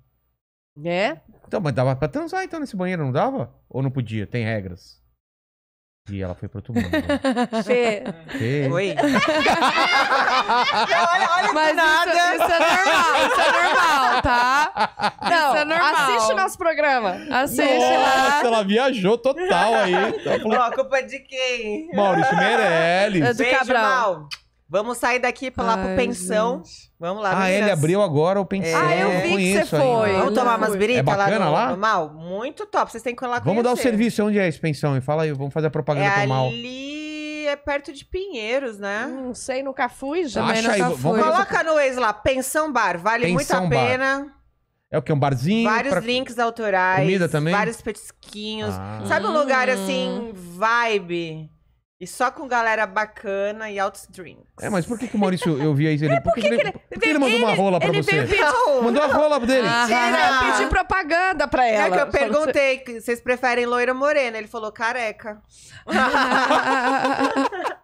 É? Então, mas dava pra transar então nesse banheiro, não dava? Ou não podia? Tem regras. E ela foi pro outro mundo. Né? Fê. Fê. Oi. olha, olha Mas nada. Isso, isso, é normal, isso é normal, tá? Não, isso é normal. assiste nosso programa. Assiste Nossa, lá. ela viajou total aí. Então, falou... Ó, culpa de quem? Maurício Meirelles. É do Beijo, Cabral. Mal. Vamos sair daqui pra lá Ai, pro pensão. Gente. Vamos lá. Ah, ele abriu agora o pensão. Ah, eu vi que você foi. Vamos tomar umas birita é bacana, lá, no, lá? Mal? Muito top. Vocês têm que ir lá conhecer. Vamos dar o serviço. Onde é esse pensão? Fala aí, vamos fazer a propaganda é pro Mal. ali é perto de Pinheiros, né? Hum, não hum, sei, nunca fui, já Acha nunca fui. Coloca no ex lá, Pensão Bar, vale Pensão muito a bar. pena. É o que? Um barzinho? Vários pra... drinks autorais. Comida também? Vários petisquinhos. Ah. Sabe um lugar hum. assim, vibe? E só com galera bacana e altos drinks. É, mas por que, que o Maurício, eu vi aí ele. É, por que, que, ele, por que ele, ele mandou uma rola pra ele você? Mandou a rola dele. Ah, eu pedi propaganda pra ela. É que eu perguntei, que vocês preferem loira ou morena? Ele falou careca.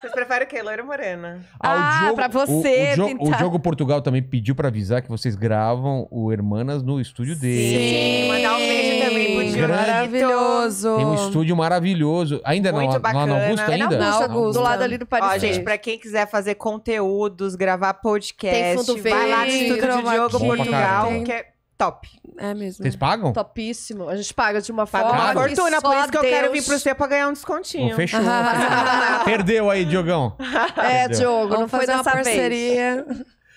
Vocês preferem o quê? Loira ou morena? Ah, ah Diogo, pra você. O, o, Diogo, o, Diogo, Portugal também pediu pra avisar que vocês gravam o Hermanas no estúdio dele. Sim, mandar um beijo estúdio maravilhoso. Tem um estúdio maravilhoso. Ainda não, bacana. não Augusto ainda? É na Augusto, Augusto. Do lado ali do Paris. Ó, gente, pra quem quiser fazer conteúdos, gravar podcast, vai lá no estúdio de Diogo aqui. Portugal, Tem. que é top. É mesmo. Vocês pagam? Topíssimo. A gente paga de uma forma. Paga uma fortuna, por isso que Deus. eu quero vir pro C pra ganhar um descontinho. fechou. Perdeu aí, Diogão. É, Perdeu. Diogo, não, não foi dessa parceria.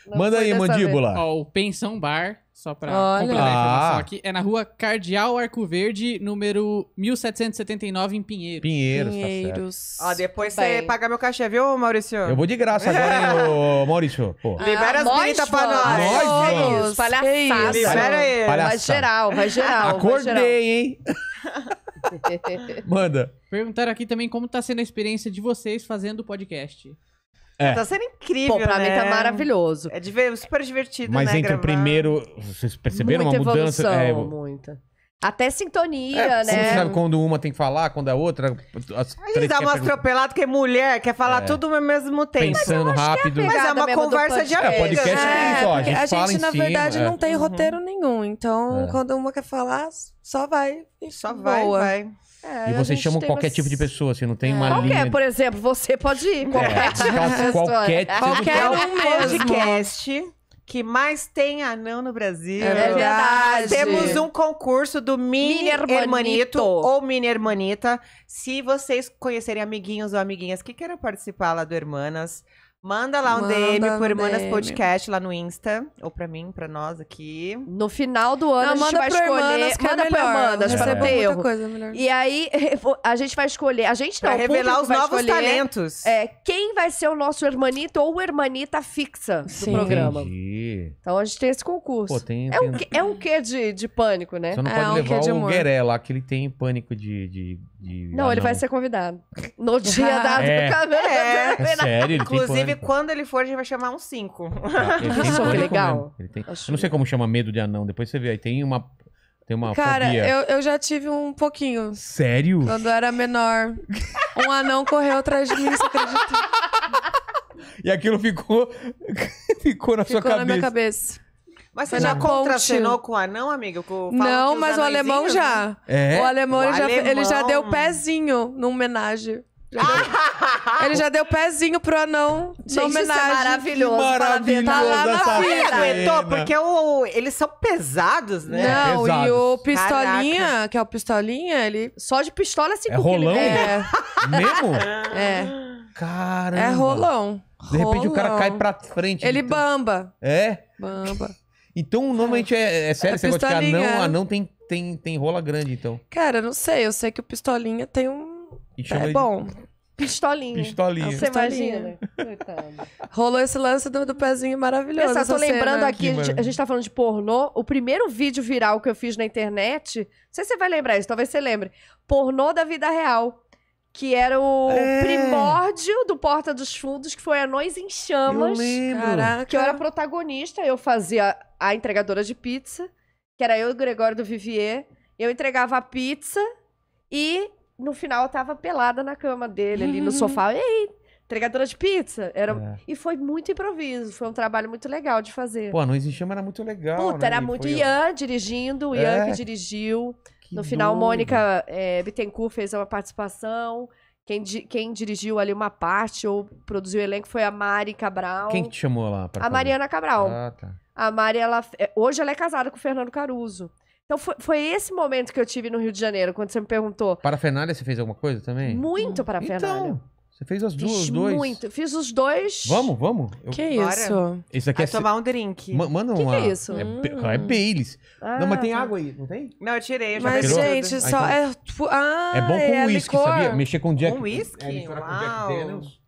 Não Manda aí, mandíbula. Ó, o Pensão Bar só pra Olha. completar a ah. informação aqui. É na rua Cardeal Arco Verde, número 1779, em tá Pinheiros. Pinheiros, Pinheiros. Tá certo. Ó, depois Bem. você paga meu cachê, viu, Maurício? Eu vou de graça agora, hein, Maurício. Pô. Ah, Libera as bonitas pra nós. Nós é Palhaçada. Libera ele. Vai geral, vai geral. Acordei, hein? Manda. Perguntaram aqui também como tá sendo a experiência de vocês fazendo o podcast. É. Tá sendo incrível, Bom, pra né? mim tá né? maravilhoso. É super divertido, Mas né, entre gravar. o primeiro. Vocês perceberam muita uma mudança? Evolução, é, muita. Até sintonia, é, né? Você sabe quando uma tem que falar, quando a é outra. As gente dá uma atropelada, porque mulher quer falar é. tudo ao mesmo tempo. Pensando é rápido. É mas é uma conversa de é, amigas. É, podcast é, a gente, a gente na cima, verdade, não tem uhum. roteiro nenhum. Então, quando uma quer falar, só vai. Só vai, boa. vai. É, e vocês chamam qualquer tipo de pessoa, você assim, não tem é. uma qualquer, linha... Qualquer, por exemplo, você pode ir. Qualquer é. tipo de Qualquer, qualquer um mesmo. podcast que mais tem anão no Brasil. É, é verdade. Temos um concurso do mini, mini hermanito. hermanito. ou mini hermanita. Se vocês conhecerem amiguinhos ou amiguinhas que queiram participar lá do Hermanas, Manda lá um Manda DM por um Irmãs Podcast lá no Insta. Ou pra mim, pra nós aqui. No final do ano Não, a gente vai escolher. Irmãs, é manda é melhor. pra Irmãs, pra ter muita coisa é melhor. E aí, a gente vai escolher. A gente não, revelar os novos escolher, talentos. É, quem vai ser o nosso hermanito ou hermanita fixa do programa. Entendi. Então a gente tem esse concurso. Pô, tem, é, tem... Um, que, é um quê de, de pânico, né? Você não é pode levar o amor. Gueré lá, que ele tem pânico de... de, de... Não, ah, ele não. vai ser convidado. No dia ah, da... cabelo. É. é sério, ele Inclusive, porque quando ele for, a gente vai chamar um 5. que legal. Ele tem... Eu não sei como chama medo de anão, depois você vê. Aí tem uma. Tem uma Cara, fobia. Eu, eu já tive um pouquinho. Sério? Quando eu era menor. Um anão correu atrás de mim, você acredita? E aquilo ficou. ficou na ficou sua cabeça. Ficou na minha cabeça. Mas você já contracenou com o anão, amigo? Com, não, mas o alemão já. Né? É? O alemão, o ele, alemão... Já, ele já deu pezinho numa homenagem. Ele já deu pezinho pro anão. Gente, isso é maravilhoso. Maravilhoso. Tá lá na fila. aguentou, né? porque o, eles são pesados, né? Não, Pesados. e o Pistolinha, que é o Pistolinha, ele só de pistola é cinco É rolão? É. Mesmo? É, Caramba. É rolão. De repente o cara cai pra frente. Ele então. bamba. É? Bamba. Então normalmente é, é sério, É negócio de que pistolinha. anão, anão tem, tem, tem rola grande, então. Cara, não sei. Eu sei que o Pistolinha tem um e é chama é de... bom. Pistolinha. Pistolinha. Você imagina. Né? Rolou esse lance do, do pezinho maravilhoso. Pessoal, tô lembrando aqui, a gente, a gente tá falando de pornô. O primeiro vídeo viral que eu fiz na internet, não sei se você vai lembrar isso, talvez você lembre. Pornô da vida real. Que era o é. primórdio do Porta dos Fundos, que foi Anões em Chamas. Eu lembro. Caraca. Que eu era protagonista, eu fazia a entregadora de pizza, que era eu e o Gregório do Vivier. Eu entregava a pizza e no final eu tava pelada na cama dele, ali no sofá. Ei, entregadora de pizza. Era... É. E foi muito improviso, foi um trabalho muito legal de fazer. Pô, não existia, mas era muito legal. Puta, né? era e muito Ian dirigindo, o é. Ian que dirigiu. Que no final, doido. Mônica é, Bittencourt fez uma participação. Quem, quem dirigiu ali uma parte ou produziu o elenco foi a Mari Cabral. Quem que te chamou lá? Pra a fazer? Mariana Cabral. Ah, tá. A Mari, ela, é, hoje ela é casada com o Fernando Caruso. Então foi, foi, esse momento que eu tive no Rio de Janeiro, quando você me perguntou. Parafernália, você fez alguma coisa também? Muito parafernália. Então, você fez as duas, Fiz dois. Muito. Fiz os dois. Vamos, vamos. Eu... Que isso? Isso aqui é tomar um drink. Ma manda um. que, que é isso? É, hum. é Baileys. Ah, não, mas tem tá. água aí, não tem? Não, eu tirei. Eu já mas, gente, só... Ah, então... é... Ah, é bom com é uísque, sabia? Mexer com Jack... Com uísque? É, Uau. com Jack Daniels.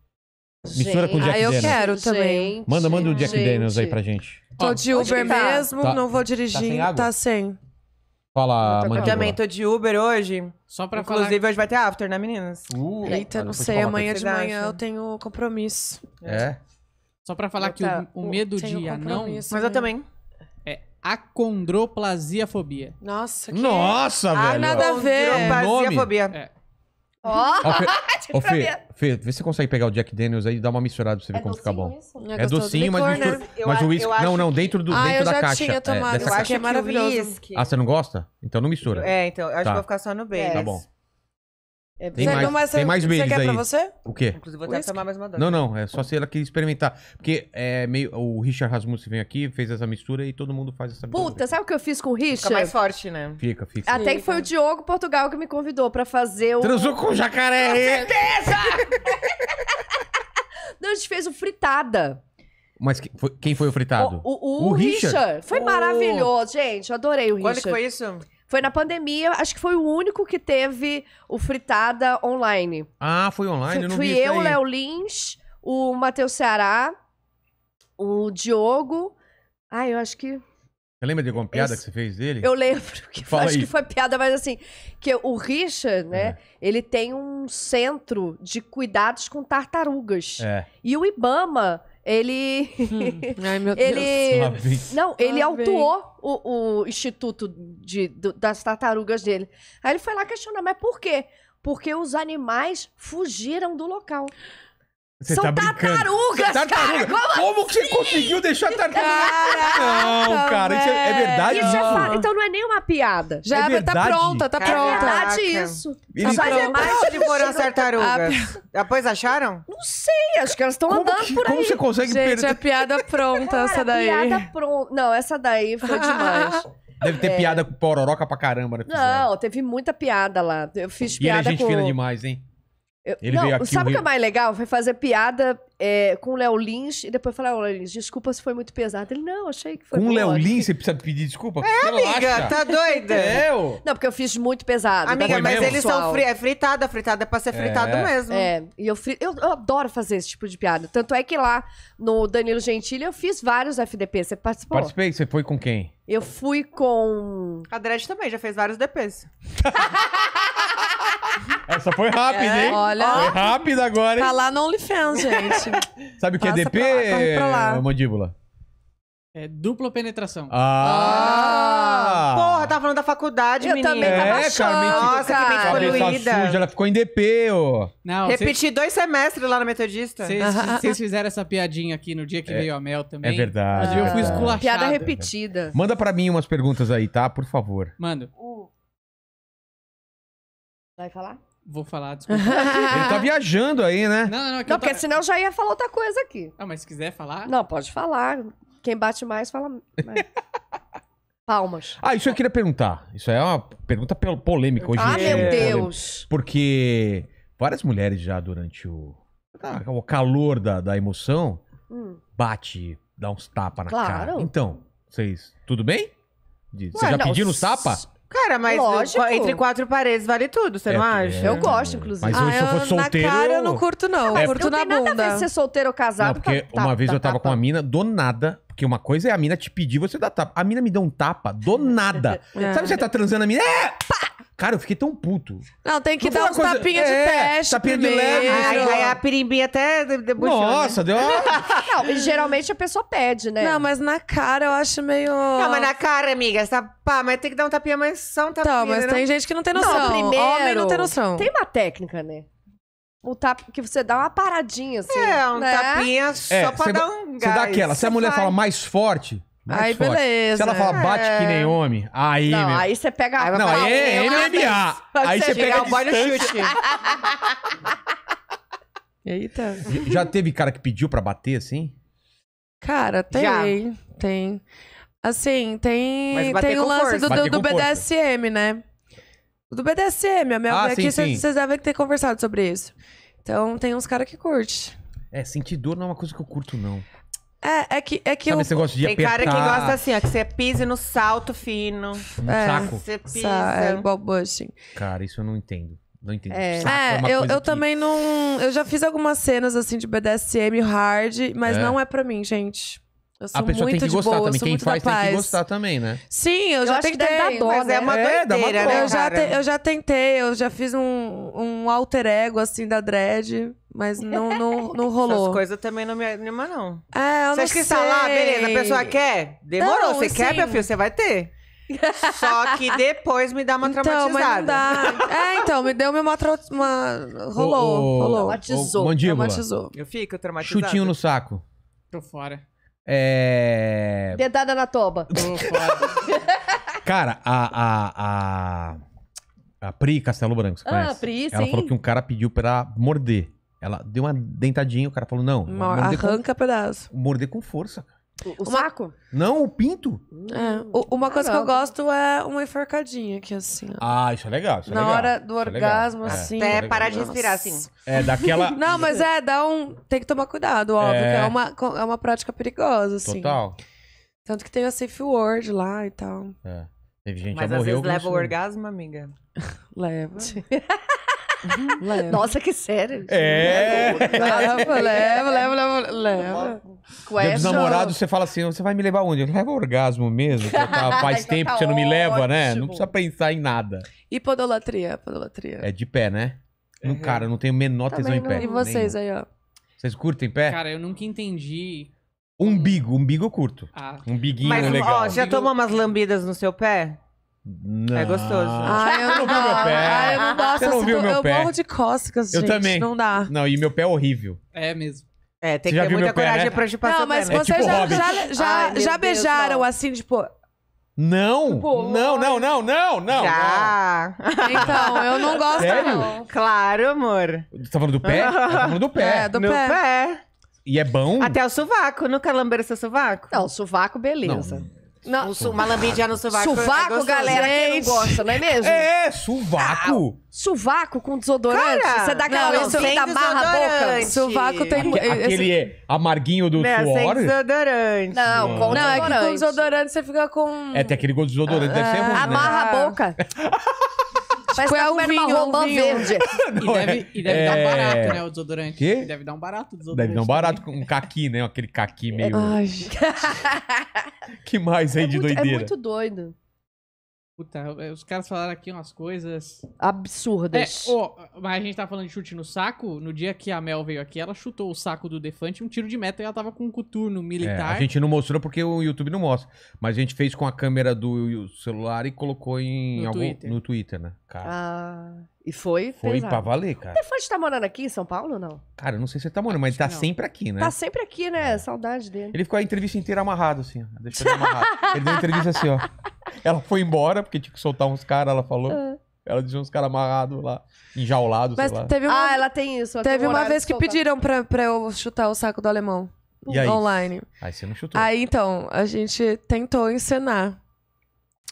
Mistura gente, com o Jack ah, eu Daniels. quero também. Manda, manda o Jack gente. Daniels aí pra gente. Tô de Uber tá? mesmo, tá, não vou dirigir. Tá sem. Água? Tá sem. Fala, Eu também tô de Uber hoje. Só pra Inclusive, falar... hoje vai ter after, né, meninas? Uh, Eita, não sei. Amanhã de manhã eu tenho compromisso. É? é? Só pra falar eu que tá, o, o, medo de anão... Mas eu também. É acondroplasiafobia. Nossa, que... Nossa, ah, velho. Ah, nada a ver. Acondroplasiafobia. É. Ó, oh, Fê, Fê, vê se você consegue pegar o Jack Daniels aí e dar uma misturada pra você ver é como fica bom. Isso? É, é docinho, mas, licor, mistura, né? mas o uísque... Não, não, dentro, do, ah, dentro da caixa. Ah, eu já tinha tomado. É, eu acho caixa. que é maravilhoso. Ah, você não gosta? Então não mistura. É, então, eu acho tá. que vou ficar só no beijo. Tá bom. É, tem, mais, mais, tem mais meses aí. você? O quê? Inclusive, vou até Whisky? tomar mais uma dose. Não, não, é só se ela quer experimentar. Porque é meio, o Richard Rasmussen vem aqui, fez essa mistura e todo mundo faz essa mistura. Puta, sabe o que eu fiz com o Richard? Fica mais forte, né? Fica, fica. Até fica. que foi o Diogo Portugal que me convidou pra fazer o... Transou com o jacaré! Com certeza! não, a gente fez o Fritada. Mas que, foi, quem foi o fritado? O, o, o, o Richard. Richard. Foi oh. maravilhoso, gente. Eu adorei o Richard. Quando que foi isso? Foi na pandemia, acho que foi o único que teve o Fritada online. Ah, foi online? Fui, eu não fui eu, o Léo Lins, o Matheus Ceará, o Diogo. Ah, eu acho que. Você lembra de alguma piada Esse... que você fez dele? Eu lembro, que Fala acho aí. que foi piada, mas assim, que o Richard, né, é. ele tem um centro de cuidados com tartarugas. É. E o Ibama ele. Hum. Ai, meu Deus. ele... Não, ele autuou o, o Instituto de, do, das Tartarugas dele. Aí ele foi lá questionar, mas por quê? Porque os animais fugiram do local. Você São tá tartarugas, tartaruga. cara! Como, como assim? que você assim? conseguiu deixar tartaruga? não, cara, isso é, é verdade. Isso é não. É, então não é nem uma piada. Já é, é tá pronta, tá pronta. É verdade isso. Eles Mas é mais de foram tartarugas. Depois ah, acharam? Não sei, acho que elas estão andando que, por aí. Como você consegue Gente, perder? é piada pronta cara, essa daí. piada pronta. Não, essa daí foi demais. Deve ter é. piada com pororoca pra caramba, né? Não, teve muita piada lá. Eu fiz e é piada com... E a gente fina demais, hein? Eu, ele não, veio sabe o que é mais legal? Foi fazer piada é, com o Léo Lins e depois falar, Léo Lins, desculpa se foi muito pesado. Ele, não, achei que foi Com o Léo Lins você precisa pedir desculpa? É, Relaxa. amiga, tá doida? É, eu... Não, porque eu fiz muito pesado. Amiga, tá mas mesmo? eles são fri é fritada, fritada é pra ser é. fritado é. mesmo. É, e eu, eu, eu, adoro fazer esse tipo de piada. Tanto é que lá no Danilo Gentili eu fiz vários FDP, você participou? Participei, você foi com quem? Eu fui com... A Dredd também, já fez vários DPs. Essa foi rápida, é, hein? Olha. Foi rápida agora, hein? Tá lá no OnlyFans, gente. Sabe o que é DP, pra lá, pra lá. mandíbula? É dupla penetração. Ah! ah! Porra, tava falando da faculdade, eu menina. Eu também tava é, achando, cara, Nossa, cara. que mente poluída. Suja, ela ficou em DP, ô. Não, Repeti cês... dois semestres lá no Metodista. Ah, ah, ah, vocês fizeram essa piadinha aqui no dia que é, veio a Mel também. É verdade. Mas é eu verdade. fui esculachado. Piada repetida. Manda pra mim umas perguntas aí, tá? Por favor. Manda. Vai falar? Vou falar, desculpa. Ele tá viajando aí, né? Não, não, Não, porque senão eu já ia falar outra coisa aqui. Ah, mas se quiser falar. Não, pode falar. Quem bate mais, fala Palmas. Ah, isso eu queria perguntar. Isso é uma pergunta polêmica hoje. ah, em dia é meu né? Deus. Porque várias mulheres já durante o, ah, o calor da, da emoção Hum. bate, dá uns tapas na Claro. cara. Então, vocês. Tudo bem? Vocês Você já pediram pediu no tapa? Cara, mas Lógico. entre quatro paredes vale tudo, você é não É, acha? Eu gosto, inclusive. Mas Ah, se eu ah, for solteiro. Na cara eu não curto, não. É. Eu curto não na tem nada a ver bunda. ser solteiro ou Não, casado. porque tá-, tá uma tá- vez eu tava tá- com a tá. mina do nada. Porque uma coisa é a mina te pedir, você dá tapa. A mina me deu um tapa do nada. É. Sabe, você tá transando a mina. É! Pá! Cara, eu fiquei tão puto. Não, tem que não dar uns coisa... de é, teste. Tapinha de leve. Aí, aí a pirimbinha até debuchou. Né? Nossa, né? deu uma... Não, geralmente a pessoa pede, né? Não, mas na cara eu acho meio. Não, mas na cara, amiga, tá, pá, mas tem que dar um tapinha, mas só um tá, tapinha. Tá, mas né? tem gente que não tem noção. Não, primeiro. Homem não tem noção. Tem uma técnica, né? o tap que você dá uma paradinha assim. É, um né? tapinha só é, pra cê, dar um gás. Você dá aquela. Se a mulher fala mais forte, Bate é aí, forte. beleza. Se ela fala bate é... que nem é. homem, aí. Não, meu... aí você pega. não, aí é MMA. Aí você pega. O boy no chute. Eita. Já teve cara que pediu pra bater assim? Cara, tem. Já. Tem. Assim, tem, tem o lance do, do, do BDSM, né? Do BDSM, a minha ah, aqui, vocês devem ter conversado sobre isso. Então tem uns caras que curte. É, sentir dor não é uma coisa que eu curto, não. É, é que, é que Sabe esse negócio de Tem apertar... cara que gosta assim, ó, que você pise no salto fino. é, saco. Você pisa. É igual Cara, isso eu não entendo. Não entendo. É, saco, é, é eu, eu que... também não. Eu já fiz algumas cenas assim de BDSM hard, mas é. não é pra mim, gente. Eu sou a pessoa muito tem que gostar boa, também. Quem faz tem que gostar também, né? Sim, eu, eu já tentei. Que deve né? É né? uma é, doideira, uma né, dor, eu, já te, eu já tentei, eu já fiz um, um alter ego, assim, da dread. Mas não, não, não rolou. Essas coisas também não me anima, não. É, eu você não é sei. Você lá, beleza, a pessoa quer? Demorou. Não, você sim. quer, meu filho? Você vai ter. Só que depois me dá uma então, traumatizada. Mas não dá. É, então, me deu uma, tra... uma... rolou, o, o, rolou. Traumatizou. O Traumatizou. Eu fico traumatizado. Chutinho no saco. Tô fora. É... Dedada na toba. Tô fora. Cara, a, a, a, a Pri Castelo Branco, você ah, conhece? Pri, Ela sim. falou que um cara pediu pra morder. Ela deu uma dentadinha, o cara falou, não. arranca com, pedaço. Morder com força, O, o saco? Não, o pinto. É, o, uma coisa Caramba. que eu gosto é uma enforcadinha aqui, assim. Ó. Ah, isso é legal. Isso é Na legal, hora do é orgasmo, é assim. Até é parar de respirar, assim. É, daquela. Não, mas é, dá um. Tem que tomar cuidado, óbvio. É, é, uma, é uma prática perigosa, assim. Total. Tanto que tem a Safe Word lá e tal. É. Teve gente mas já às Vezes leva o orgasmo, amiga. leva. Uhum. Leva. Nossa, que sério. É. Leva, leva, leva, leva, leva. Dia dos namorados, você fala assim, você vai me levar onde? Leva orgasmo mesmo. Tá, faz então tempo tá que você não me leva, né? Não precisa pensar em nada. E podolatria, podolatria. É de pé, né? Uhum. Não, cara, eu não tenho o menor Também tesão em não. pé. E vocês aí, ó. Vocês curtem pé? Cara, eu nunca entendi Umbigo, umbigo curto. Ah. biguinho Mas, é legal. Ó, já tomou umas lambidas no seu pé? É não. É gostoso. Ah, eu não, vi meu pé. Ah, eu não gosto. Você não viu meu eu morro de cócegas, eu gente. Também. Não dá. Não, e meu pé é horrível. É mesmo. É, tem você que ter muita coragem né? pé, né? pra Não, mas vocês é tipo já, já, já, Ai, já beijaram Deus, assim, tipo... Não, tipo, não, não, não, não, não. Já. Não. Então, eu não gosto Sério? não. Claro, amor. Você tá falando do pé? Tá falando do pé. É, do no pé. pé. E é bom? Até o sovaco. Nunca lamberam seu sovaco? Não, sovaco, beleza. Não. Não, o Malambim já no sovaco. É sovaco, galera, quem não gosta, não é mesmo? É, é suvaco. Ah, com desodorante? Cara, você dá aquela não, amarra a boca? Suvaco tem... Aquele, aquele é amarguinho do não, suor? Sem desodorante. Não, com não, desodorante. Não, é que com desodorante você fica com... É, tem aquele gosto desodorante, ah, deve ser ah, ruim, né? Amarra né? a boca. Parece que tá comendo uma roupa verde. E deve, é. e deve dar um é. barato, né, o desodorante. Quê? deve dar um barato o desodorante. Deve dar um barato com um caqui, né? Aquele caqui é. meio... Ai, que mais aí de muito, doideira? É muito doido. Puta, é, os caras falaram aqui umas coisas. Absurdas. É, oh, mas a gente tá falando de chute no saco. No dia que a Mel veio aqui, ela chutou o saco do Defante, um tiro de meta e ela tava com um coturno militar. É, a gente não mostrou porque o YouTube não mostra. Mas a gente fez com a câmera do celular e colocou em no, algum, Twitter. no Twitter, né? Cara. Ah. E foi. Foi pesado. pra valer, cara. O Defante tá morando aqui em São Paulo ou não? Cara, eu não sei se é ele tá morando, mas Acho ele tá sempre aqui, né? Tá sempre aqui, né? É. Saudade dele. Ele ficou a entrevista inteira amarrado, assim. Deixa ele amarrado. ele deu a entrevista assim, ó. Ela foi embora, porque tinha que soltar uns caras, ela falou. É. Ela deixou uns caras amarrados lá, enjaulados, sei lá. Teve uma... Ah, ela tem isso. teve tem um uma vez que soltar. pediram pra, pra eu chutar o saco do alemão. E aí? Online. Aí você não chutou. Aí então, a gente tentou encenar.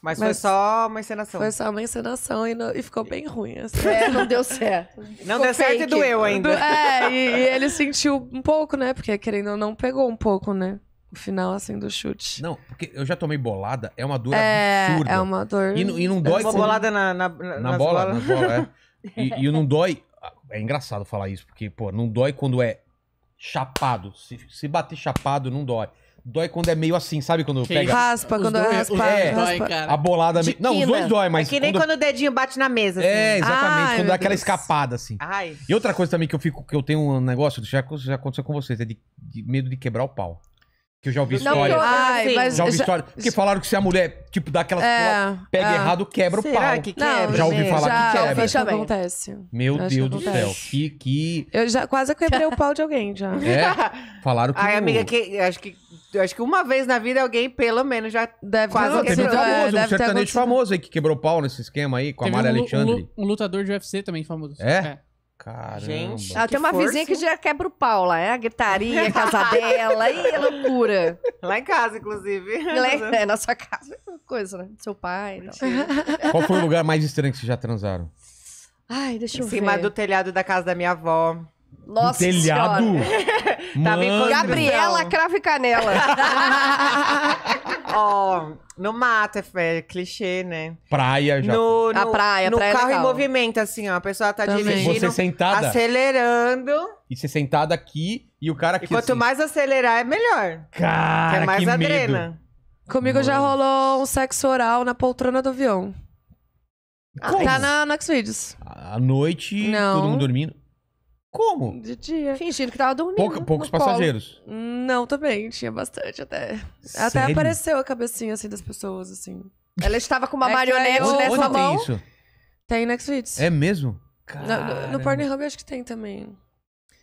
Mas, mas, foi só uma encenação. Foi só uma encenação e, não, e ficou bem ruim. Assim. É, não deu certo. Não ficou deu fake. certo e doeu ainda. É, e, e, ele sentiu um pouco, né? Porque querendo ou não, pegou um pouco, né? O final, assim, do chute. Não, porque eu já tomei bolada, é uma dor é, absurda. É uma dor. E, e não dói. Uma bolada na, na, na, bola, é. E, e não dói. É engraçado falar isso, porque, pô, não dói quando é chapado. Se, se bater chapado, não dói. Dói quando é meio assim, sabe? Quando que pega. Raspa, quando dois, raspa, é, raspa. Dói, a bolada. Não, os dois dói, mas. É que nem quando... quando o dedinho bate na mesa. Assim. É, exatamente. Ai, quando dá aquela escapada, assim. Ai. E outra coisa também que eu fico, que eu tenho um negócio, já, já aconteceu com vocês, é de, de medo de quebrar o pau. Que eu já ouvi história. Ah, ai, mas já ouvi já, história. Porque falaram que se a mulher, tipo, dá aquela. É, pega é. errado, quebra Será o pau. Que quebra? já ouvi falar já, que quebra. já acontece. Meu Deus que acontece. do céu. Que, que. Eu já quase quebrei o pau de alguém já. É? Falaram que. Ai, amiga, que, acho que eu acho que uma vez na vida alguém, pelo menos, já deve quase não, teve um famoso, um sertanejo famoso aí que quebrou pau nesse esquema aí, com a Mara um, Alexandre. Um, lutador de UFC também famoso. É? é. Caramba. Gente, ela tem uma força. vizinha que já quebra o pau lá, é a gritaria, a casa dela, aí é loucura. Lá em casa, inclusive. Lá em, é, na sua casa, é coisa, né? Seu pai. Então. Qual foi o lugar mais estranho que vocês já transaram? Ai, deixa em eu ver. Em cima do telhado da casa da minha avó. Nossa telhado. Tava em Gabriela Crave Canela. Ó, no mato, é, é clichê, né? Praia já. No, no, a praia, No praia é carro é em movimento, assim, ó. A pessoa tá Também. dirigindo. Você sentada. Acelerando. E você sentada aqui e o cara aqui. E quanto assim... mais acelerar, é melhor. Cara, que é mais que adrena. Medo. Comigo Mano. já rolou um sexo oral na poltrona do avião. Como? Tá na, no Videos. À noite, Não. todo mundo dormindo. Como? De dia. Fingindo que tava dormindo. Pouca, poucos passageiros. Polo. Não, também. Tinha bastante até. Sério? Até apareceu a cabecinha assim das pessoas, assim. Ela estava com uma é marionete é eu... nessa Onde mão. Tem isso? Tem Netflix. É mesmo? No, no Pornhub acho que tem também.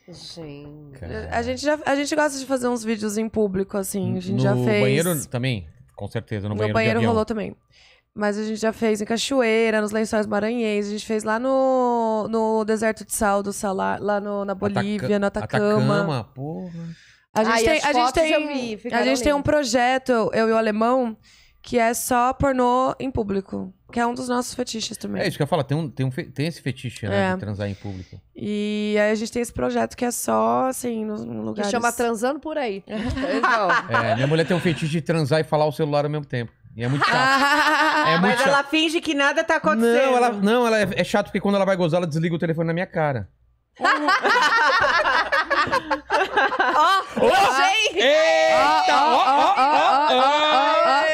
Gente. A gente, já, a gente gosta de fazer uns vídeos em público, assim. A gente no já fez. No banheiro também? Com certeza, no banheiro. No banheiro rolou também. Mas a gente já fez em Cachoeira, nos Lençóis Maranhenses, a gente fez lá no, no Deserto de Sal do Salar, lá no, na Bolívia, Ataca no Atacama. Atacama, porra. A gente tem, a gente tem, vi, a gente tem um projeto, eu e o alemão, que é só pornô em público. Que é um dos nossos fetiches também. É isso que eu falo, tem, um, tem, um, tem esse fetiche, né? É. De transar em público. E aí a gente tem esse projeto que é só, assim, nos lugares Que chama Transando por aí. Então. é, minha mulher tem um fetiche de transar e falar o celular ao mesmo tempo. E é muito chato. é muito mas chato. ela finge que nada tá acontecendo. Não, ela, não, ela é, é chato porque quando ela vai gozar, ela desliga o telefone na minha cara. Ó, oh, Eita, ó, ó, ó,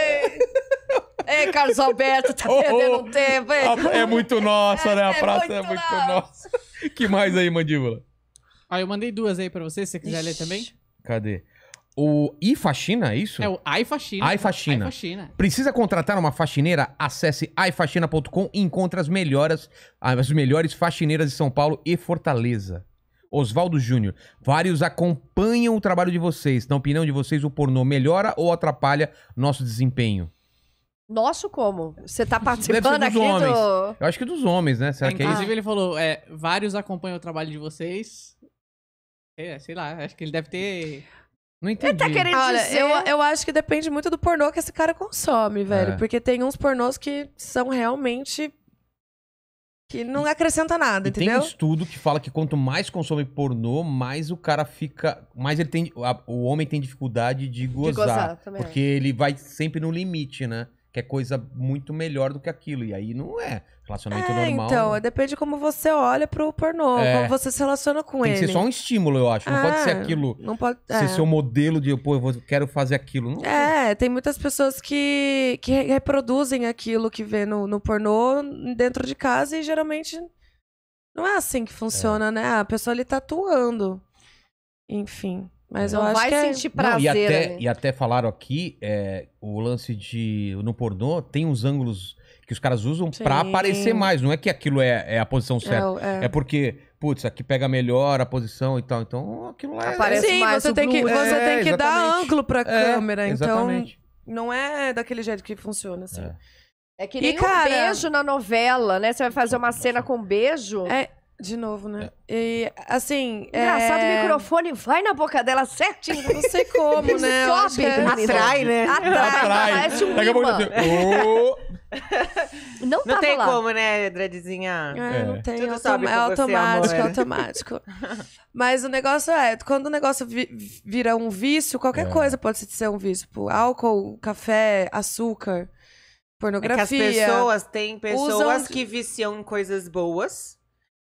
Ei, Carlos Alberto, tá oh, perdendo tempo, hein? É muito nossa, é, né? A é praça é muito é muito nossa. nossa. Que mais aí, mandíbula? Ah, eu mandei duas aí pra você, se você quiser Ixi. ler também. Cadê? O iFaxina, é isso? É o iFaxina. iFaxina. iFaxina. Precisa contratar uma faxineira? Acesse ifaxina.com e encontre as melhores, as melhores faxineiras de São Paulo e Fortaleza. Oswaldo Júnior, vários acompanham o trabalho de vocês. Na opinião de vocês, o pornô melhora ou atrapalha nosso desempenho? Nosso como? Você tá participando aqui homens. do... Eu acho que dos homens, né? Será é, que é inclusive, isso? ele falou, é, vários acompanham o trabalho de vocês. É, sei lá, acho que ele deve ter... Não entendi. Ele tá querendo Olha, dizer... eu, eu acho que depende muito do pornô que esse cara consome, velho. É. Porque tem uns pornôs que são realmente. que não acrescenta nada, e entendeu? Tem um estudo que fala que quanto mais consome pornô, mais o cara fica. Mais ele tem. A, o homem tem dificuldade de gozar. De gozar também. Porque ele vai sempre no limite, né? quer coisa muito melhor do que aquilo. E aí não é. Relacionamento é, normal. Então, depende de como você olha pro pornô, é. como você se relaciona com Tem ele. Tem que ser só um estímulo, eu acho. Não é. pode ser é, aquilo. Não pode ser é. seu modelo de, pô, eu quero fazer aquilo. Não é, é, tem muitas pessoas que, que reproduzem aquilo que vê no, no pornô dentro de casa e geralmente não é assim que funciona, né? Ah, a pessoa ali tá atuando. Enfim. Mas eu não acho vai que é sentir é... prazer. Não, e, até, né? e até falaram aqui é, o lance de. No pornô, tem uns ângulos que os caras usam para aparecer mais. Não é que aquilo é, é a posição é, certa. É, é. é, porque, putz, aqui pega melhor a posição e tal. Então, aquilo lá é Aparece é... Sim, mais você, tem que, você tem que dar ângulo pra câmera. Então, exatamente. Então, não é daquele jeito que funciona, assim. É. que nem e, um beijo na novela, né? Você vai fazer uma cena com um beijo. É, de novo, né? É. E, assim. É Engraçado, é... o microfone vai na boca dela certinho. Não sei como, né? Sobe. É... Né? Atrai, né? Atrai. Atrai. Parece um a assim, Não, não tem lá. como, né, Dredzinha? É, é. não tem. Tudo Autom é, é automático, você, automático. Mas o negócio é, quando o negócio vi vira um vício, qualquer coisa pode ser um vício. Tipo, álcool, café, açúcar, pornografia. É que as pessoas, tem pessoas usam... que viciam em coisas boas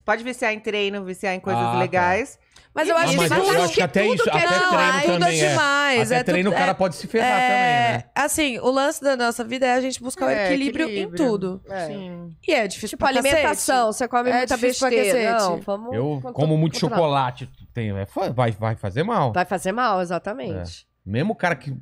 Pode viciar em treino, viciar em coisas ah, tá. legais. Tá. Mas eu acho, que, eu acho que, até não, treino é também é demais. Até é treino tudo, o cara é, pode se ferrar é, também, né? Assim, o lance da nossa vida é a gente buscar o equilíbrio, é, equilíbrio, em tudo. Sim. E é difícil tipo, pra alimentação, você come é muita besteira. Não, vamos, eu vamos, como muito chocolate, tem, vai, vai fazer mal. Vai fazer mal, exatamente. Mesmo o cara que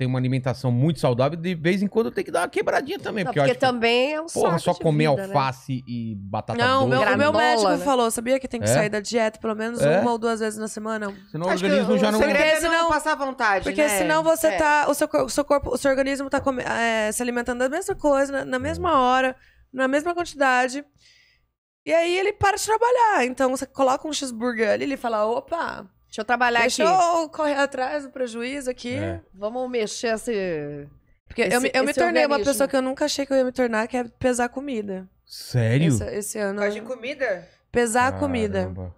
tem uma alimentação muito saudável, de vez em quando tem que dar uma quebradinha também. porque também é um Porra, só comer vida, né? alface né? e batata Não, doce. Não, meu, meu médico né? falou, sabia que tem que é? sair da dieta pelo menos é? uma ou duas vezes na semana? Senão Acho o organismo já o não... É porque senão, passar vontade, Porque né? senão você é. tá... O seu, o seu corpo, o seu organismo tá come, é, se alimentando da mesma coisa, na, na é. mesma hora, na mesma quantidade. E aí ele para de trabalhar. Então você coloca um cheeseburger ali, ele fala, opa... Deixa eu trabalhar Deixa aqui. Deixa eu correr atrás do prejuízo aqui. É. Vamos mexer esse. Porque esse, eu, me, eu me tornei organismo. uma pessoa que eu nunca achei que eu ia me tornar, que é pesar comida. Sério? Esse, esse ano. Pesar comida? Pesar Caramba. a comida.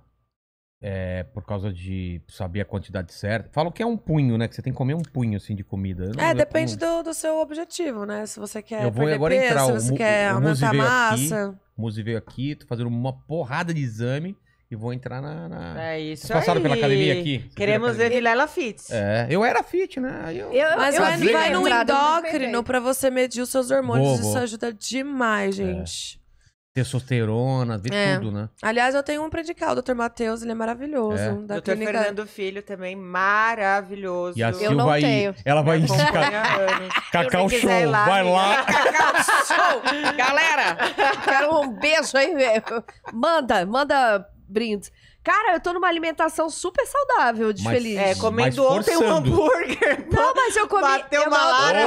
É, por causa de saber a quantidade certa. Falam que é um punho, né? Que você tem que comer um punho, assim, de comida. Não, é, é depende como... do, do seu objetivo, né? Se você quer eu vou agora peso, entrar. se você o, quer o aumentar a massa. Aqui, o Muzi veio aqui, tô fazendo uma porrada de exame. E vou entrar na. na... É isso. Vocês passaram pela academia aqui? Queremos ver Lela Fit. É, eu era fit, né? Eu, eu, Mas eu vai, vai no endócrino pra você medir os seus hormônios. Isso ajuda demais, é. gente. É. Testosterona, de é. tudo, né? Aliás, eu tenho um predical, o Dr. Matheus, ele é maravilhoso. É. Da Dr. Clínica... Fernando Filho também, maravilhoso. E a Silva eu não tenho. Ela vai indicar. Cacau Show, lá, vai lá. Cacau Show! Galera, quero um beijo aí. Manda, manda brindes. Cara, eu tô numa alimentação super saudável de Mas- feliz. É, comendo ontem um hambúrguer. Não, mas eu comi. Bateu eu uma lara.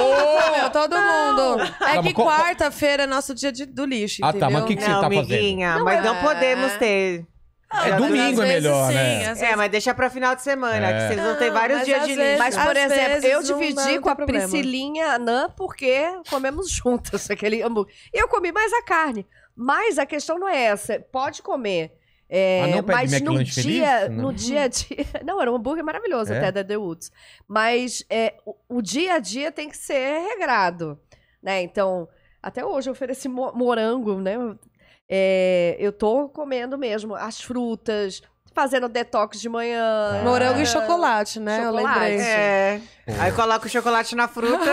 Meu, todo mundo. É tá, que quarta-feira é nosso dia de- do lixo, Ah, tá, mas o que, que você Não, tá fazendo? amiguinha, mas não é. podemos ter. É domingo, é às melhor, né? sim, É, vezes- mas deixa pra final de semana, que é. vocês vão ter vários dias de lixo. Mas, por exemplo, eu dividi com a problema. Priscilinha Anã porque comemos juntas aquele hambúrguer. Eu comi mais a carne. Mas a questão não é essa. Pode comer. É, ah, não mas no dia, feliz? no hum. dia a dia. Não, era um hambúrguer maravilhoso é? até da The Woods. Mas é, o, o, dia a dia tem que ser regrado. Né? Então, até hoje eu ofereci morango, né? É, eu tô comendo mesmo as frutas, fazendo detox de manhã. Ah. Morango e chocolate, né? Chocolate. Eu lembrei. É. é. Aí coloca o chocolate na fruta.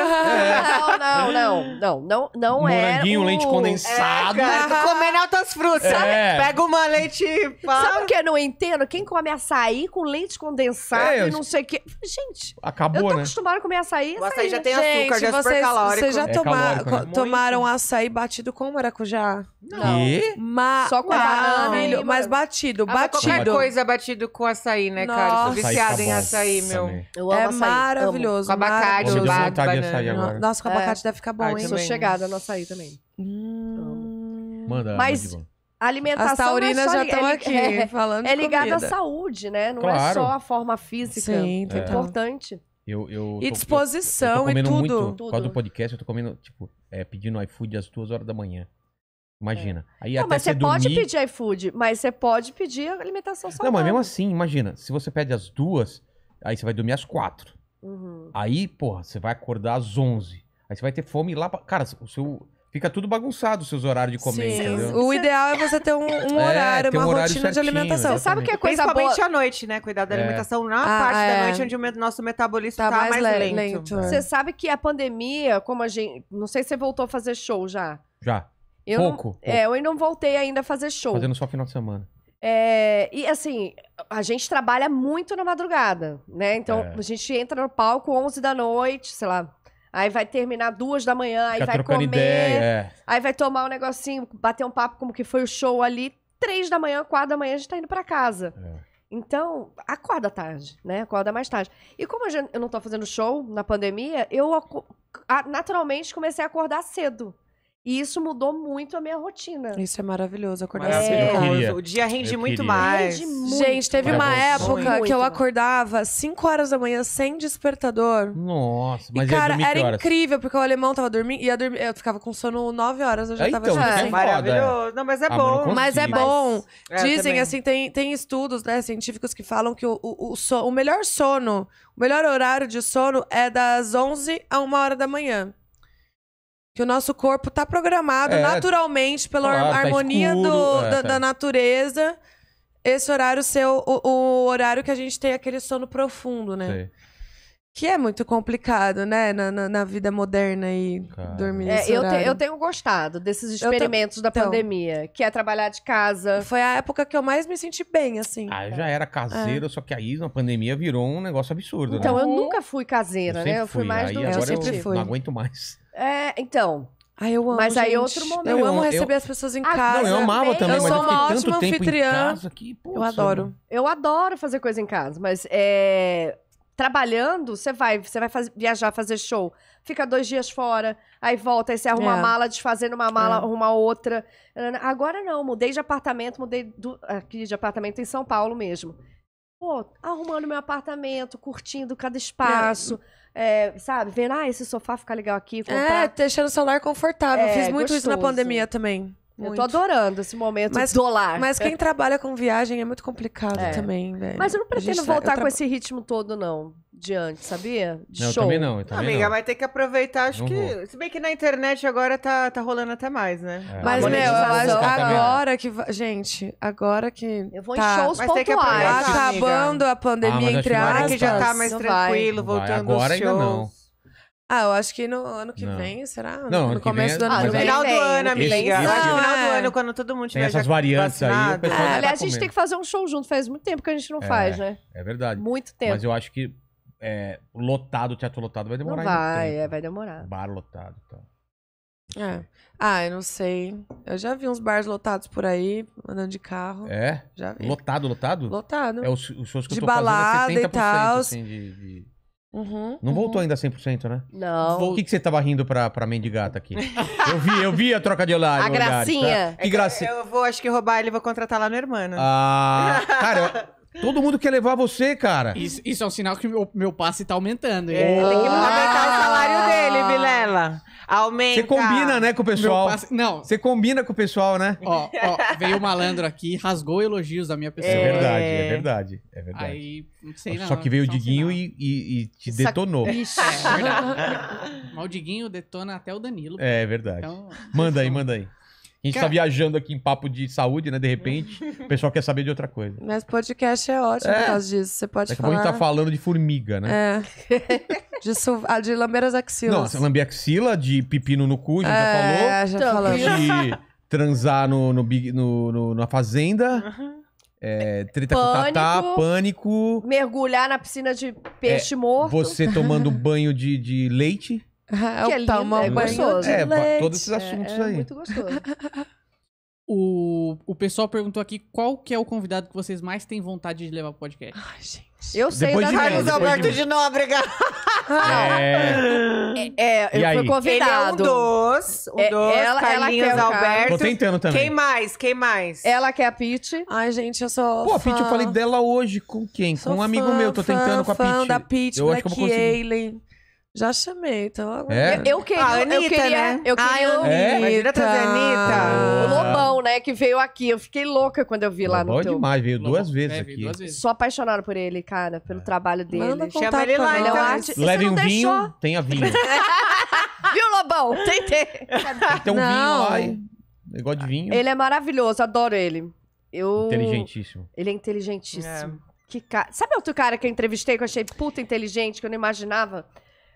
Não, não, não. Não, não, não é. Moranguinho, o... leite condensado. É, cara, tô comendo altas frutas. É. Pega uma leite. Pá. Sabe o que eu não entendo? Quem come açaí com leite condensado é, e não sei o quê. Gente. Acabou, eu tô né? acostumada a comer açaí. O açaí, já é tem açúcar, Gente, já é vocês, calórico. Vocês já é toma... calórico, né? tomaram açaí batido com maracujá? Não. Ma... Só com a ah, banana. Mas batido, ah, batido abatido com açaí, né, Nossa. Viciado sou viciada Açaí tá em açaí, meu. Eu amo É açaí. maravilhoso. Com abacate, Hoje eu de açaí agora. Nossa, com É. abacate deve ficar bom, Ai, ah, hein? Sou chegada no açaí também. Hum. Manda, Mas- alimentação As é taurinas só já estão é aqui, É, falando é ligada ligado à saúde, né? Não é só a forma física. Sim, É. Importante. Eu, eu tô- E disposição eu tô e tudo. Muito, por causa do podcast, eu tô comendo, tipo, é, pedindo iFood às duas horas da manhã. Imagina. É. Aí não, até mas você dormir... pode pedir iFood, mas você pode pedir alimentação saudável. Não, mas mesmo assim, imagina. Se você pede às duas, aí você vai dormir às quatro. Uhum. Aí, porra, você vai acordar às onze. Aí você vai ter fome lá pra... Cara, o seu... Fica tudo bagunçado os seus horários de comer, Sim. entendeu? O ideal é você ter um, um é, horário, é, ter um uma horário rotina certinho, de alimentação. Você sabe o que é coisa Principalmente boa? à noite, né? Cuidar da é. alimentação na ah, parte é. da noite onde o nosso metabolismo tá, tá mais, mais, lento. lento. Você sabe que a pandemia, como a gente... Não sei se você voltou a fazer show já. Já. Eu pouco, não, pouco. É, eu ainda não voltei ainda a fazer show. Fazendo só final de semana. É, e assim, a gente trabalha muito na madrugada, né? Então é. a gente entra no palco 11 da noite, sei lá. Aí vai terminar duas da manhã, Fica aí vai comer, ideia, é. aí vai tomar um negocinho, bater um papo como que foi o show ali. Três da manhã, quatro da manhã, a gente tá indo para casa. É. Então, acorda tarde, né? Acorda mais tarde. E como eu não tô fazendo show na pandemia, eu naturalmente comecei a acordar cedo. E isso mudou muito a minha rotina. Isso é maravilhoso, acordar assim. É. O dia rende muito mais. Rende muito. Gente, teve uma época muito. que eu acordava 5 horas da manhã sem despertador. Nossa, mas e, cara, era incrível, porque o alemão tava dormindo e eu, dormir, eu ficava com sono 9 horas, eu já então, tava já. É. é maravilhoso. Não, mas é ah, bom. Mas é bom. Mas, é Dizem, assim, tem, tem estudos né, científicos que falam que o, o, o, so, o melhor sono, o melhor horário de sono é das 11 a 1 hora da manhã que o nosso corpo está programado é, naturalmente pela claro, tá harmonia tá escuro, do, é, da, tá. da, natureza. Esse horário ser o, o, horário que a gente tem aquele sono profundo, né? Sei. Que é muito complicado, né? Na, na, na vida moderna e dormir é, eu, te, eu, tenho gostado desses experimentos tô... da então, pandemia, que é trabalhar de casa. Foi a época que eu mais me senti bem, assim. Ah, eu já era caseira, é. só que aí na pandemia virou um negócio absurdo. Então, né? eu nunca fui caseira, eu né? Eu fui, mais aí, do agora eu sempre eu fui. Não aguento mais. É, então. Ah, eu amo, Mas aí é gente. outro momento. Eu, eu amo receber eu... as pessoas em ah, casa. Não, eu amava também, eu mas sou eu uma ótima anfitriã. eu adoro. Eu adoro fazer coisa em casa, mas é trabalhando, você vai, você vai faz, viajar, fazer show. Fica dois dias fora, aí volta, aí você arruma é. uma mala, desfazendo uma mala, é. arruma outra. Agora não, mudei de apartamento, mudei do, aqui de apartamento em São Paulo mesmo. Pô, arrumando meu apartamento, curtindo cada espaço. É. sabe, vendo, ah, esse sofá fica legal aqui. É, comprar. É, deixando o celular confortável. É, Fiz muito gostoso. isso na pandemia também. Muito. Eu tô adorando esse momento mas, dolar. Mas quem trabalha com viagem é muito complicado é. também, velho. Mas eu não pretendo tá, voltar com esse ritmo todo, não. De antes, sabia? De não, show. Eu também não, eu também Amiga, não. vai ter que aproveitar, acho não que... Vou. Se bem que na internet agora tá, tá rolando até mais, né? É. Mas, meu, eu tá acho agora que... Gente, agora que... Eu vou tá, em shows pontuais. Que tá acabando a ah, pandemia, ah, entre aspas. Agora que já tá mais tranquilo, vai. voltando vai. agora ainda shows. não. Ah, eu acho que no ano que não. vem, será? Não, no, começo do é ano. Ah, no final do ano, amiga. Esse, esse, no final do ano, é. quando todo mundo tiver Tem essas variantes vacinado. aí, o pessoal é, Aliás, tá a gente tem que fazer um show junto. Faz muito tempo que a gente não é, faz, né? É verdade. Muito tempo. Mas eu acho que é, lotado, teatro lotado, vai demorar. Não vai, é, vai demorar. Bar lotado, tá. É. Ah, eu não sei. Eu já vi uns bars lotados por aí, andando de carro. É? Já vi. Lotado, lotado? Lotado. É os, os shows que de eu tô balada fazendo De é balada e tal. assim de... de... Uhum, não uhum. voltou ainda 100%, né? Não. O que, que você tava rindo pra, pra mendigata aqui? eu vi, eu vi a troca de olhar. A tá? gracinha. Olhares, tá? Que é gracinha. Eu vou, acho que roubar ele e vou contratar lá no Hermano. Ah, cara, Todo mundo quer levar você, cara. Isso, isso é um sinal que o meu passe tá aumentando. hein? É, tem que ah! aumentar o salário dele, Vilela. Aumenta. Você combina, né, com o pessoal. passe- Não, Você combina com o pessoal, né? ó, ó, veio o malandro aqui, rasgou elogios da minha é pessoa. É verdade, é verdade. É verdade. Aí, não sei não. Só que veio o Diguinho e, e- e te detonou. Ixi. É Mas o Diguinho detona até o Danilo. É, é verdade. Então, Manda aí, então, manda aí. A gente tá viajando aqui em papo de saúde, né? De repente, o pessoal quer saber de outra coisa. Mas podcast é ótimo é. por causa disso. Você pode Daqui falar... a a gente tá falando de formiga, né? É. de, su... ah, de lamber as axilas. Nossa, lamber axila, de pepino no cu, a gente é, já falou. já então, falou. De transar no, no, no, no na fazenda. Uhum. É, treta pânico, com tatá, pânico. Mergulhar na piscina de peixe é, morto. Você tomando banho de, de leite. É que é o lindo, é gostoso. É, todos esses assuntos é, é aí. É muito gostoso. O, o pessoal perguntou aqui qual que é o convidado que vocês mais têm vontade de levar pro podcast. Ai, gente. Eu sei depois da de Carlos Alberto de, de Nóbrega. É, é, é eu fui convidado. Ele é um dos, um é, dos ela, Carlinhos ela Alberto. Tô tentando também. Quem mais? Quem mais? Ela que é a Pete. Ai, gente, eu sou Pô, a Pete, eu falei dela hoje com quem? Sou com um fã, amigo meu, tô fã, tentando com a Pete. da Pete, eu Black acho que eu vou conseguir. Já chamei, então. É? Eu, eu, queria. Ah, Anitta, eu queria. Né? Eu queria. Ah, eu... É? trazer a Anitta. O Lobão, né? Que veio aqui. Eu fiquei louca quando eu vi Lobão lá no. Lobão é teu... demais, veio Lobão. duas vezes é, aqui. Duas vezes. Sou apaixonada por ele, cara, pelo é. trabalho dele. Manda Chama ele lá, ele é Leve um vinho, tem tenha vinho. Viu, Lobão? Tem, tem. Tem um Não. vinho lá. Negócio de vinho. Ele é maravilhoso, adoro ele. Eu... Inteligentíssimo. Ele é inteligentíssimo. É. Que ca... Sabe outro cara que eu entrevistei que eu achei puta inteligente, que eu não imaginava?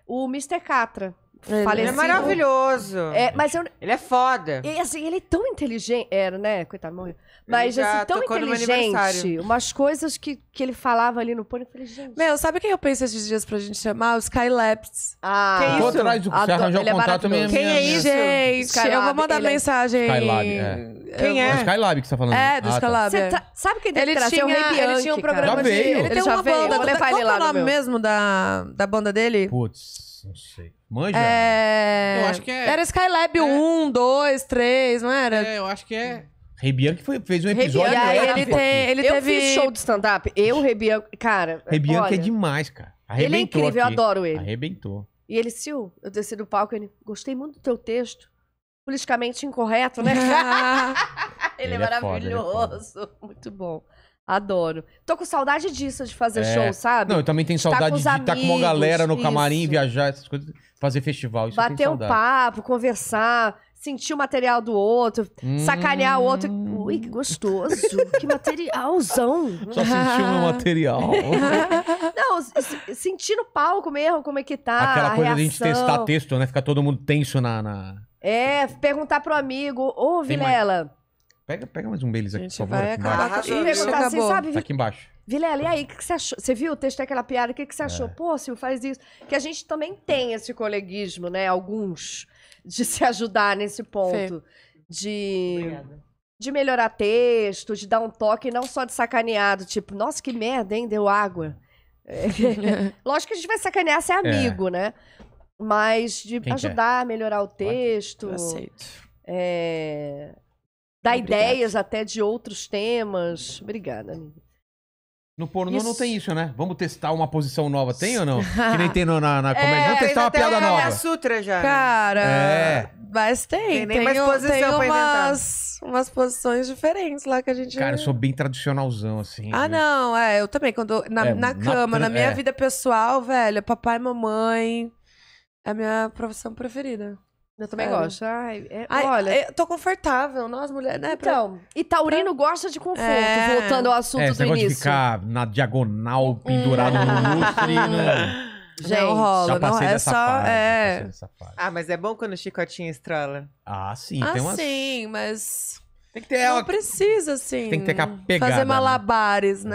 o Mr. Catra. É ele é maravilhoso. É, mas eu, ele é foda. E assim, ele é tão inteligente. Era, é, né? Coitado, morreu. É Mas, assim, tão inteligente. Umas coisas que, que ele falava ali no pônei, eu falei, gente... Meu, sabe quem eu penso esses dias pra gente chamar? O Skylabs. Ah, que isso? Atrás do, se arranjar o é contato, Quem é isso? Gente, Skylab, eu vou mandar é mensagem. Skylab, é. Quem é? É Skylab que você tá falando. É, do ah, tá. Skylab. Tá. Tá, sabe quem deve ele trazer? Tinha, o Bianchi, Ele tinha um programa cara. de... Ele, ele tem uma veio. banda... qual é o nome mesmo da, da banda dele? Putz, não sei. Manja? É... Eu acho que é... Era Skylab 1, 2, 3, não era? É, eu acho que é... Rei foi, fez um episódio aí ele, tem, ele eu teve... fiz show de stand-up. Eu, Rei Cara, Rei é demais, cara. Arrebentou ele é incrível, aqui. eu adoro ele. Arrebentou. E ele, Sil, eu desci do palco ele... Gostei muito do teu texto. Politicamente incorreto, né? ele, ele, é, maravilhoso. É foda, é muito bom. Adoro. Tô com saudade disso, de fazer é. show, sabe? Não, eu também tenho tá saudade de estar tá com uma galera no camarim, isso. viajar, essas coisas. Fazer festival, isso Bater um papo, conversar sentir o material do outro, hum. sacanear o outro. Hum. Ui, que gostoso. que materialzão. Só sentiu o meu material. Não, sentir no palco mesmo como é que tá. Aquela coisa de a gente testar texto, né? Ficar todo mundo tenso na. na... É, perguntar pro amigo, ô Vilela. Mais... Pega, pega mais um deles aqui, por favor. aqui acabar embaixo. Ih, perguntar assim, sabe? Tá aqui embaixo. Vilela, e aí, o que, que, você achou? Você viu o texto daquela piada? O que, que você achou? É. Pô, Silvio, faz isso. Que a gente também tem esse coleguismo, né? Alguns de se ajudar nesse ponto. Fê. De. Obrigada. De melhorar texto, de dar um toque, não só de sacaneado, tipo, nossa, que merda, hein? Deu água. Lógico que a gente vai sacanear se é. amigo, é. né? Mas de Quem ajudar quer? a melhorar o texto. Eu aceito. É, dar Obrigado. ideias até de outros temas. Obrigada, amiga. No pornô isso. não tem isso, né? Vamos testar uma posição nova. Tem ou não? Que nem tem no, na, na é, comédia. É, Vamos testar uma piada nova. É sutra já. Né? Cara, é. mas tem. Tem, tem mais um, tem pra umas, umas posições diferentes lá que a gente... Cara, eu sou bem tradicionalzão, assim. Ah, viu? não. É, eu também. Quando, na, é, na cama, na, na minha é. vida pessoal, velho, papai e mamãe é a minha profissão preferida. Eu também Cara. É. gosto. Ai, é, Ai, olha. É, tô confortável. Nós, mulheres né? Pra... Então. E Taurino pra... gosta de conforto, é... voltando ao é, assunto é, do início. de ficar na diagonal, pendurado hum. no é. lustre. né? Gente, não rola, já passei não, é só. Fase, é... Ah, mas é bom quando o chicotinho estrala. Ah, sim, ah, tem umas... sim, mas. Tem que ter ela. Não precisa, assim. Tem que ter pegada. Fazer né? malabares, né?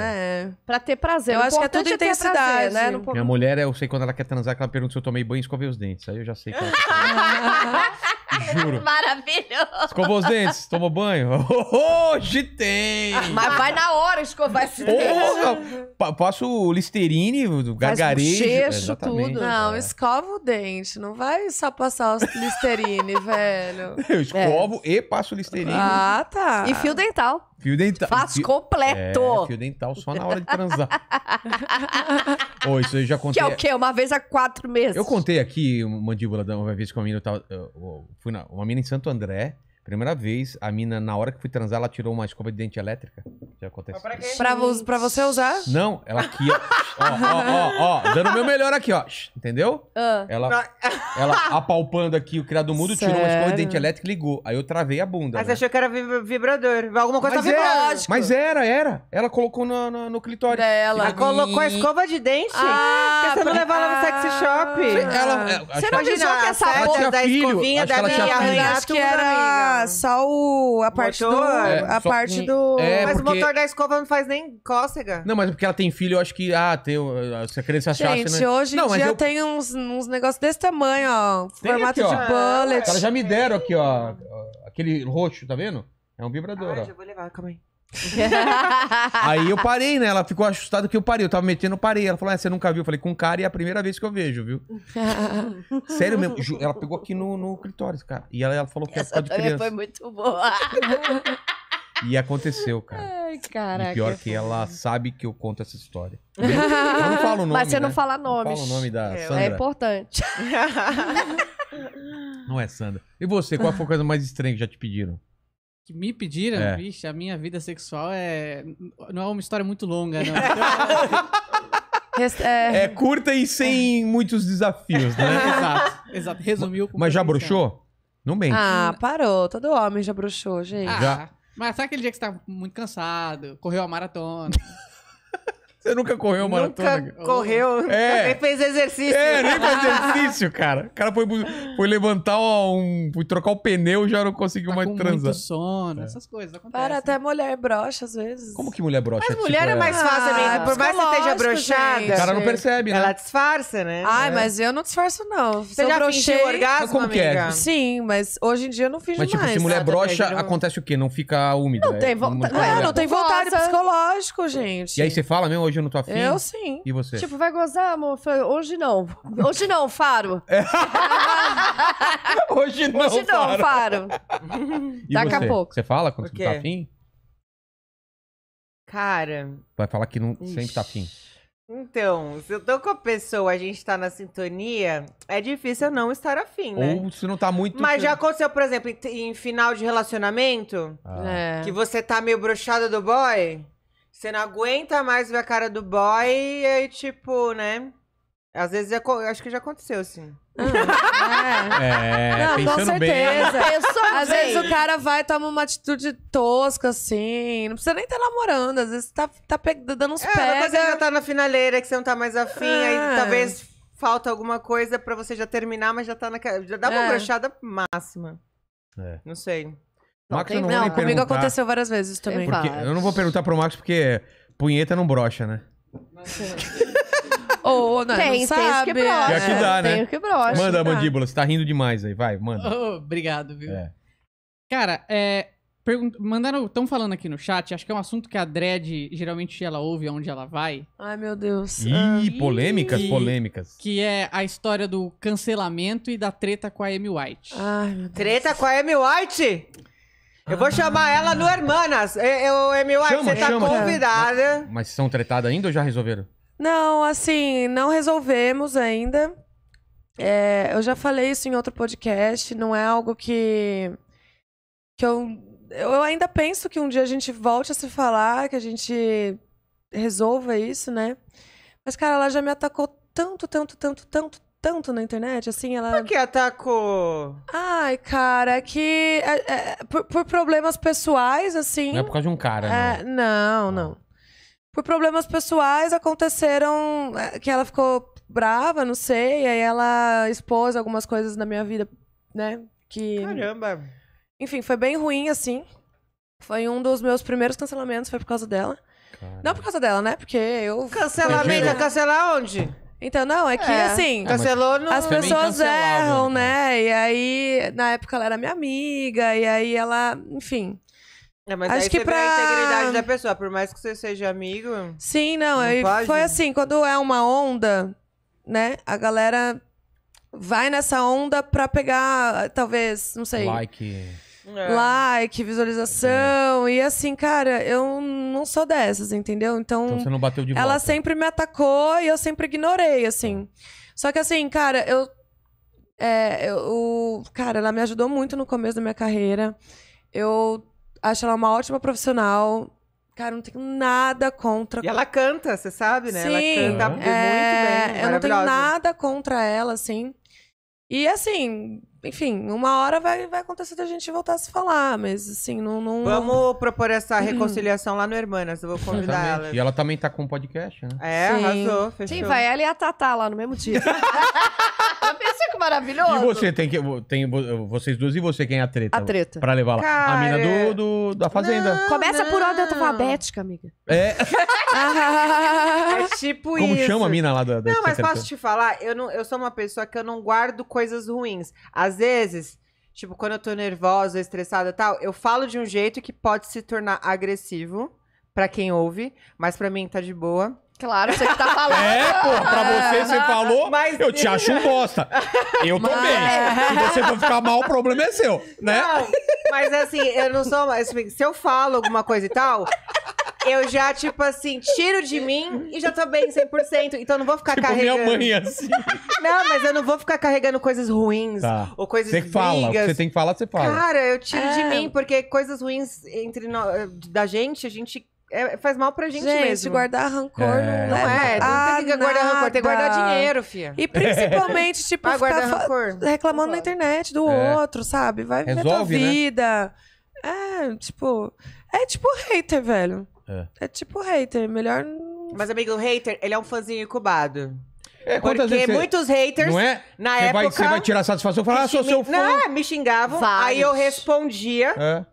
né? Pra ter prazer. Eu acho que é tudo é intensidade, prazer, né? Minha mulher, eu sei quando ela quer transar, que ela pergunta se eu tomei banho e escovei os dentes. Aí eu já sei que ela... É. Juro. Maravilhoso. Escovou os dentes, tomou banho. Hoje tem! Mas vai na hora escovar esse dente. Passa o listerine, gargarejo. Bochecho, tudo. Não, é. escova o dente. Não vai só passar o listerine, velho. Eu escovo é. e passo o listerine. Ah, tá. E fio dental. Fio dental. Faz fio... completo. É, fio dental só na hora de transar. Ô, isso eu já contei. Que é o quê? Uma vez a quatro meses. Eu contei aqui, mandíbula, uma vez que uma mina tava. Eu fui na, uma menina em Santo André. Primeira vez, a mina, na hora que fui transar, ela tirou uma escova de dente elétrica. Já aconteceu. Pra, Pra, pra você usar? Não, ela aqui, ó. ó, ó, ó, ó dando o meu melhor aqui, ó. Entendeu? Ah. Ela, ela apalpando aqui o criado mudo, Sério? tirou uma escova de dente elétrica e ligou. Aí eu travei a bunda. Mas né? achou que era vibrador. Alguma coisa mas era, Mas era, era. Ela colocou no, no, no clitóris. Ela colocou a escova de dente? Ah, pensando pra... levar ela no sexy shop. Ela, ela, é, você não pensou que essa ela da escovinha da minha, acho que era só o, a parte motor. do. É, a parte com- do. É, mas porque- o motor da escova não faz nem cócega. Não, mas porque ela tem filho, eu acho que. Ah, tem. Se a criança achasse, Gente, né? hoje Não, em mas dia eu- tem uns, uns negócios desse tamanho, ó. Tem Formato aqui, ó. de Os bullet. caras já me deram aqui, ó. Aquele roxo, tá vendo? É um vibrador, Ai, ó. já vou levar, calma aí. aí eu parei, né? Ela ficou assustada que eu parei. Eu tava metendo, parei. Ela falou: ah, você nunca viu? Eu falei, com cara, é a primeira vez que eu vejo, viu? Sério mesmo. Ela pegou aqui no, no clitóris, cara. E ela, ela falou que é Essa era por causa de criança. foi muito boa. E aconteceu, cara. Ai, caraca. E pior é que ela sabe que eu conto essa história. Eu não falo o nome. Mas você não né? fala nomes. fala o nome da é, Sandra. É importante. Não é Sandra. E você, qual foi a coisa mais estranha que já te pediram? que me pediram, é. vixe, a minha vida sexual é. Não é uma história muito longa, não. Então, é... é... curta e sem muitos desafios, né? exato, exato. Resumiu. Mas já bruxou? Não mente. Ah, parou. Todo homem já bruxou, gente. Ah, já. Mas sabe aquele dia que você tá muito cansado, correu a maratona. Você nunca correu nunca maratona? Nunca correu, é. nem fez exercício. É, nem fez exercício, cara. O cara foi, foi levantar um... Foi trocar o pneu já não conseguiu tá mais com transar. Muito sono, é. essas coisas acontecem. Para, até mulher brocha às vezes. Como que mulher brocha? Mas mulher tipo, é mais é- fácil, ah, é Por mais que esteja brochada... O cara não percebe, né? Ela disfarça, né? Ai, é. mas eu não disfarço, não. Você já fez fingiu orgasmo, como amiga? Que é? Sim, mas hoje em dia eu não fiz mas, tipo, mais. Mas tipo, se mulher né? brocha, não... acontece o quê? Não fica úmida? Não tem, não, é não tem vontade psicológico, gente. E aí você fala mesmo hoje eu não tô afim? Eu sim. E você? Tipo, vai gozar, amor? Falei, hoje não. Hoje não, Faro. É. hoje não, Hoje não, Faro. E Daqui você? a pouco. Você fala quando você não tá afim? Cara, Vai falar que não sempre tá afim. então, se eu tô com a pessoa, a gente tá na sintonia, é difícil eu não estar afim, né? Ou se não tá muito... Mas já aconteceu, por exemplo, em, em final de relacionamento, Ah. É. que você tá meio broxada do boy. Você não aguenta mais ver a cara do boy e aí, tipo, né? Às vezes, eu acho que já aconteceu, assim. Ah, é. é não, pensando com certeza. Bem. Às vezes o cara vai toma uma atitude tosca, assim. Não precisa nem estar tá namorando. Às vezes tá, tá dando uns é, pega. Você é já tá na finaleira, que você não tá mais afim. É. Aí ah. talvez falta alguma coisa pra você já terminar, mas já tá na... Já dá uma é. brochada máxima. É. Não sei. Max, tem... não, não comigo perguntar. aconteceu várias vezes é, também. Porque, eu não vou perguntar pro Max porque punheta não brocha, né? Ou, né? Tem, não sabe. tem que brocha. É. que dá, né? Tem que brocha. Manda a mandíbula, você tá rindo demais aí, vai, manda. Oh, obrigado, viu? É. Cara, é, Pergunt... Mandaram, estão falando aqui no chat, acho que é um assunto que a Dred geralmente ela ouve aonde ela vai. Ai, meu Deus. Ih, ah. polêmicas, e... polêmicas. Que é a história do cancelamento e da treta com a Amy White. Ai, meu Deus. Treta com a Amy White? Eu vou chamar ela no Hermanas. Eu, eu, meu, você tá chama. convidada. É, mas, mas são tretadas ainda ou já resolveram? Não, assim, não resolvemos ainda. É, eu já falei isso em outro podcast, não é algo que. que eu, eu ainda penso que um dia a gente volte a se falar, que a gente resolva isso, né? Mas, cara, ela já me atacou tanto, tanto, tanto, tanto, tanto na internet, assim, ela... Por que atacou? Ai, cara, que... É, é, por, por, problemas pessoais, assim... Não é por causa de um cara, é, não. não, não. Por problemas pessoais, aconteceram... É, que ela ficou brava, não sei, aí ela expôs algumas coisas na minha vida, né, que... Caramba! Enfim, foi bem ruim, assim. Foi um dos meus primeiros cancelamentos, foi por causa dela. Não por causa dela, né? Porque eu. Cancelamento cancelar onde? Então, não, é que é. assim. Ah, Cancelou no... As pessoas erram, né? né? E aí, na época ela era minha amiga, e aí ela, enfim. É, mas Acho aí que para pra... a integridade da pessoa, por mais que você seja amigo. Sim, não, não foi assim, quando é uma onda, né? A galera vai nessa onda pra pegar, talvez, não sei. Like. É. Like, visualização. É. E assim, cara, eu não sou dessas, entendeu? Então. então você não bateu de volta. Ela sempre me atacou e eu sempre ignorei, assim. Só que assim, cara, eu. É, eu, cara, ela me ajudou muito no começo da minha carreira. Eu acho ela uma ótima profissional. Cara, não tenho nada contra. E ela canta, você sabe, né? Sim, ela canta é... muito bem. Eu não tenho nada contra ela, assim. E assim, enfim, uma hora vai, vai acontecer da gente voltar a se falar, mas assim, não. não... Vamos propor essa uhum. reconciliação lá no Hermanas, eu vou convidar la ela. E ela também tá com o podcast, né? É, Sim. arrasou, fechou. Sim, vai ela e a Tatá lá no mesmo dia. que maravilhoso. E você tem que. Tem vocês duas e você quem é a treta? A treta. Pra levar lá. Cara... A mina do, do da fazenda. Não, Começa não. por ordem alfabética, amiga. É. é tipo Como isso. Como chama a mina lá da. da não, mas posso te falar? Eu, não, eu sou uma pessoa que eu não guardo coisas ruins. Às vezes. Tipo, quando eu tô nervosa, estressada e tal, eu falo de um jeito que pode se tornar agressivo para quem ouve, mas para mim tá de boa. Claro, você que tá falando. É, pô, pra ah, você você falou, mas... eu te acho um bosta. Eu mas... também. Se você for ficar mal, o problema é seu, né? Não, mas assim, eu não sou mais. Assim, se eu falo alguma coisa e tal, eu já, tipo assim, tiro de mim e já tô bem 100%. Então eu não vou ficar tipo carregando. minha mãe é assim. Não, mas eu não vou ficar carregando coisas ruins tá. ou coisas Você fala, você tem que falar, você fala. Cara, eu tiro é. de ah. mim, porque coisas ruins entre no... da gente, a gente é, faz mal pra gente, gente mesmo. Gente, guardar rancor é. não, é. Não tem que guardar rancor, tem que guardar ah, dinheiro, filha. E principalmente, tipo, Vai ficar rancor. reclamando na internet do é. outro, sabe? Vai viver a tua né? vida. Né? É, tipo... É tipo hater, velho. É, é tipo hater. Melhor... Mas, amigo, o hater, ele é um fãzinho incubado. É, Porque muitos haters, é? na você época... você vai tirar satisfação e falar, ah, sou seu fã. Não, é, me xingavam. Vários. Aí eu respondia. É.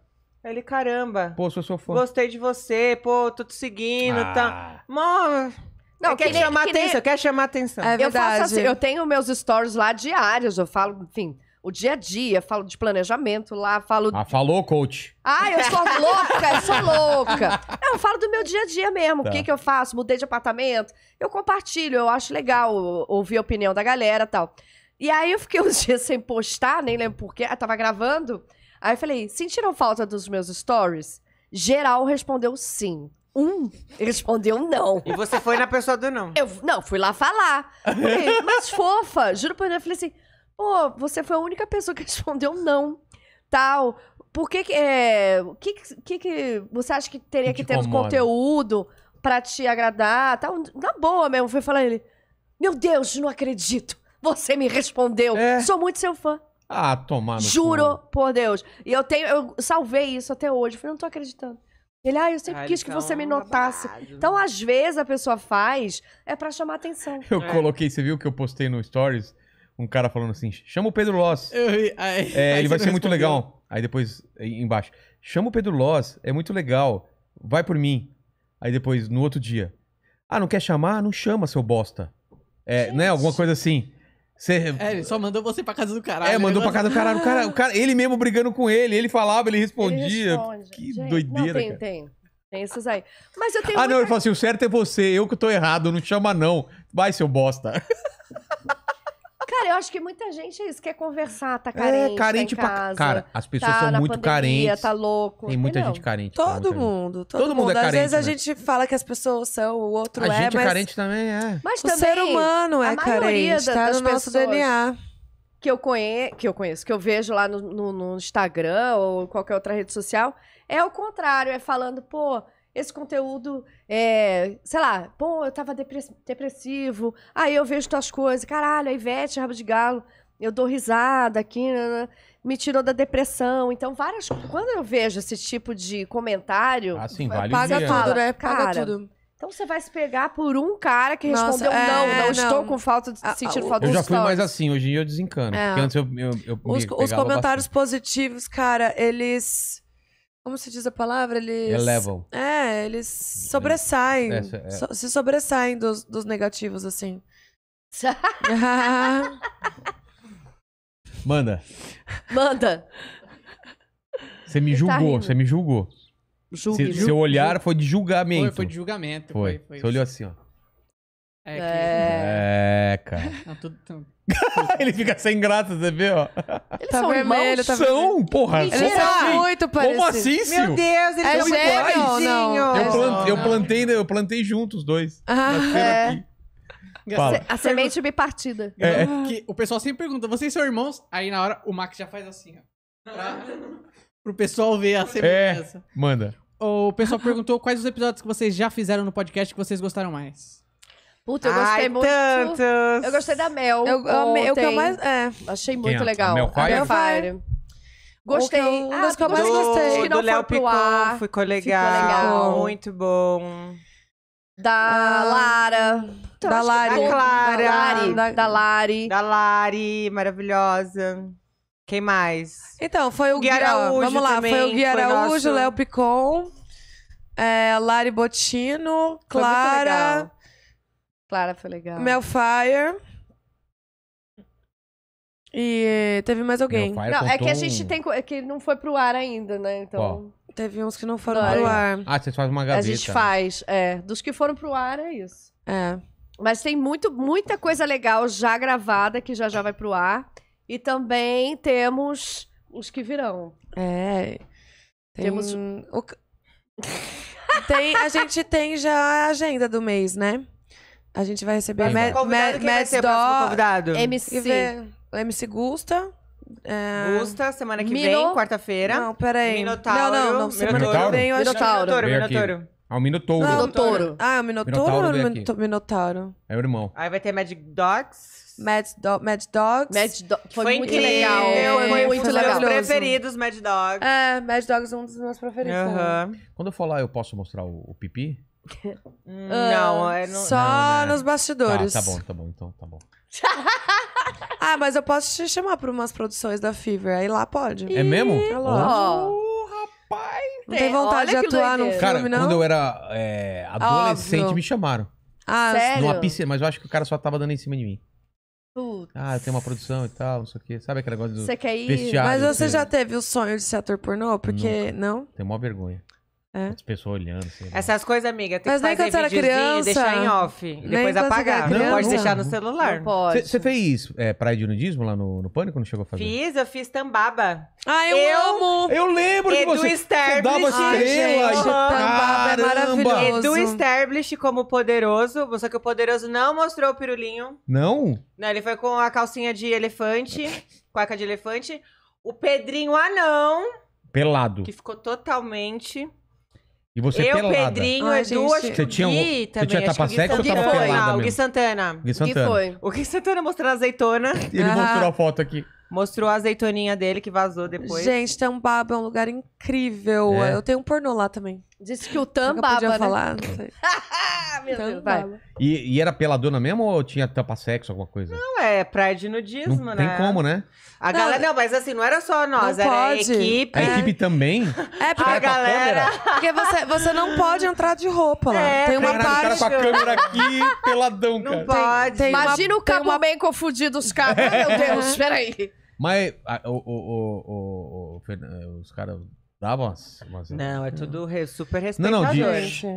Ele, caramba. Pô, sou sua fã. Gostei de você, pô, tô te seguindo, tá. ah. tá. Mó. Não, quer que chamar que atenção, nem... quer chamar atenção. É, é verdade. Eu, assim, eu tenho meus stories lá diários, eu falo, enfim, o dia a dia, falo de planejamento lá, falo. Ah, falou, coach. Ah, eu sou louca, eu sou louca. Não, eu falo do meu dia a dia mesmo. Tá. O que, que eu faço? Mudei de apartamento. Eu compartilho, eu acho legal ouvir a opinião da galera tal. E aí eu fiquei uns dias sem postar, nem lembro porquê, eu tava gravando. Aí eu falei: sentiram falta dos meus stories? Geral respondeu sim. Um respondeu não. E você foi na pessoa do não. Eu não, fui lá falar. Falei, mas fofa, juro por Deus, eu falei assim: pô, você foi a única pessoa que respondeu não. Tal. Por que que, é, que, que, que você acha que teria que, que tipo ter um conteúdo pra te agradar? Tal? Na boa mesmo, Fui falar ele. Meu Deus, não acredito. Você me respondeu. É. Sou muito seu fã. Ah, tomar no Juro cu. por Deus. E eu tenho, eu salvei isso até hoje. Eu falei, não tô acreditando. Ele, ah, eu sempre ah, quis que tá você me notasse. Então, às vezes, a pessoa faz é para chamar atenção. Eu é. coloquei, você viu que eu postei no Stories? Um cara falando assim, chama o Pedro Loz. Eu, aí, é, aí ele vai ser respondeu. muito legal. Aí depois, aí embaixo, chama o Pedro Loz, é muito legal, vai por mim. Aí depois, no outro dia, ah, não quer chamar? Não chama, seu bosta. É, né? Alguma coisa assim. Cê... É, ele só mandou você pra casa do caralho. É, né? mandou pra casa do caralho. O cara, o cara, ele mesmo brigando com ele, ele falava, ele respondia. Ele que Gente, doideira. Não, tem, cara. tem. Tem esses aí. Mas eu tenho. Ah, não, ele falou assim: o certo é você, eu que tô errado, não te chama não. Vai, seu bosta. Cara, eu acho que muita gente é isso, quer conversar, tá carente. É, carente tá casa, pra Cara, as pessoas tá são muito pandemia, carentes. Tá louco. Tem muita gente carente. Todo mundo. Todo, todo mundo, mundo é Às carente. Às vezes né? a gente fala que as pessoas são, o outro a é. A gente é mas... é carente também, é. Mas o também, ser humano é carente. Da, tá no nosso DNA. Que eu, conhe... que eu conheço, que eu vejo lá no, no, no Instagram ou qualquer outra rede social, é o contrário. É falando, pô, esse conteúdo é, sei lá, pô, eu tava depressivo, aí eu vejo tuas coisas, caralho, a Ivete, rabo de galo, eu dou risada aqui, né, né, me tirou da depressão. Então, várias. Quando eu vejo esse tipo de comentário, ah, sim, vale paga né? tudo, né? Paga cara, tudo. Então você vai se pegar por um cara que Nossa, respondeu é, não, não, não, estou com falta de ah, sentir falta Eu já fui mais assim, hoje em dia eu desencano. É. Porque antes eu, eu, eu os, os comentários bastante. positivos, cara, eles como se diz a palavra? Eles. Elevam. É, eles sobressaem. é. So, é. se sobressaem dos, dos negativos, assim. Manda. Manda. Você me tá julgou, tá você me julgou. Julgue, Se, julgue. Seu olhar foi de julgamento. Foi, foi de julgamento. Foi, foi. Você olhou assim, ó. É, que... É, é... cara. Não, tudo, tudo. ele fica sem graça, você vê, ó. Eles tá são vermelho, tá irmãos? Tá são, porra. Eles como assim? muito parecido. Como assim, Meu Deus, eles é são Não, Eu, plant, eu, ah. plantei, eu plantei junto os dois. Ah, é. Fala. A semente bipartida. É. é ah. Que o pessoal sempre pergunta, vocês são irmãos? Aí na hora o Max já faz assim, ó. Pra, pro pessoal ver a é, semelhança. É, manda. O pessoal perguntou quais os episódios que vocês já fizeram no podcast que vocês gostaram mais. Puta, eu gostei Ai, muito. Tantos. Eu gostei da Mel. Eu amei. É que eu mais. É. Achei muito é? legal. Mel Fire? Mel Fire. Gostei. Eu, ah, que eu ah, mais gostei. Do, do Léo Picon, ficou legal. Ficou legal. Muito bom. Da ah, Lara. da, Lari, da Clara. Da Lari. Da, da, Lari. Da Lari, maravilhosa. Quem mais? Então, foi o Gui Araújo. Vamos lá, também, foi o Gui Araújo, nosso... Léo Picon, é, Lari Botino, Clara. Clara foi legal. Melfire. E eh, teve mais alguém. Não, é que a gente tem. É que não foi pro ar ainda, né? Então. Teve uns que não foram não, pro é. ar. Ah, vocês fazem uma gaveta. A gente faz, é. Dos que foram pro ar é isso. É. Mas tem muito, muita coisa legal já gravada que já já vai pro ar. E também temos os que virão. É. Tem... Temos. O... tem, a gente tem já a agenda do mês, né? A gente vai receber Mad, Mad, Mads Dó, convidado. MC. MC Gusta. É... Gusta, semana que Mino... vem, quarta-feira. Não, peraí. Minotauro. Não, não, não. Semana Minotauro? que vem eu acho é ah, Minotauro. Minotauro, Minotauro. Ah, o Minotouro. Não, Minotouro. Ah, é o Minotouro, ou é o Minotauro? É o irmão. Aí vai ter Magic Dogs. Mad, Do Mad Dogs. Mad Do foi, foi, muito legal. Foi, foi muito um legal. Meus preferidos, Mad Dogs. É, Mad Dogs é um dos meus preferidos. Né? Quando eu for lá, eu posso mostrar o, o pipi? Não, ah, é Só não, né? nos bastidores. Tá, tá bom, tá bom, então tá bom. ah, mas eu posso te chamar para umas produções da Fever, aí lá pode. É mesmo? É lógico. Oh, rapaz. Não tem é, vontade de atuar num filme, cara, não? quando eu era é, adolescente, Óbvio. me chamaram. Ah, sério? Numa piscina, mas eu acho que o cara só tava dando em cima de mim. Putz. Ah, tem uma produção e tal, não sei o quê. Sabe aquele negócio do Você quer ir? Mas você já teve o sonho de ser ator pornô? Porque, Nunca. não? Tenho uma vergonha. É. As pessoas olhando. Essas coisas, amiga, tem Mas que fazer era criança, deixar em off. E depois apagar. Não, não pode não. deixar no celular. Não pode. Você fez é, praia de nudismo lá no, no Pânico? Não chegou a fazer? Fiz, eu fiz Tambaba. Ah, eu, eu amo! Eu lembro Edu que você, Sterblitch. dava estrela. Tambaba é maravilhoso. Edu Sterblitch como poderoso. Só que o poderoso não mostrou o pirulinho. Não? Não, ele foi com a calcinha de elefante. cueca de elefante. O Pedrinho Anão. Pelado. Que ficou totalmente... E você eu, pelada. Pedrinho, Ai, Edu, acho que você tinha um... Gui também. Você tinha tapa sexo ou tava pelada ah, O Gui Santana. Gui Santana. O Gui Santana mostrou a azeitona. Ele mostrou a foto aqui. Mostrou a azeitoninha dele que vazou depois. Gente, Tambaba é um lugar incrível. É. Eu tenho um pornô lá também. Disse que o Tambaba, podia né? falar, não sei. Meu Deus, vai. E, e era peladona mesmo ou tinha tampa sexo, alguma coisa? Não, é praia de nudismo, não né? Tem como, né? A não, galera, não, mas assim, não era só nós, era pode. a equipe. A equipe também? É, porque... A galera... Porque você, você não pode entrar de roupa lá. É, tem uma parte... O cara com a câmera aqui, peladão, não cara. Não pode. Tem, tem Imagina uma, o cabo uma... bem confundido, os caras. Meu Deus, peraí. Mas a- o, o- o- o- o é, os caras davam umas. umas- Não, é tudo re- super Não, respeitador. não, de...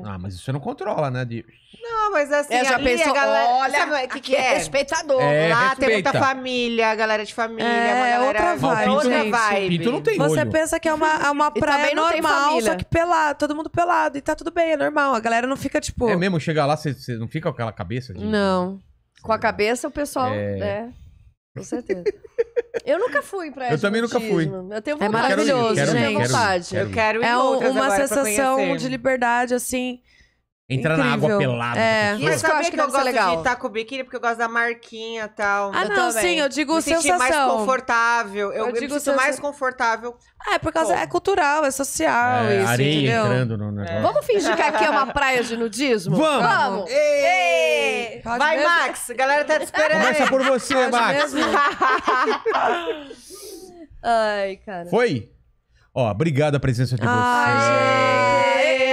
Ah, mas isso você não controla, né? De... Não, mas assim, já ali pensou, a galera... olha, o é que, que é, é? respeitador. É, Lá tem muita família, galera de família, É, galera... outra vibe, outra vibe. Pinto não tem Você olho. pensa que é uma, é uma praia normal, só que pelado, todo mundo pelado. E tá tudo bem, é normal. A galera não fica, tipo... É mesmo, chegar lá, você, não fica com aquela cabeça de... Não. Com a cabeça o pessoal. É. É. Com certeza. Eu nunca fui pra Eu também nunca fui. Eu tenho é vontade. É maravilhoso, quero ir, quero ir, gente. Quero ir, Eu quero ir. É uma sensação de liberdade, assim. Entrar na água pelada. É. Isso Mas é que eu acho que, eu deve ser gosto legal. de estar com o biquíni, porque eu gosto da marquinha e tal. Ah, Eu não, também. sim, eu digo me sentir sensação. mais confortável. Eu, Eu eu me digo sinto mais confortável. Ah, é por causa. É cultural, é social, É, isso, areia entendeu? entrando no negócio. É. Vamos fingir que aqui é uma praia de nudismo? Vamos! Vamos! Ei! Vai, mesmo? Max! A galera tá te esperando. Começa por você, Pode Max. Ai, cara. Foi? Ó, obrigado a presença de vocês. Ai, Ei,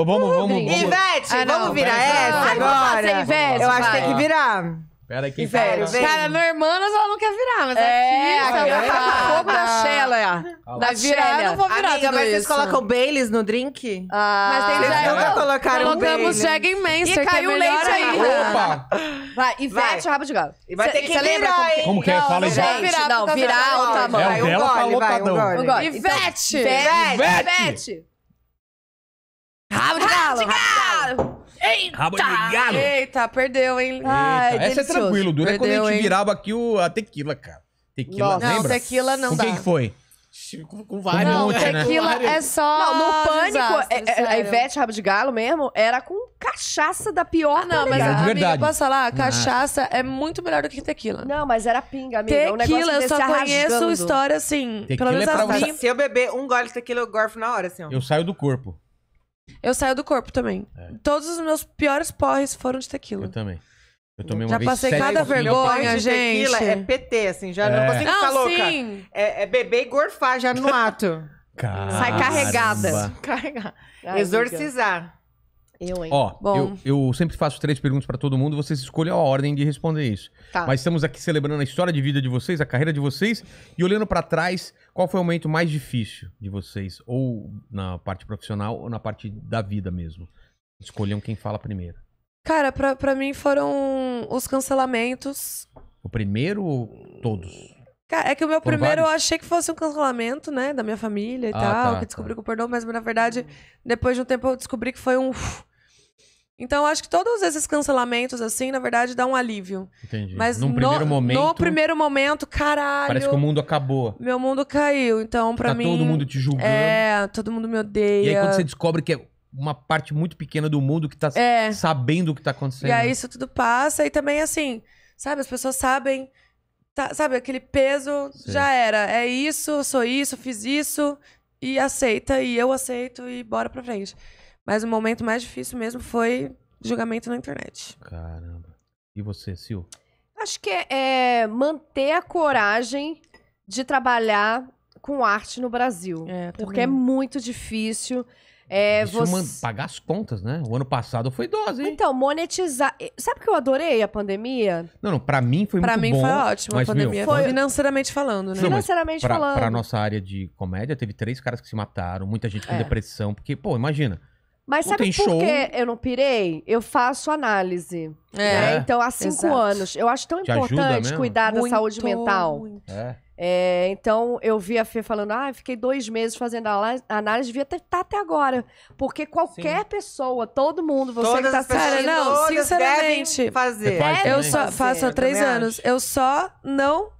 então vamos, vamos, vamos. Ivete, ah, vamos virar essa vai, agora? Fazer, Ivete, eu acho que tem que virar. Peraí, quem Sério, fala? Cara, meu irmão, ela não quer virar, mas é, é aqui... Ela tá fogo da Shella. Da Shella, eu não vou virar Amiga, mas isso. vocês colocam o Baileys no drink? Ah. Mas tem vocês já nunca colocaram Colocamos Jagged Manster, E é caiu é leite ainda. Opa! Vai, Ivete, vai. rabo de galo. E vai ter que virar, hein? Como que é? Fala, Ivete. Virar, não, virar é o tamanho. É, o dela tá padrão. Ivete! Ivete! Ivete! Rabo de galo! Rabo de galo! Eita! Rabo de galo! Eita, perdeu, hein? Ai, Essa é delicioso. é tranquilo, dura perdeu, quando a gente virava aqui o, a tequila, cara. Tequila, Nossa. lembra? Não, tequila não Com dá. quem que foi? Com, com vários, Não, né? tequila é só... Não, no Pânico, é, é, a Ivete Rabo de Galo mesmo, era com cachaça da pior. Ah, não, mas a amiga, verdade. posso Cachaça é muito melhor do que tequila. Não, mas era pinga, amiga. um tequila, eu só conheço história assim. Tequila pelo menos é pra as você- Se eu beber um gole de tequila, eu gorfo na hora, assim, ó. Eu saio do corpo. Eu saio do corpo também. É. Todos os meus piores porres foram de tequila. Eu também. Eu tomei uma já vez passei cada vergonha, de gente. Tequila é PT, assim, já é. não consigo ficar não, sim. É, é, beber e gorfar já no ato. Caramba. Sai carregada. Carregar. Exorcizar. Eu, hein? Ó, Bom. Eu, eu sempre faço três perguntas para todo mundo, vocês escolhem a ordem de responder isso. Tá. Mas estamos aqui celebrando a história de vida de vocês, a carreira de vocês, e olhando para trás, qual foi o momento mais difícil de vocês? Ou na parte profissional, ou na parte da vida mesmo? Escolham quem fala primeiro. Cara, pra, mim foram os cancelamentos. O primeiro ou todos? Cara, é que o meu Por primeiro vários? eu achei que fosse um cancelamento, né? Da minha família e ah, tal, tá, que descobri tá. que o perdão, mas na verdade, depois de um tempo eu descobri que foi um. Uf, então, acho que todos esses cancelamentos, assim, na verdade, dá um alívio. Entendi. Mas Num no primeiro momento. No primeiro momento, caralho. Parece que o mundo acabou. Meu mundo caiu. Então, pra tá mim. Todo mundo te julgando. É, todo mundo me odeia. E aí, quando você descobre que é uma parte muito pequena do mundo que tá é. sabendo o que tá acontecendo. E aí, isso tudo passa. E também, assim, sabe, as pessoas sabem. Tá, sabe, aquele peso já era. É isso, sou isso, fiz isso. E aceita, e eu aceito, e bora pra frente. Mas o momento mais difícil mesmo foi julgamento na internet. Caramba. E você, Sil? Acho que é, é manter a coragem de trabalhar com arte no Brasil. É, porque é muito difícil. É, você... pagar as contas, né? O ano passado foi idoso, hein? Então, monetizar. Sabe que eu adorei a pandemia? Não, não, pra mim foi pra muito mim bom. Pra mim foi ótimo mas, a pandemia. Meu, foi... Financeiramente falando, né? financeiramente pra, falando. Pra nossa área de comédia, teve três caras que se mataram, muita gente com é. depressão. Porque, pô, imagina. Mas não sabe por show. que eu não pirei? Eu faço análise. É. Né? Então, há cinco Exato. anos. Eu acho tão Te importante cuidar muito, da saúde mental. Muito. É. É, então eu vi a Fê falando, ah, fiquei dois meses fazendo a análise, devia estar tá até agora. Porque qualquer Sim. pessoa, todo mundo, você todas que tá sério, não, sinceramente, fazer. Faz é eu só fazer, faço há três anos. Acho. Eu só não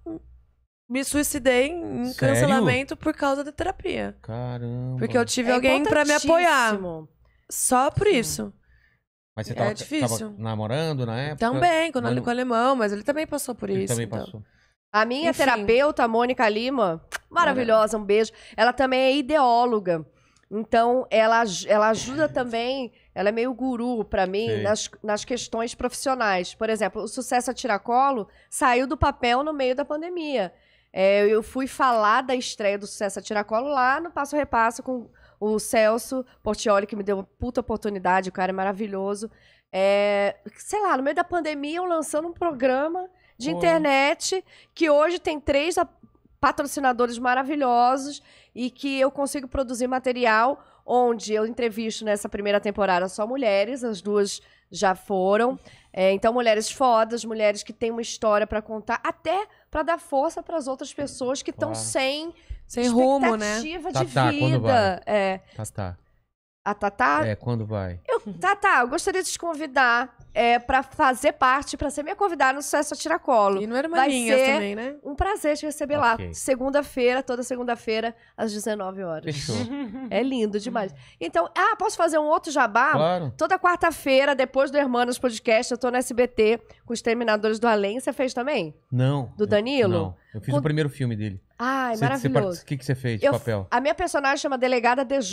me suicidei em Sério? cancelamento por causa da terapia. Caramba. Porque eu tive é alguém para me apoiar. Só por isso. Mas você tava, é difícil. Tava namorando na época? Também, com, mas... com o alemão, mas ele também passou por ele isso. Também então. passou. A minha Enfim. terapeuta, Mônica Lima, maravilhosa, um beijo. Ela também é ideóloga. Então, ela, ela ajuda também, ela é meio guru para mim nas, nas questões profissionais. Por exemplo, o sucesso a tiracolo saiu do papel no meio da pandemia. É, eu fui falar da estreia do sucesso a tiracolo lá no Passo Repasso com o Celso Portioli, que me deu uma puta oportunidade, o cara é maravilhoso. É, sei lá, no meio da pandemia, eu lançando um programa de Boa. internet que hoje tem três patrocinadores maravilhosos e que eu consigo produzir material onde eu entrevisto nessa primeira temporada só mulheres, as duas já foram. É, então, mulheres fodas, mulheres que têm uma história para contar, até para dar força para as outras pessoas que estão sem sem rumo, né? Expectativa de quando vai? vida. É. Tatá. A Tatá? É, quando vai? Eu, Tatá, eu gostaria de te convidar é, para fazer parte, para ser minha convidada no Sucesso é a Tiracolo. E não era uma Vai ser também, né? um prazer te receber lá. Segunda-feira, toda segunda-feira, às 19 horas. Fechou. É lindo demais. Então, ah, posso fazer um outro jabá? Claro. Toda quarta-feira, depois do Hermanos Podcast, eu tô no SBT com os Terminadores do Além. Você fez também? Não. Do eu- Danilo? Não. Eu fiz Com- o primeiro filme dele. Ai, cê, maravilhoso. O que, que você fez de eu, papel? A minha personagem chama Delegada DJ.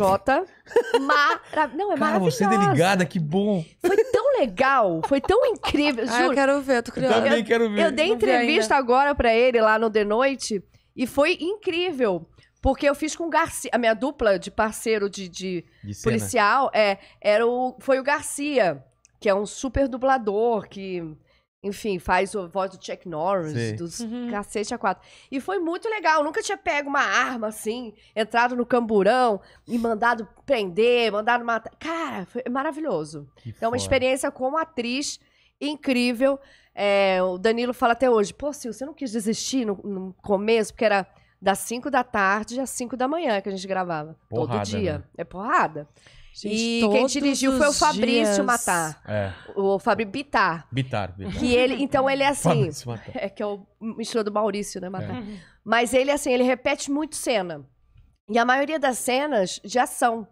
Mara... Não, é Cara, você é delegada, que bom. Foi tão legal, foi tão incrível, juro. Ah, eu quero ver, eu tô curiosa. Eu também quero ver. Eu, eu dei entrevista agora pra ele lá no The Noite e foi incrível. Porque eu fiz com o Garcia. A minha dupla de parceiro de, de, de policial é, era o, foi o Garcia, que é um super dublador que enfim, faz a voz do Chuck Norris, Sim. dos uhum. cacete a quatro. E foi muito legal. Eu nunca tinha pego uma arma assim, entrado no camburão e mandado prender, mandado matar. Cara, foi maravilhoso. Que então, uma foda. experiência como atriz incrível. É, o Danilo fala até hoje: pô, Sil, você não quis desistir no, no começo, porque era das cinco da tarde às cinco da manhã que a gente gravava. Porrada, todo dia. Né? É porrada. Gente, e quem dirigiu foi o Fabrício dias. Matar. É. O Fabrício Bitar. Bitar, Bitar. Que ele, então ele é assim. É que é o estilo do Maurício, né, Matar? É. Mas ele assim, ele repete muito cena. E a maioria das cenas de ação.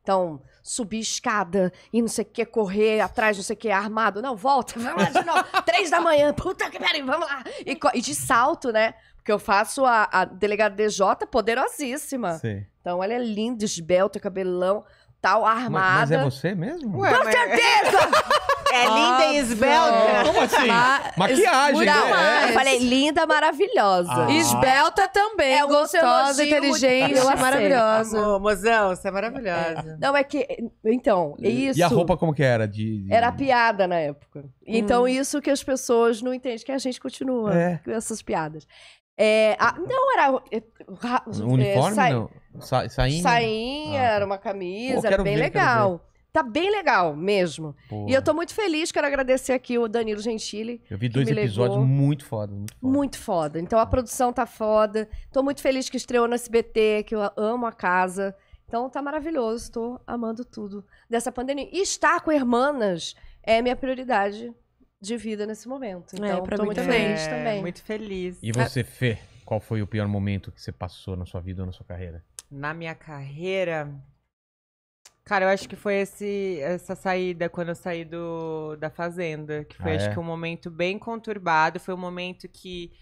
Então, subir escada e não sei o que, correr atrás, não sei o que, armado. Não, volta, vamos lá de novo. Três da manhã, puta que pariu, vamos lá. E, e, de salto, né? Porque eu faço a, a delegada DJ poderosíssima. Sim. Então, ela é linda, esbelta, cabelão tal, armada. Mas, mas é você mesmo? Ué, Com certeza! É linda e esbelta. Como assim? Ma Maquiagem, né? Mais. Eu falei, linda, maravilhosa. Ah. Esbelta também. É gostosa, inteligente, eu maravilhosa. Amor, mozão, você é maravilhosa. É. Não, é que. Então, isso. E a roupa como que era? De, de... Era piada na época. Então, hum. Então, isso que as pessoas não entendem, que a gente continua é. com essas piadas. É, a, ah, não era. É, ra, uniforme? É, sa, não. Sa, sainha? Sainha, ah. Tá. era uma camisa, Pô, era bem ver, legal. Tá bem legal mesmo. Porra. E eu tô muito feliz, quero agradecer aqui o Danilo Gentili. Eu vi dois episódios muito foda, muito foda. Muito foda. Então a produção tá foda. Tô muito feliz que estreou no SBT, que eu amo a casa. Então tá maravilhoso, tô amando tudo dessa pandemia. E estar com irmãs é minha prioridade de vida nesse momento. É, então, é, pra tô muito também. feliz é, também. Muito feliz. E você, Fê, qual foi o pior momento que você passou na sua vida ou na sua carreira? Na minha carreira. Cara, eu acho que foi esse, essa saída, quando eu saí do, da Fazenda, que foi, ah, acho é? que, um momento bem conturbado. Foi um momento que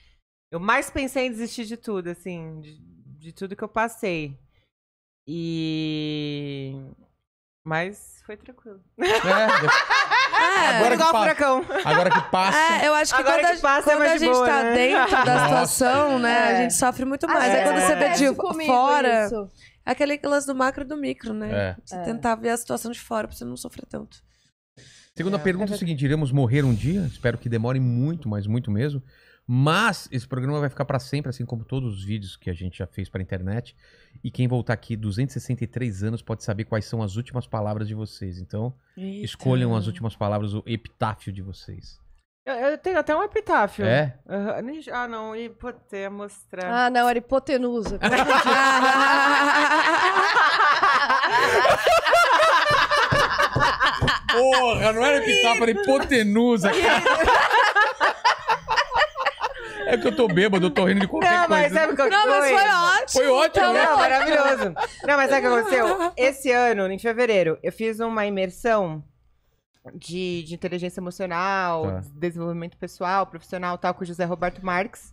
eu mais pensei em desistir de tudo, assim, de, de tudo que eu passei. E mas foi tranquilo. É, agora é igual passa. Agora que passa. É, eu acho que Agora quando, que a- passa é quando mais a gente boa, tá né? dentro da situação, é. né, a gente sofre muito é. mais. Aí quando você vê de fora, é aquele lance do macro e do micro, né? É. Você tentar ver a situação de fora pra você não sofrer tanto. Segunda pergunta é o seguinte: iremos morrer um dia. Espero que demore muito, mas muito mesmo. Mas esse programa vai ficar para sempre, assim como todos os vídeos que a gente já fez a internet. E quem voltar aqui 263 anos pode saber quais são as últimas palavras de vocês. Então, Eita. escolham as últimas palavras, o epitáfio de vocês. Eu, eu tenho até um epitáfio. É? Uhum. Ah, não, hipote mostrar. Ah, não, era hipotenusa. Porra, não era epitáfio, era hipotenusa, cara. É que eu tô bêbado, eu tô rindo de qualquer não, coisa. Mas sabe qual não, foi? mas foi ótimo. Foi ótimo, não, né? maravilhoso. Não, mas sabe o que aconteceu? Esse ano, em fevereiro, eu fiz uma imersão de, de inteligência emocional, tá. desenvolvimento pessoal, profissional tal, com o José Roberto Marques.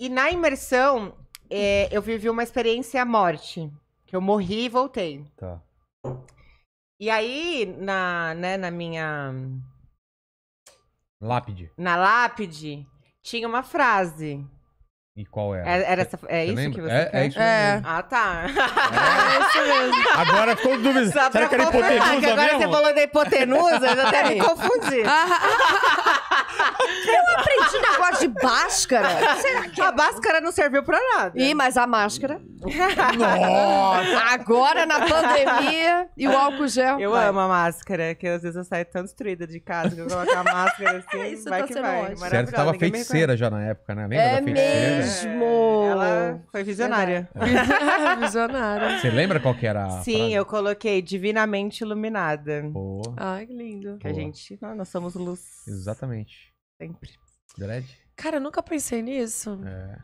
E na imersão, é, eu vivi uma experiência à morte. Que eu morri e voltei. Tá. E aí, na, né, na minha... Lápide. Na lápide, tinha uma frase. E qual era? É, era, era essa, é isso lembra? que você é, quer? É isso mesmo. É. Ah, tá. É, isso mesmo. Agora ficou dúvida. Só Será que era hipotenusa que agora mesmo? você falou da hipotenusa, eu até me confundi. Eu aprendi negócio de báscara. Será que A báscara não serviu pra nada. Ih, mas a máscara. Nossa! Agora na pandemia e o álcool gel. Eu vai. amo a máscara, que às vezes eu saio tão destruída de casa que eu coloco a máscara assim, Isso vai tá que vai. ótimo. Sério, você tava feiticeira já na época, né? Lembra É da feiticeira? mesmo. Ela foi visionária. Visionária. Você lembra qual que era a Sim, eu coloquei divinamente iluminada. Ai, Que Ai, que lindo. a Boa. gente, nós somos luz. exatamente. Sempre. Dread? Cara, eu nunca pensei nisso. É.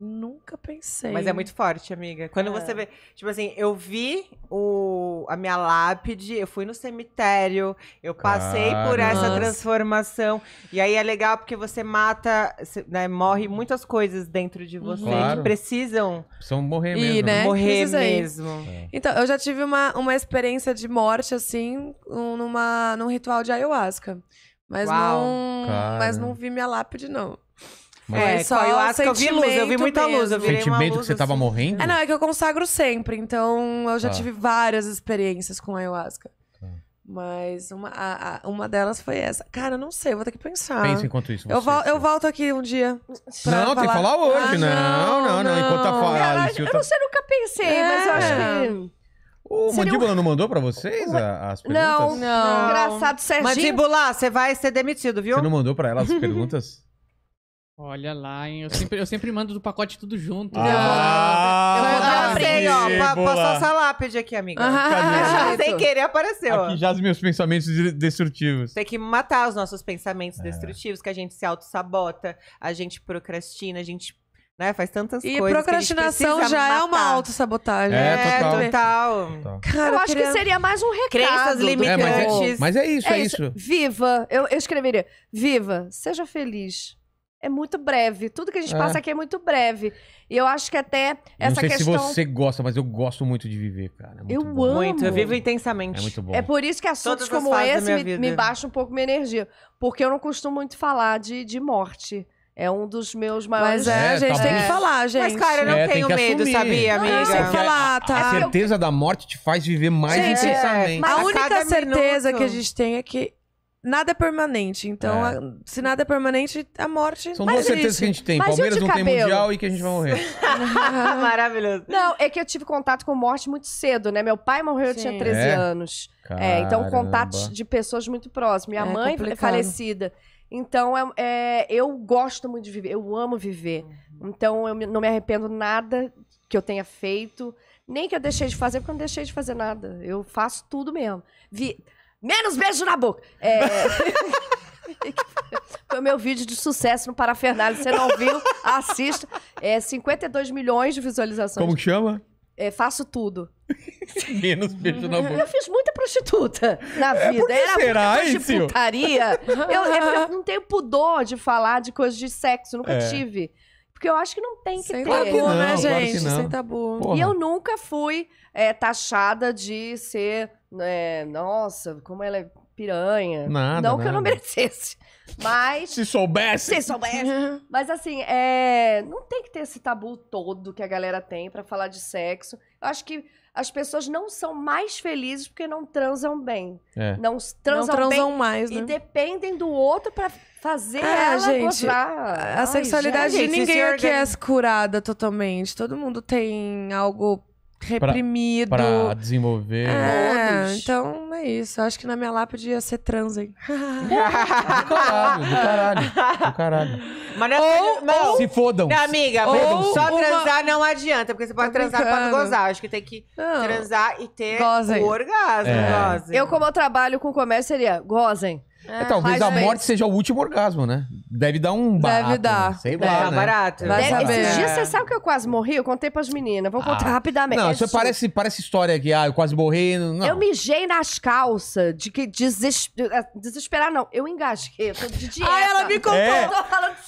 Nunca pensei. Mas é muito forte, amiga. Quando é. você vê. Tipo assim, eu vi o, a minha lápide, eu fui no cemitério, eu passei por essa transformação. E aí é legal porque você mata, né, morre muitas coisas dentro de você claro. que precisam. Precisam morrer mesmo. E, né? né? Morrer Precisa mesmo. É. Então, eu já tive uma, uma experiência de morte, assim, numa, num ritual de ayahuasca. Mas Uau. não. Mas não vi minha lápide, não. Mas é, só eu acho que eu vi luz, eu vi muita mesmo. luz, eu virei Sentimento luz, que você tava assim. morrendo? É, não, é que eu consagro sempre, então eu já tá. tive várias experiências com ayahuasca. Tá. Mas uma, a, a, uma delas foi essa. Cara, eu não sei, vou ter que pensar. Pensa enquanto isso. eu, vo, eu volto aqui um dia. Não, falar. tem que falar hoje. Ah, não, não, não, não, Enquanto tá falando. Eu, eu, tá não sei, nunca pensei, é. mas eu acho é. que. O Seria Mandíbula um... não mandou pra vocês as perguntas? Não, não. Engraçado, Serginho. Mandíbula, você vai ser demitido, viu? Você não mandou pra ela as perguntas? Olha lá, hein? Eu sempre, eu sempre mando do pacote tudo junto. Ah, eu vou dar ó. Passou essa lápide aqui, amiga. Ah, Sem querer apareceu. Aqui já os meus pensamentos destrutivos. Tem que matar os nossos pensamentos é. destrutivos, que a gente se auto-sabota, a gente procrastina, a gente né? Faz tantas e coisas. E procrastinação já matar. é uma autossabotagem. É, né? total. É, total. total. Cara, eu acho que seria mais um recado. Crenças limitantes. É, mas, é, mas, é, isso, é, é, isso. isso. Viva. Eu, eu, escreveria. Viva. Seja feliz. É muito breve. Tudo que a gente é. passa aqui é muito breve. E eu acho que até essa questão... Não sei questão... se você gosta, mas eu gosto muito de viver, cara. eu bom. amo. Muito. Eu vivo intensamente. É muito bom. É por isso que assuntos Todas como esse me, me baixam um pouco minha energia. Porque eu não costumo muito falar de, de morte. É um dos meus maiores. Mas é, a gente tá tem que falar, gente. Mas, cara, eu não É, tenho medo, assumir. sabia, amiga? Não, sei que falar, tá. A certeza da morte te faz viver mais Gente, intensamente. mas- A única certeza minuto. que a gente tem é que nada é permanente. Então, É. a- se nada é permanente, a morte. São duas certezas que a gente tem. Mas o Palmeiras não tem mundial e que a gente vai morrer. Maravilhoso. Não, é que eu tive contato com morte muito cedo, né? Meu pai morreu, eu tinha 13 É? anos. É, então contato contatos de pessoas muito próximas. Minha É mãe complicado. falecida. Então, é, é, eu gosto muito de viver, eu amo viver. Uhum. Então, eu não me arrependo nada que eu tenha feito, nem que eu deixei de fazer, porque eu não deixei de fazer nada. Eu faço tudo mesmo. Vi... Menos beijo na boca! É... Foi o meu vídeo de sucesso no Parafernália. Você não viu? Assista. É 52 milhões de visualizações. Como que chama? É, faço tudo. Menos beijo na boca. Eu fiz muita prostituta na é, vida. É Era será, muita putaria. eu, eu- não tenho pudor de falar de coisas de sexo, nunca É. tive. Porque eu acho que não tem que Sem ter. tabu, né, né que gente? não. Sem tabu. Porra. E eu nunca fui é, taxada de ser, é, nossa, como ela é piranha. Nada, não que eu não merecesse. Mas, se soubesse. se soubesse. Uhum. Mas assim, é, não tem que ter esse tabu todo que a galera tem pra falar de sexo. Eu acho que as pessoas não são mais felizes porque não transam bem. É. Não transam, não transam bem mais, né? E dependem do outro para fazer a é, ela gente, gozar. A Ai, sexualidade gente, de ninguém aqui é curada totalmente. Todo mundo tem algo reprimido. Pra, pra desenvolver. É, então é isso. Eu acho que na minha lápide ia ser trans, hein? do caralho, do caralho. Do caralho. Mas, não, é assim, ou, ou, se fodam. Não, amiga, ou só uma... transar não adianta, porque você pode Tô transar brincando. não gozar. Acho que tem que não. transar e ter gozem. orgasmo. É. Gozem. Eu, como eu trabalho com comércio, seria gozem. É, é, talvez a morte seja o último orgasmo, né? Deve dar um barato. Deve né? dar. Sei é, lá, é, né? barato. Deve, saber. Esses dias, você sabe que eu quase morri? Eu contei pras meninas. Vou ah. contar rapidamente. Não, isso é, parece, parece história aqui ah, eu quase morri. Não. Eu mijei nas calças de que desesper... desesperar, não. Eu engasguei. Eu tô de dieta. Ah, ela me contou. É.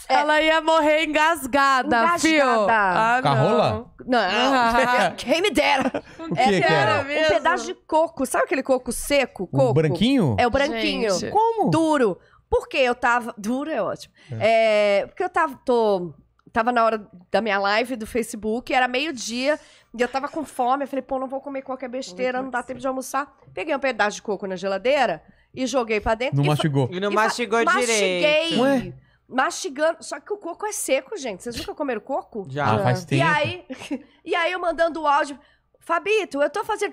Ela ia morrer engasgada, engasgada. fio. Ah, Carrola? Não. não. Quem me dera. O que, é, que era? um pedaço de coco. Sabe aquele coco seco? Coco? O branquinho? É o branquinho. Gente. Como? Duro. Porque eu tava. Duro é ótimo. É. É, porque eu tava. Tô, tava na hora da minha live do Facebook, era meio-dia, e eu tava com fome. Eu falei, pô, não vou comer qualquer besteira, não dá tempo de almoçar. Peguei um pedaço de coco na geladeira e joguei pra dentro. Não e mastigou. E não e mastigou direito. Mastiguei. Ué? mastigando. Só que o coco é seco, gente. Vocês nunca comeram coco? Já, ah, faz tempo. E aí, e aí eu mandando o áudio. Fabito, eu tô fazendo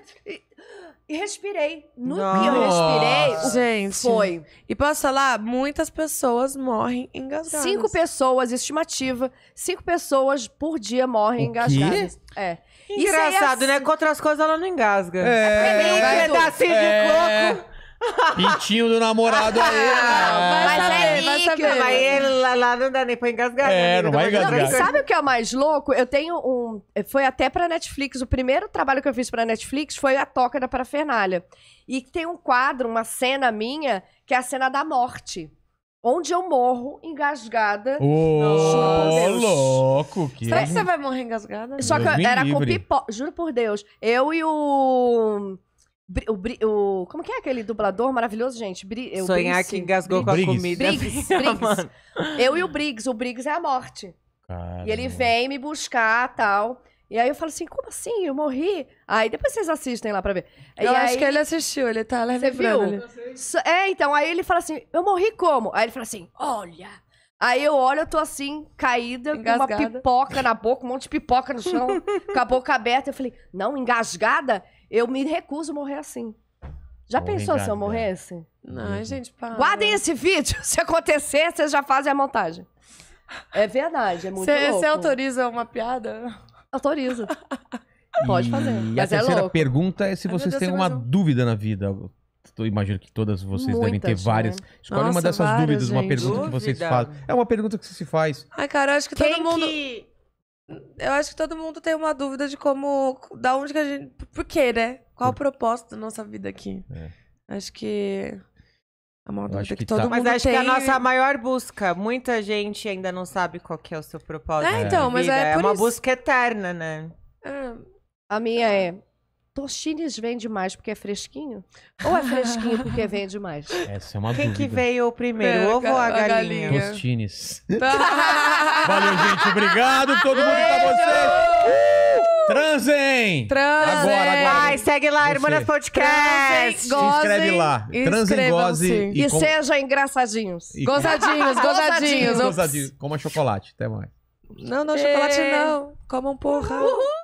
e respirei. No Nossa. que eu respirei, gente, foi. E passa lá, muitas pessoas morrem engasgadas. Cinco pessoas, estimativa, cinco pessoas por dia morrem o engasgadas. Quê? É. é. Engraçado, é assim... né? Com outras coisas ela não engasga. É, é, é um pedacinho é. de coco. Pintinho do namorado aí. Ah, né? vai, é. saber, Mas é ele lá, lá não dá nem pra engasgar. É, né, não vai engasgar. Não, é sabe o que é o mais louco? Eu tenho um... Foi até pra Netflix. O primeiro trabalho que eu fiz pra Netflix foi a Toca da Parafernália. E tem um quadro, uma cena minha, que é a cena da morte. Onde eu morro engasgada. Ô, oh, louco! Que... Será que você vai morrer engasgada? Só Deus que era livre. com pipoca. Juro por Deus. Eu e o o, o, como que é aquele dublador maravilhoso, gente? Bri, eu, é Sonhar que engasgou Briggs. com a comida. Briggs, assim, Briggs. eu e o Briggs. O Briggs é a morte. Caramba. E ele vem me buscar tal. E aí eu falo assim, como assim? Eu morri? Aí depois vocês assistem lá pra ver. Eu e acho aí... que ele assistiu, ele tá lá Você viu? É, então, aí ele fala assim, eu morri como? Aí ele fala assim, olha. Aí eu olho, eu tô assim, caída, engasgada. com uma pipoca na boca, um monte de pipoca no chão, com a boca aberta. Eu falei, não, engasgada? Eu me recuso a morrer assim. Já pensou se eu morresse? Assim? Não, uhum. gente, para. Guardem esse vídeo. Se acontecer, vocês já fazem a montagem. É verdade, é muito cê, louco. Você autoriza uma piada? Autorizo. Pode fazer. E mas a é terceira louco. pergunta é se vocês têm uma dúvida na vida. Eu imagino que todas vocês Muitas, devem ter várias. Né? Escolhe Nossa, uma dessas várias, dúvidas, gente. uma pergunta Dúvida. que vocês fazem. É uma pergunta que você se faz. Ai, cara, acho que Quem todo mundo. Que... Eu acho que todo mundo tem uma dúvida de como. Da onde que a gente. Por quê, né? Qual o propósito da nossa vida aqui? É. Acho que. É uma dúvida que, que, todo tá. mundo Mas acho é tem... que a nossa maior busca. Muita gente ainda não sabe qual que é o seu propósito. É, então, mas é. É uma isso. busca eterna, né? Ah, a minha então. é. Tostines vende mais porque é fresquinho? Ou é fresquinho porque vende mais? Essa é uma Quem dúvida. que veio primeiro, é, ovo ou a galinha? galinha. Tostines. Tá. Valeu, gente. Obrigado. Todo mundo tá com vocês. Uh! Transem! Transem! Agora, agora. Vai, segue lá, Você. Irmãs Podcast. Transem, Se inscreve lá. Transem, goze. E, e com... sejam engraçadinhos. E gozadinhos, gozadinhos. gozadinhos. Coma chocolate. Até mais. Não, não, chocolate não. Comam um porra. Uhul.